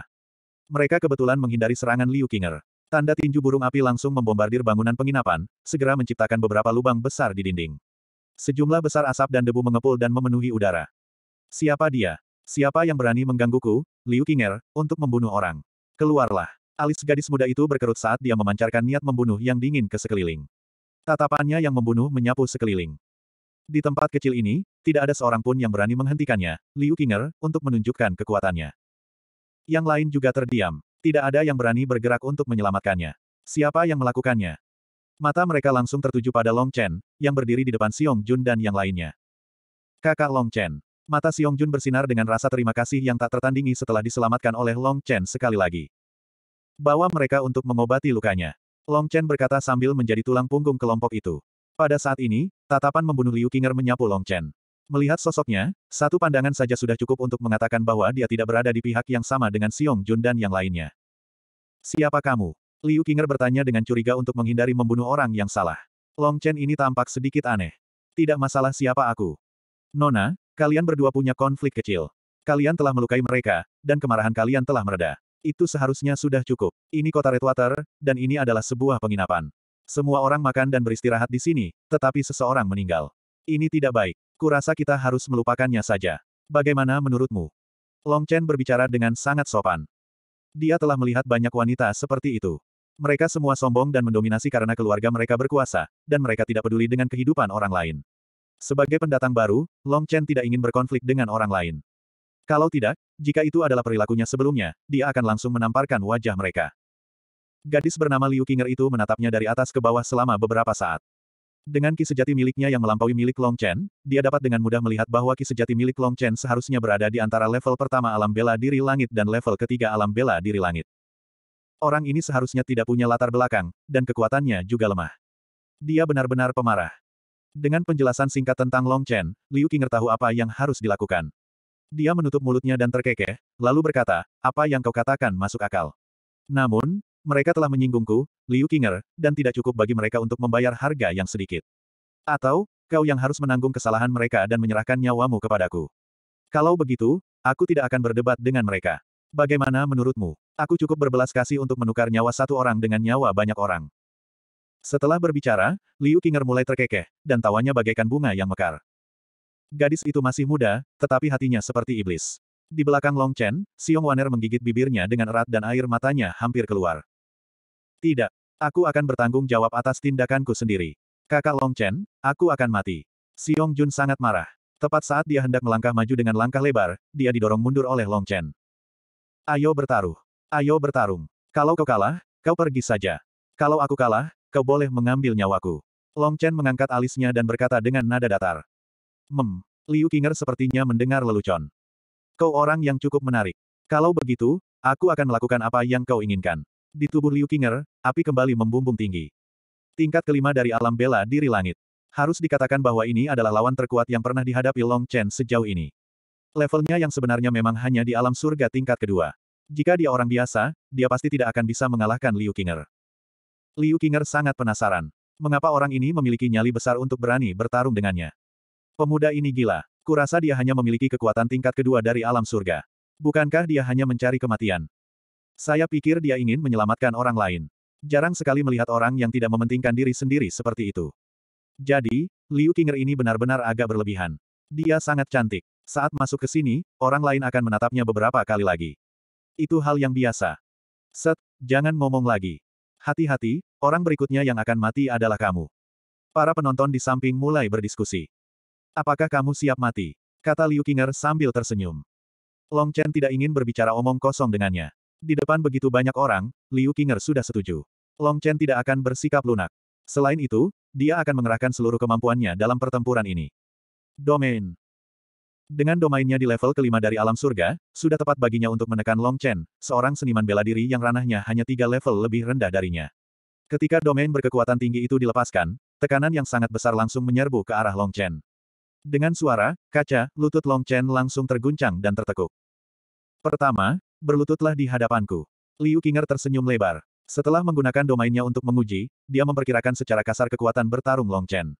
Mereka kebetulan menghindari serangan Liu Qinger. Tanda tinju burung api langsung membombardir bangunan penginapan, segera menciptakan beberapa lubang besar di dinding. Sejumlah besar asap dan debu mengepul dan memenuhi udara. Siapa dia? Siapa yang berani menggangguku, Liu Qinger, untuk membunuh orang? Keluarlah. Alis gadis muda itu berkerut saat dia memancarkan niat membunuh yang dingin ke sekeliling. Tatapannya yang membunuh menyapu sekeliling. Di tempat kecil ini, tidak ada seorang pun yang berani menghentikannya, Liu Qinger, untuk menunjukkan kekuatannya. Yang lain juga terdiam. Tidak ada yang berani bergerak untuk menyelamatkannya. Siapa yang melakukannya? Mata mereka langsung tertuju pada Long Chen, yang berdiri di depan Xiong Jun dan yang lainnya. Kakak Long Chen. Mata Xiong Jun bersinar dengan rasa terima kasih yang tak tertandingi setelah diselamatkan oleh Long Chen sekali lagi. Bawa mereka untuk mengobati lukanya. Long Chen berkata sambil menjadi tulang punggung kelompok itu. Pada saat ini, tatapan membunuh Liu Qinger menyapu Long Chen. Melihat sosoknya, satu pandangan saja sudah cukup untuk mengatakan bahwa dia tidak berada di pihak yang sama dengan Siong Jun dan yang lainnya. Siapa kamu? Liu Qinger bertanya dengan curiga untuk menghindari membunuh orang yang salah. Long Chen ini tampak sedikit aneh. Tidak masalah siapa aku. Nona, kalian berdua punya konflik kecil. Kalian telah melukai mereka, dan kemarahan kalian telah mereda. Itu seharusnya sudah cukup. Ini kota Redwater, dan ini adalah sebuah penginapan. Semua orang makan dan beristirahat di sini, tetapi seseorang meninggal. Ini tidak baik. Kurasa kita harus melupakannya saja. Bagaimana menurutmu? Long Chen berbicara dengan sangat sopan. Dia telah melihat banyak wanita seperti itu. Mereka semua sombong dan mendominasi karena keluarga mereka berkuasa, dan mereka tidak peduli dengan kehidupan orang lain. Sebagai pendatang baru, Long Chen tidak ingin berkonflik dengan orang lain. Kalau tidak, jika itu adalah perilakunya sebelumnya, dia akan langsung menamparkan wajah mereka. Gadis bernama Liu Qinger itu menatapnya dari atas ke bawah selama beberapa saat. Dengan ki sejati miliknya yang melampaui milik Long Chen, dia dapat dengan mudah melihat bahwa ki sejati milik Long Chen seharusnya berada di antara level pertama alam bela diri langit dan level ketiga alam bela diri langit. Orang ini seharusnya tidak punya latar belakang, dan kekuatannya juga lemah. Dia benar-benar pemarah. Dengan penjelasan singkat tentang Long Chen, Liu Qing tahu apa yang harus dilakukan. Dia menutup mulutnya dan terkekeh, lalu berkata, apa yang kau katakan masuk akal. Namun, mereka telah menyinggungku, Liu Qinger, dan tidak cukup bagi mereka untuk membayar harga yang sedikit. Atau, kau yang harus menanggung kesalahan mereka dan menyerahkan nyawamu kepadaku. Kalau begitu, aku tidak akan berdebat dengan mereka. Bagaimana menurutmu? Aku cukup berbelas kasih untuk menukar nyawa satu orang dengan nyawa banyak orang. Setelah berbicara, Liu Qinger mulai terkekeh, dan tawanya bagaikan bunga yang mekar. Gadis itu masih muda, tetapi hatinya seperti iblis. Di belakang Long Chen, Xiong Waner menggigit bibirnya dengan erat dan air matanya hampir keluar. Tidak. Aku akan bertanggung jawab atas tindakanku sendiri. Kakak Long Chen, aku akan mati. Xiong Jun sangat marah. Tepat saat dia hendak melangkah maju dengan langkah lebar, dia didorong mundur oleh Long Chen. Ayo bertaruh. Ayo bertarung. Kalau kau kalah, kau pergi saja. Kalau aku kalah, kau boleh mengambil nyawaku. Long Chen mengangkat alisnya dan berkata dengan nada datar. Mem, Liu Qinger sepertinya mendengar lelucon. Kau orang yang cukup menarik. Kalau begitu, aku akan melakukan apa yang kau inginkan. Di tubuh Liu Qinger, api kembali membumbung tinggi. Tingkat kelima dari alam bela diri langit. Harus dikatakan bahwa ini adalah lawan terkuat yang pernah dihadapi Long Chen sejauh ini. Levelnya yang sebenarnya memang hanya di alam surga tingkat kedua. Jika dia orang biasa, dia pasti tidak akan bisa mengalahkan Liu Qinger. Liu Qinger sangat penasaran. Mengapa orang ini memiliki nyali besar untuk berani bertarung dengannya? Pemuda ini gila. Kurasa dia hanya memiliki kekuatan tingkat kedua dari alam surga. Bukankah dia hanya mencari kematian? Saya pikir dia ingin menyelamatkan orang lain. Jarang sekali melihat orang yang tidak mementingkan diri sendiri seperti itu. Jadi, Liu Qinger ini benar-benar agak berlebihan. Dia sangat cantik. Saat masuk ke sini, orang lain akan menatapnya beberapa kali lagi. Itu hal yang biasa. Set, jangan ngomong lagi. Hati-hati, orang berikutnya yang akan mati adalah kamu. Para penonton di samping mulai berdiskusi. Apakah kamu siap mati? Kata Liu Qinger sambil tersenyum. Long Chen tidak ingin berbicara omong kosong dengannya. Di depan begitu banyak orang, Liu Qinger sudah setuju. Long Chen tidak akan bersikap lunak. Selain itu, dia akan mengerahkan seluruh kemampuannya dalam pertempuran ini. Domain Dengan domainnya di level kelima dari alam surga, sudah tepat baginya untuk menekan Long Chen, seorang seniman bela diri yang ranahnya hanya tiga level lebih rendah darinya. Ketika domain berkekuatan tinggi itu dilepaskan, tekanan yang sangat besar langsung menyerbu ke arah Long Chen. Dengan suara, kaca, lutut Long Chen langsung terguncang dan tertekuk. Pertama, berlututlah di hadapanku. Liu Qinger tersenyum lebar. Setelah menggunakan domainnya untuk menguji, dia memperkirakan secara kasar kekuatan bertarung Long Chen.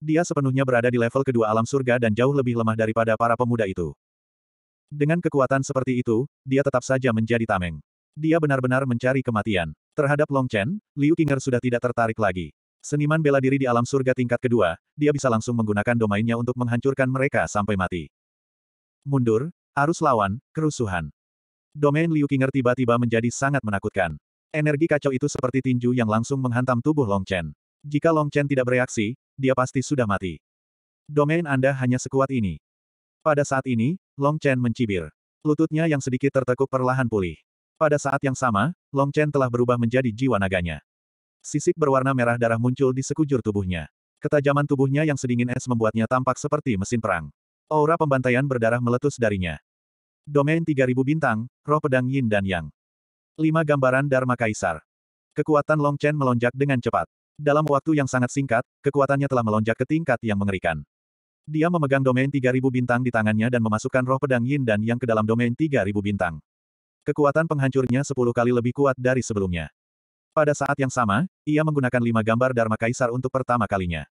Dia sepenuhnya berada di level kedua alam surga dan jauh lebih lemah daripada para pemuda itu. Dengan kekuatan seperti itu, dia tetap saja menjadi tameng. Dia benar-benar mencari kematian. Terhadap Long Chen, Liu Qinger sudah tidak tertarik lagi. Seniman bela diri di alam surga tingkat kedua, dia bisa langsung menggunakan domainnya untuk menghancurkan mereka sampai mati. Mundur, arus lawan, kerusuhan. Domain Liu Qinger tiba-tiba menjadi sangat menakutkan. Energi kacau itu seperti tinju yang langsung menghantam tubuh Long Chen. Jika Long Chen tidak bereaksi, dia pasti sudah mati. Domain Anda hanya sekuat ini. Pada saat ini, Long Chen mencibir. Lututnya yang sedikit tertekuk perlahan pulih. Pada saat yang sama, Long Chen telah berubah menjadi jiwa naganya. Sisik berwarna merah darah muncul di sekujur tubuhnya. Ketajaman tubuhnya yang sedingin es membuatnya tampak seperti mesin perang. Aura pembantaian berdarah meletus darinya. Domain 3000 bintang, roh pedang Yin dan Yang. Lima gambaran Dharma Kaisar. Kekuatan Long Chen melonjak dengan cepat. Dalam waktu yang sangat singkat, kekuatannya telah melonjak ke tingkat yang mengerikan. Dia memegang domain 3000 bintang di tangannya dan memasukkan roh pedang Yin dan Yang ke dalam domain 3000 bintang. Kekuatan penghancurnya 10 kali lebih kuat dari sebelumnya. Pada saat yang sama, ia menggunakan lima gambar Dharma Kaisar untuk pertama kalinya.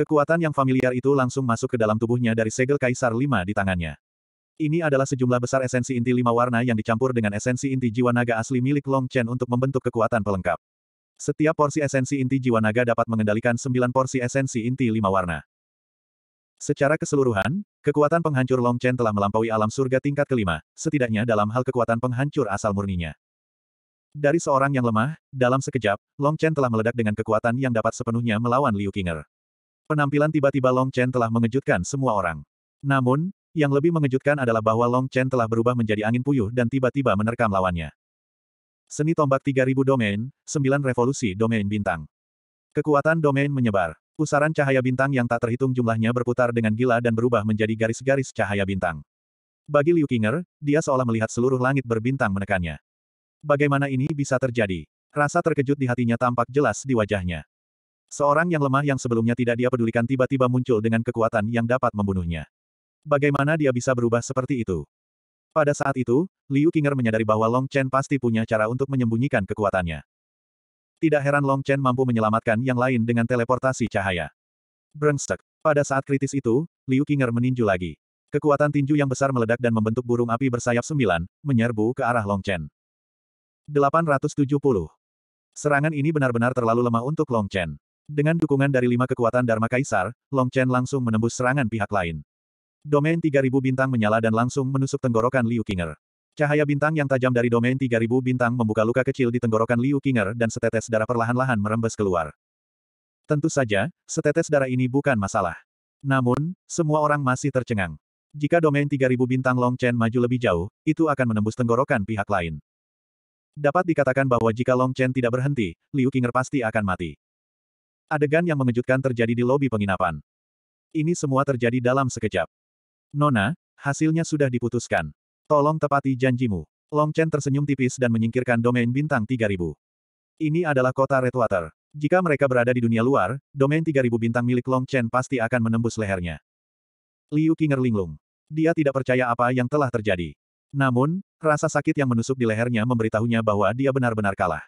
Kekuatan yang familiar itu langsung masuk ke dalam tubuhnya dari segel Kaisar 5 di tangannya. Ini adalah sejumlah besar esensi inti lima warna yang dicampur dengan esensi inti jiwa naga asli milik Long Chen untuk membentuk kekuatan pelengkap. Setiap porsi esensi inti jiwa naga dapat mengendalikan sembilan porsi esensi inti lima warna. Secara keseluruhan, kekuatan penghancur Long Chen telah melampaui alam surga tingkat kelima, setidaknya dalam hal kekuatan penghancur asal murninya. Dari seorang yang lemah, dalam sekejap, Long Chen telah meledak dengan kekuatan yang dapat sepenuhnya melawan Liu Qinger. Penampilan tiba-tiba Long Chen telah mengejutkan semua orang. Namun, yang lebih mengejutkan adalah bahwa Long Chen telah berubah menjadi angin puyuh dan tiba-tiba menerkam lawannya. Seni tombak 3000 domain, 9 revolusi domain bintang. Kekuatan domain menyebar. Pusaran cahaya bintang yang tak terhitung jumlahnya berputar dengan gila dan berubah menjadi garis-garis cahaya bintang. Bagi Liu Qinger, dia seolah melihat seluruh langit berbintang menekannya. Bagaimana ini bisa terjadi? Rasa terkejut di hatinya tampak jelas di wajahnya. Seorang yang lemah yang sebelumnya tidak dia pedulikan tiba-tiba muncul dengan kekuatan yang dapat membunuhnya. Bagaimana dia bisa berubah seperti itu? Pada saat itu, Liu Qinger menyadari bahwa Long Chen pasti punya cara untuk menyembunyikan kekuatannya. Tidak heran Long Chen mampu menyelamatkan yang lain dengan teleportasi cahaya. Brengsek. Pada saat kritis itu, Liu Qinger meninju lagi. Kekuatan tinju yang besar meledak dan membentuk burung api bersayap sembilan, menyerbu ke arah Long Chen. 870. Serangan ini benar-benar terlalu lemah untuk Long Chen. Dengan dukungan dari lima kekuatan Dharma Kaisar, Long Chen langsung menembus serangan pihak lain. Domain 3000 bintang menyala dan langsung menusuk tenggorokan Liu Qinger. Cahaya bintang yang tajam dari domain 3000 bintang membuka luka kecil di tenggorokan Liu Qinger dan setetes darah perlahan-lahan merembes keluar. Tentu saja, setetes darah ini bukan masalah. Namun, semua orang masih tercengang. Jika domain 3000 bintang Long Chen maju lebih jauh, itu akan menembus tenggorokan pihak lain. Dapat dikatakan bahwa jika Long Chen tidak berhenti, Liu Qinger pasti akan mati. Adegan yang mengejutkan terjadi di lobi penginapan. Ini semua terjadi dalam sekejap. Nona, hasilnya sudah diputuskan. Tolong tepati janjimu. Long Chen tersenyum tipis dan menyingkirkan domain bintang 3000. Ini adalah kota Redwater. Jika mereka berada di dunia luar, domain 3000 bintang milik Long Chen pasti akan menembus lehernya. Liu Qinger linglung. Dia tidak percaya apa yang telah terjadi. Namun, rasa sakit yang menusuk di lehernya memberitahunya bahwa dia benar-benar kalah.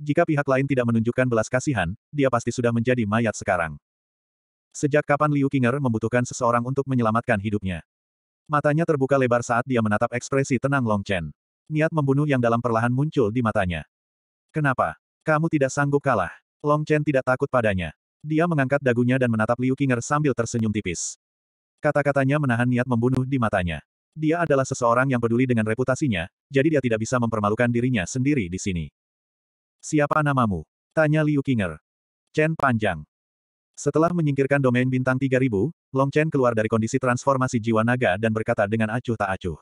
Jika pihak lain tidak menunjukkan belas kasihan, dia pasti sudah menjadi mayat sekarang. Sejak kapan Liu Qinger membutuhkan seseorang untuk menyelamatkan hidupnya? Matanya terbuka lebar saat dia menatap ekspresi tenang Long Chen. Niat membunuh yang dalam perlahan muncul di matanya. Kenapa? Kamu tidak sanggup kalah. Long Chen tidak takut padanya. Dia mengangkat dagunya dan menatap Liu Qinger sambil tersenyum tipis. Kata-katanya menahan niat membunuh di matanya. Dia adalah seseorang yang peduli dengan reputasinya, jadi dia tidak bisa mempermalukan dirinya sendiri di sini. Siapa namamu? Tanya Liu Qinger. Chen Panjang. Setelah menyingkirkan domain bintang 3000, Long Chen keluar dari kondisi transformasi jiwa naga dan berkata dengan acuh tak acuh.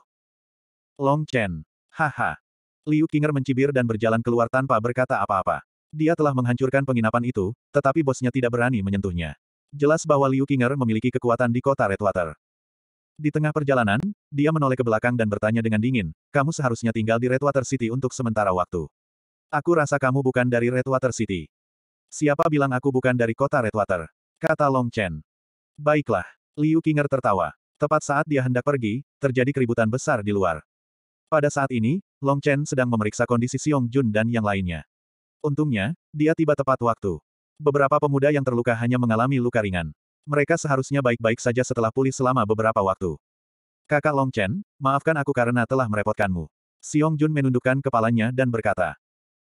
Long Chen. Haha. Liu Qinger mencibir dan berjalan keluar tanpa berkata apa-apa. Dia telah menghancurkan penginapan itu, tetapi bosnya tidak berani menyentuhnya. Jelas bahwa Liu Qinger memiliki kekuatan di kota Redwater. Di tengah perjalanan, dia menoleh ke belakang dan bertanya dengan dingin, kamu seharusnya tinggal di Redwater City untuk sementara waktu. Aku rasa kamu bukan dari Redwater City. Siapa bilang aku bukan dari kota Redwater? Kata Long Chen. Baiklah. Liu Qinger tertawa. Tepat saat dia hendak pergi, terjadi keributan besar di luar. Pada saat ini, Long Chen sedang memeriksa kondisi Xiong Jun dan yang lainnya. Untungnya, dia tiba tepat waktu. Beberapa pemuda yang terluka hanya mengalami luka ringan. Mereka seharusnya baik-baik saja setelah pulih selama beberapa waktu. Kakak Long Chen, maafkan aku karena telah merepotkanmu. Xiong Jun menundukkan kepalanya dan berkata.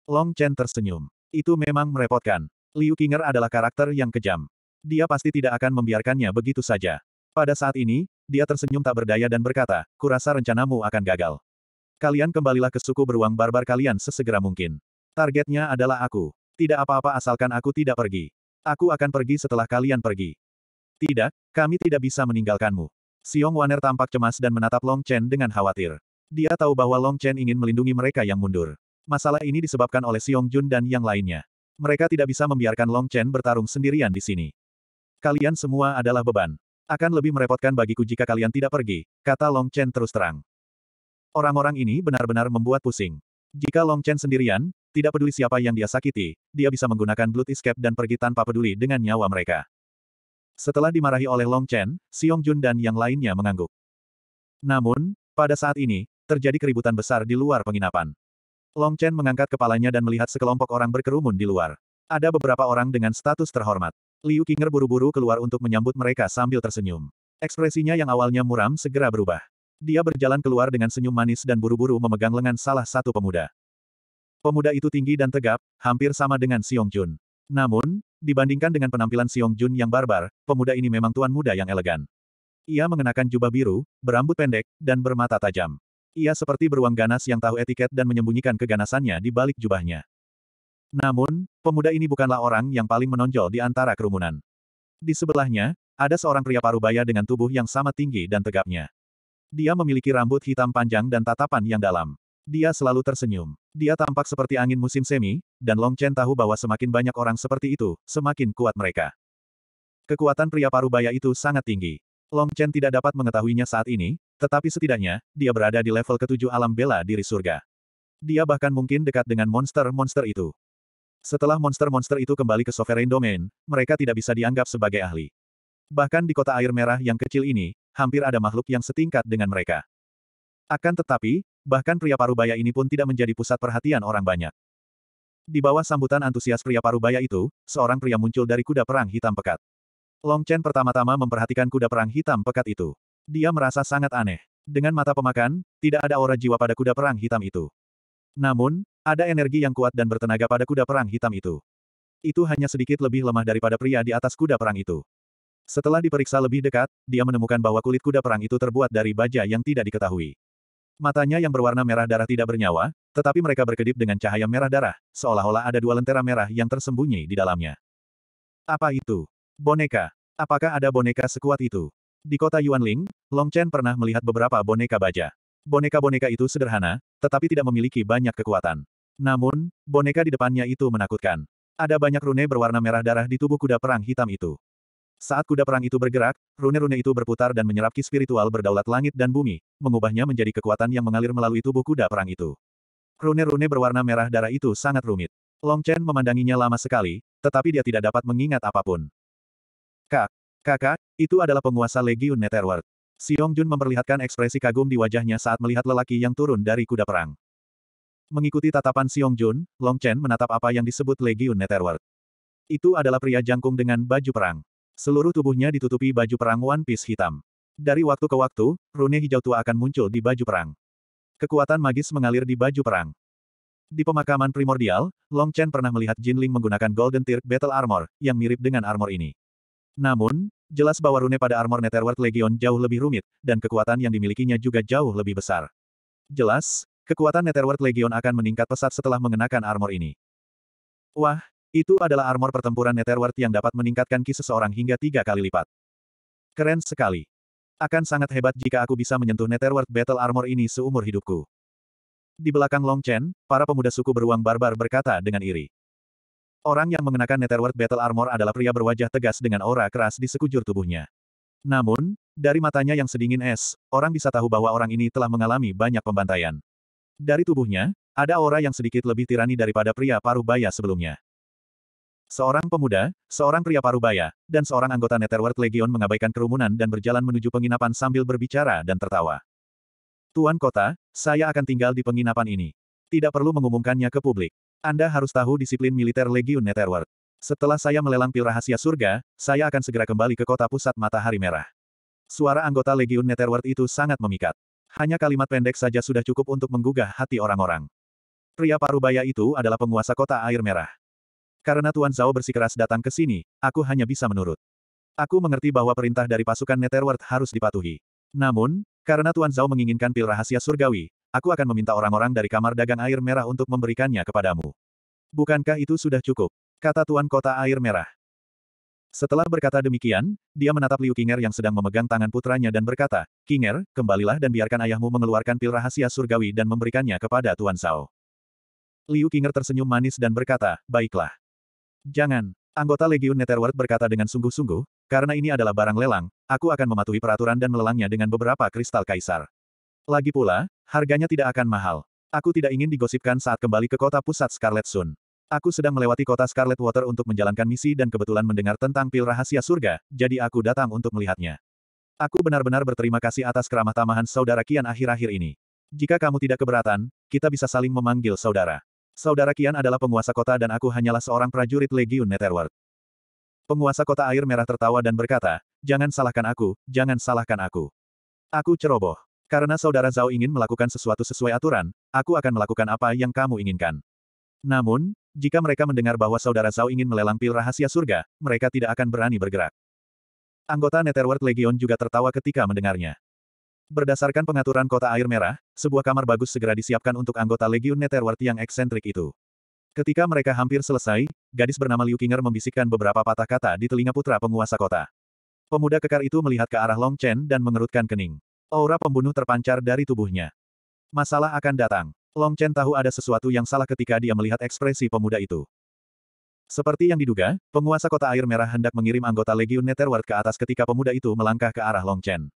Long Chen tersenyum. Itu memang merepotkan. Liu Qinger adalah karakter yang kejam. Dia pasti tidak akan membiarkannya begitu saja. Pada saat ini, dia tersenyum tak berdaya dan berkata, kurasa rencanamu akan gagal. Kalian kembalilah ke suku beruang barbar kalian sesegera mungkin. Targetnya adalah aku. Tidak apa-apa asalkan aku tidak pergi. Aku akan pergi setelah kalian pergi. Tidak, kami tidak bisa meninggalkanmu. Siong Waner tampak cemas dan menatap Long Chen dengan khawatir. Dia tahu bahwa Long Chen ingin melindungi mereka yang mundur. Masalah ini disebabkan oleh Xiong Jun dan yang lainnya. Mereka tidak bisa membiarkan Long Chen bertarung sendirian di sini. Kalian semua adalah beban. Akan lebih merepotkan bagiku jika kalian tidak pergi, kata Long Chen terus terang. Orang-orang ini benar-benar membuat pusing. Jika Long Chen sendirian, tidak peduli siapa yang dia sakiti, dia bisa menggunakan Blood Escape dan pergi tanpa peduli dengan nyawa mereka. Setelah dimarahi oleh Long Chen, Xiong Jun dan yang lainnya mengangguk. Namun, pada saat ini, terjadi keributan besar di luar penginapan. Long Chen mengangkat kepalanya dan melihat sekelompok orang berkerumun di luar. Ada beberapa orang dengan status terhormat. Liu Qinger buru-buru keluar untuk menyambut mereka sambil tersenyum. Ekspresinya yang awalnya muram segera berubah. Dia berjalan keluar dengan senyum manis dan buru-buru memegang lengan salah satu pemuda. Pemuda itu tinggi dan tegap, hampir sama dengan Xiong Jun. Namun, dibandingkan dengan penampilan Xiong Jun yang barbar, pemuda ini memang tuan muda yang elegan. Ia mengenakan jubah biru, berambut pendek, dan bermata tajam. Ia seperti beruang ganas yang tahu etiket dan menyembunyikan keganasannya di balik jubahnya. Namun, pemuda ini bukanlah orang yang paling menonjol di antara kerumunan. Di sebelahnya, ada seorang pria parubaya dengan tubuh yang sama tinggi dan tegapnya. Dia memiliki rambut hitam panjang dan tatapan yang dalam. Dia selalu tersenyum. Dia tampak seperti angin musim semi, dan Long Chen tahu bahwa semakin banyak orang seperti itu, semakin kuat mereka. Kekuatan pria parubaya itu sangat tinggi. Long Chen tidak dapat mengetahuinya saat ini, tetapi setidaknya, dia berada di level ketujuh alam bela diri surga. Dia bahkan mungkin dekat dengan monster-monster itu. Setelah monster-monster itu kembali ke Sovereign Domain, mereka tidak bisa dianggap sebagai ahli. Bahkan di kota air merah yang kecil ini, hampir ada makhluk yang setingkat dengan mereka. Akan tetapi, bahkan pria parubaya ini pun tidak menjadi pusat perhatian orang banyak. Di bawah sambutan antusias pria parubaya itu, seorang pria muncul dari kuda perang hitam pekat. Long Chen pertama-tama memperhatikan kuda perang hitam pekat itu. Dia merasa sangat aneh. Dengan mata pemakan, tidak ada aura jiwa pada kuda perang hitam itu. Namun, ada energi yang kuat dan bertenaga pada kuda perang hitam itu. Itu hanya sedikit lebih lemah daripada pria di atas kuda perang itu. Setelah diperiksa lebih dekat, dia menemukan bahwa kulit kuda perang itu terbuat dari baja yang tidak diketahui. Matanya yang berwarna merah darah tidak bernyawa, tetapi mereka berkedip dengan cahaya merah darah, seolah-olah ada dua lentera merah yang tersembunyi di dalamnya. Apa itu? Boneka. Apakah ada boneka sekuat itu? Di kota Yuanling, Long Chen pernah melihat beberapa boneka baja. Boneka-boneka itu sederhana, tetapi tidak memiliki banyak kekuatan. Namun, boneka di depannya itu menakutkan. Ada banyak rune berwarna merah darah di tubuh kuda perang hitam itu. Saat kuda perang itu bergerak, rune-rune itu berputar dan menyerap ki spiritual berdaulat langit dan bumi, mengubahnya menjadi kekuatan yang mengalir melalui tubuh kuda perang itu. Rune-rune berwarna merah darah itu sangat rumit. Long Chen memandanginya lama sekali, tetapi dia tidak dapat mengingat apapun. Kak, Kakak, itu adalah penguasa Legion Netherworld. Siong Jun memperlihatkan ekspresi kagum di wajahnya saat melihat lelaki yang turun dari kuda perang. Mengikuti tatapan Siong Jun, Long Chen menatap apa yang disebut Legion Netherworld. Itu adalah pria jangkung dengan baju perang. Seluruh tubuhnya ditutupi baju perang One Piece hitam. Dari waktu ke waktu, rune hijau tua akan muncul di baju perang. Kekuatan magis mengalir di baju perang. Di pemakaman primordial, Long Chen pernah melihat Jin Ling menggunakan Golden Tier Battle Armor, yang mirip dengan armor ini. Namun, jelas bahwa rune pada Armor Netherworld Legion jauh lebih rumit, dan kekuatan yang dimilikinya juga jauh lebih besar. Jelas, kekuatan Netherworld Legion akan meningkat pesat setelah mengenakan armor ini. Wah, itu adalah armor pertempuran Netherworld yang dapat meningkatkan ki seseorang hingga tiga kali lipat. Keren sekali. Akan sangat hebat jika aku bisa menyentuh Netherworld Battle Armor ini seumur hidupku. Di belakang Long Chen, para pemuda suku beruang barbar berkata dengan iri. Orang yang mengenakan Netherworld Battle Armor adalah pria berwajah tegas dengan aura keras di sekujur tubuhnya. Namun, dari matanya yang sedingin es, orang bisa tahu bahwa orang ini telah mengalami banyak pembantaian. Dari tubuhnya, ada aura yang sedikit lebih tirani daripada pria paruh baya sebelumnya. Seorang pemuda, seorang pria paruh baya, dan seorang anggota Netherworld Legion mengabaikan kerumunan dan berjalan menuju penginapan sambil berbicara dan tertawa. Tuan kota, saya akan tinggal di penginapan ini. Tidak perlu mengumumkannya ke publik. Anda harus tahu disiplin militer Legion Network. Setelah saya melelang pil rahasia surga, saya akan segera kembali ke kota pusat matahari merah. Suara anggota Legion Network itu sangat memikat. Hanya kalimat pendek saja sudah cukup untuk menggugah hati orang-orang. Pria parubaya itu adalah penguasa kota air merah. Karena Tuan Zhao bersikeras datang ke sini, aku hanya bisa menurut. Aku mengerti bahwa perintah dari pasukan Netherworld harus dipatuhi. Namun, karena Tuan Zhao menginginkan pil rahasia surgawi, aku akan meminta orang-orang dari kamar dagang air merah untuk memberikannya kepadamu. Bukankah itu sudah cukup? Kata Tuan Kota Air Merah. Setelah berkata demikian, dia menatap Liu Kinger yang sedang memegang tangan putranya dan berkata, Kinger, kembalilah dan biarkan ayahmu mengeluarkan pil rahasia surgawi dan memberikannya kepada Tuan Sao. Liu Kinger tersenyum manis dan berkata, baiklah. Jangan. Anggota Legion Netherworld berkata dengan sungguh-sungguh, karena ini adalah barang lelang, aku akan mematuhi peraturan dan melelangnya dengan beberapa kristal kaisar. Lagi pula, Harganya tidak akan mahal. Aku tidak ingin digosipkan saat kembali ke kota pusat Scarlet Sun. Aku sedang melewati kota Scarlet Water untuk menjalankan misi dan kebetulan mendengar tentang pil rahasia surga, jadi aku datang untuk melihatnya. Aku benar-benar berterima kasih atas keramah tamahan saudara Kian akhir-akhir ini. Jika kamu tidak keberatan, kita bisa saling memanggil saudara. Saudara Kian adalah penguasa kota dan aku hanyalah seorang prajurit Legion Netherworld. Penguasa kota air merah tertawa dan berkata, Jangan salahkan aku, jangan salahkan aku. Aku ceroboh. Karena saudara Zhao ingin melakukan sesuatu sesuai aturan, aku akan melakukan apa yang kamu inginkan. Namun, jika mereka mendengar bahwa saudara Zhao ingin melelang pil rahasia surga, mereka tidak akan berani bergerak. Anggota Netherworld Legion juga tertawa ketika mendengarnya. Berdasarkan pengaturan kota air merah, sebuah kamar bagus segera disiapkan untuk anggota Legion Netherworld yang eksentrik itu. Ketika mereka hampir selesai, gadis bernama Liu Qinger membisikkan beberapa patah kata di telinga putra penguasa kota. Pemuda kekar itu melihat ke arah Long Chen dan mengerutkan kening. Aura pembunuh terpancar dari tubuhnya. Masalah akan datang. Long Chen tahu ada sesuatu yang salah ketika dia melihat ekspresi pemuda itu. Seperti yang diduga, penguasa kota air merah hendak mengirim anggota Legion Netherworld ke atas ketika pemuda itu melangkah ke arah Long Chen.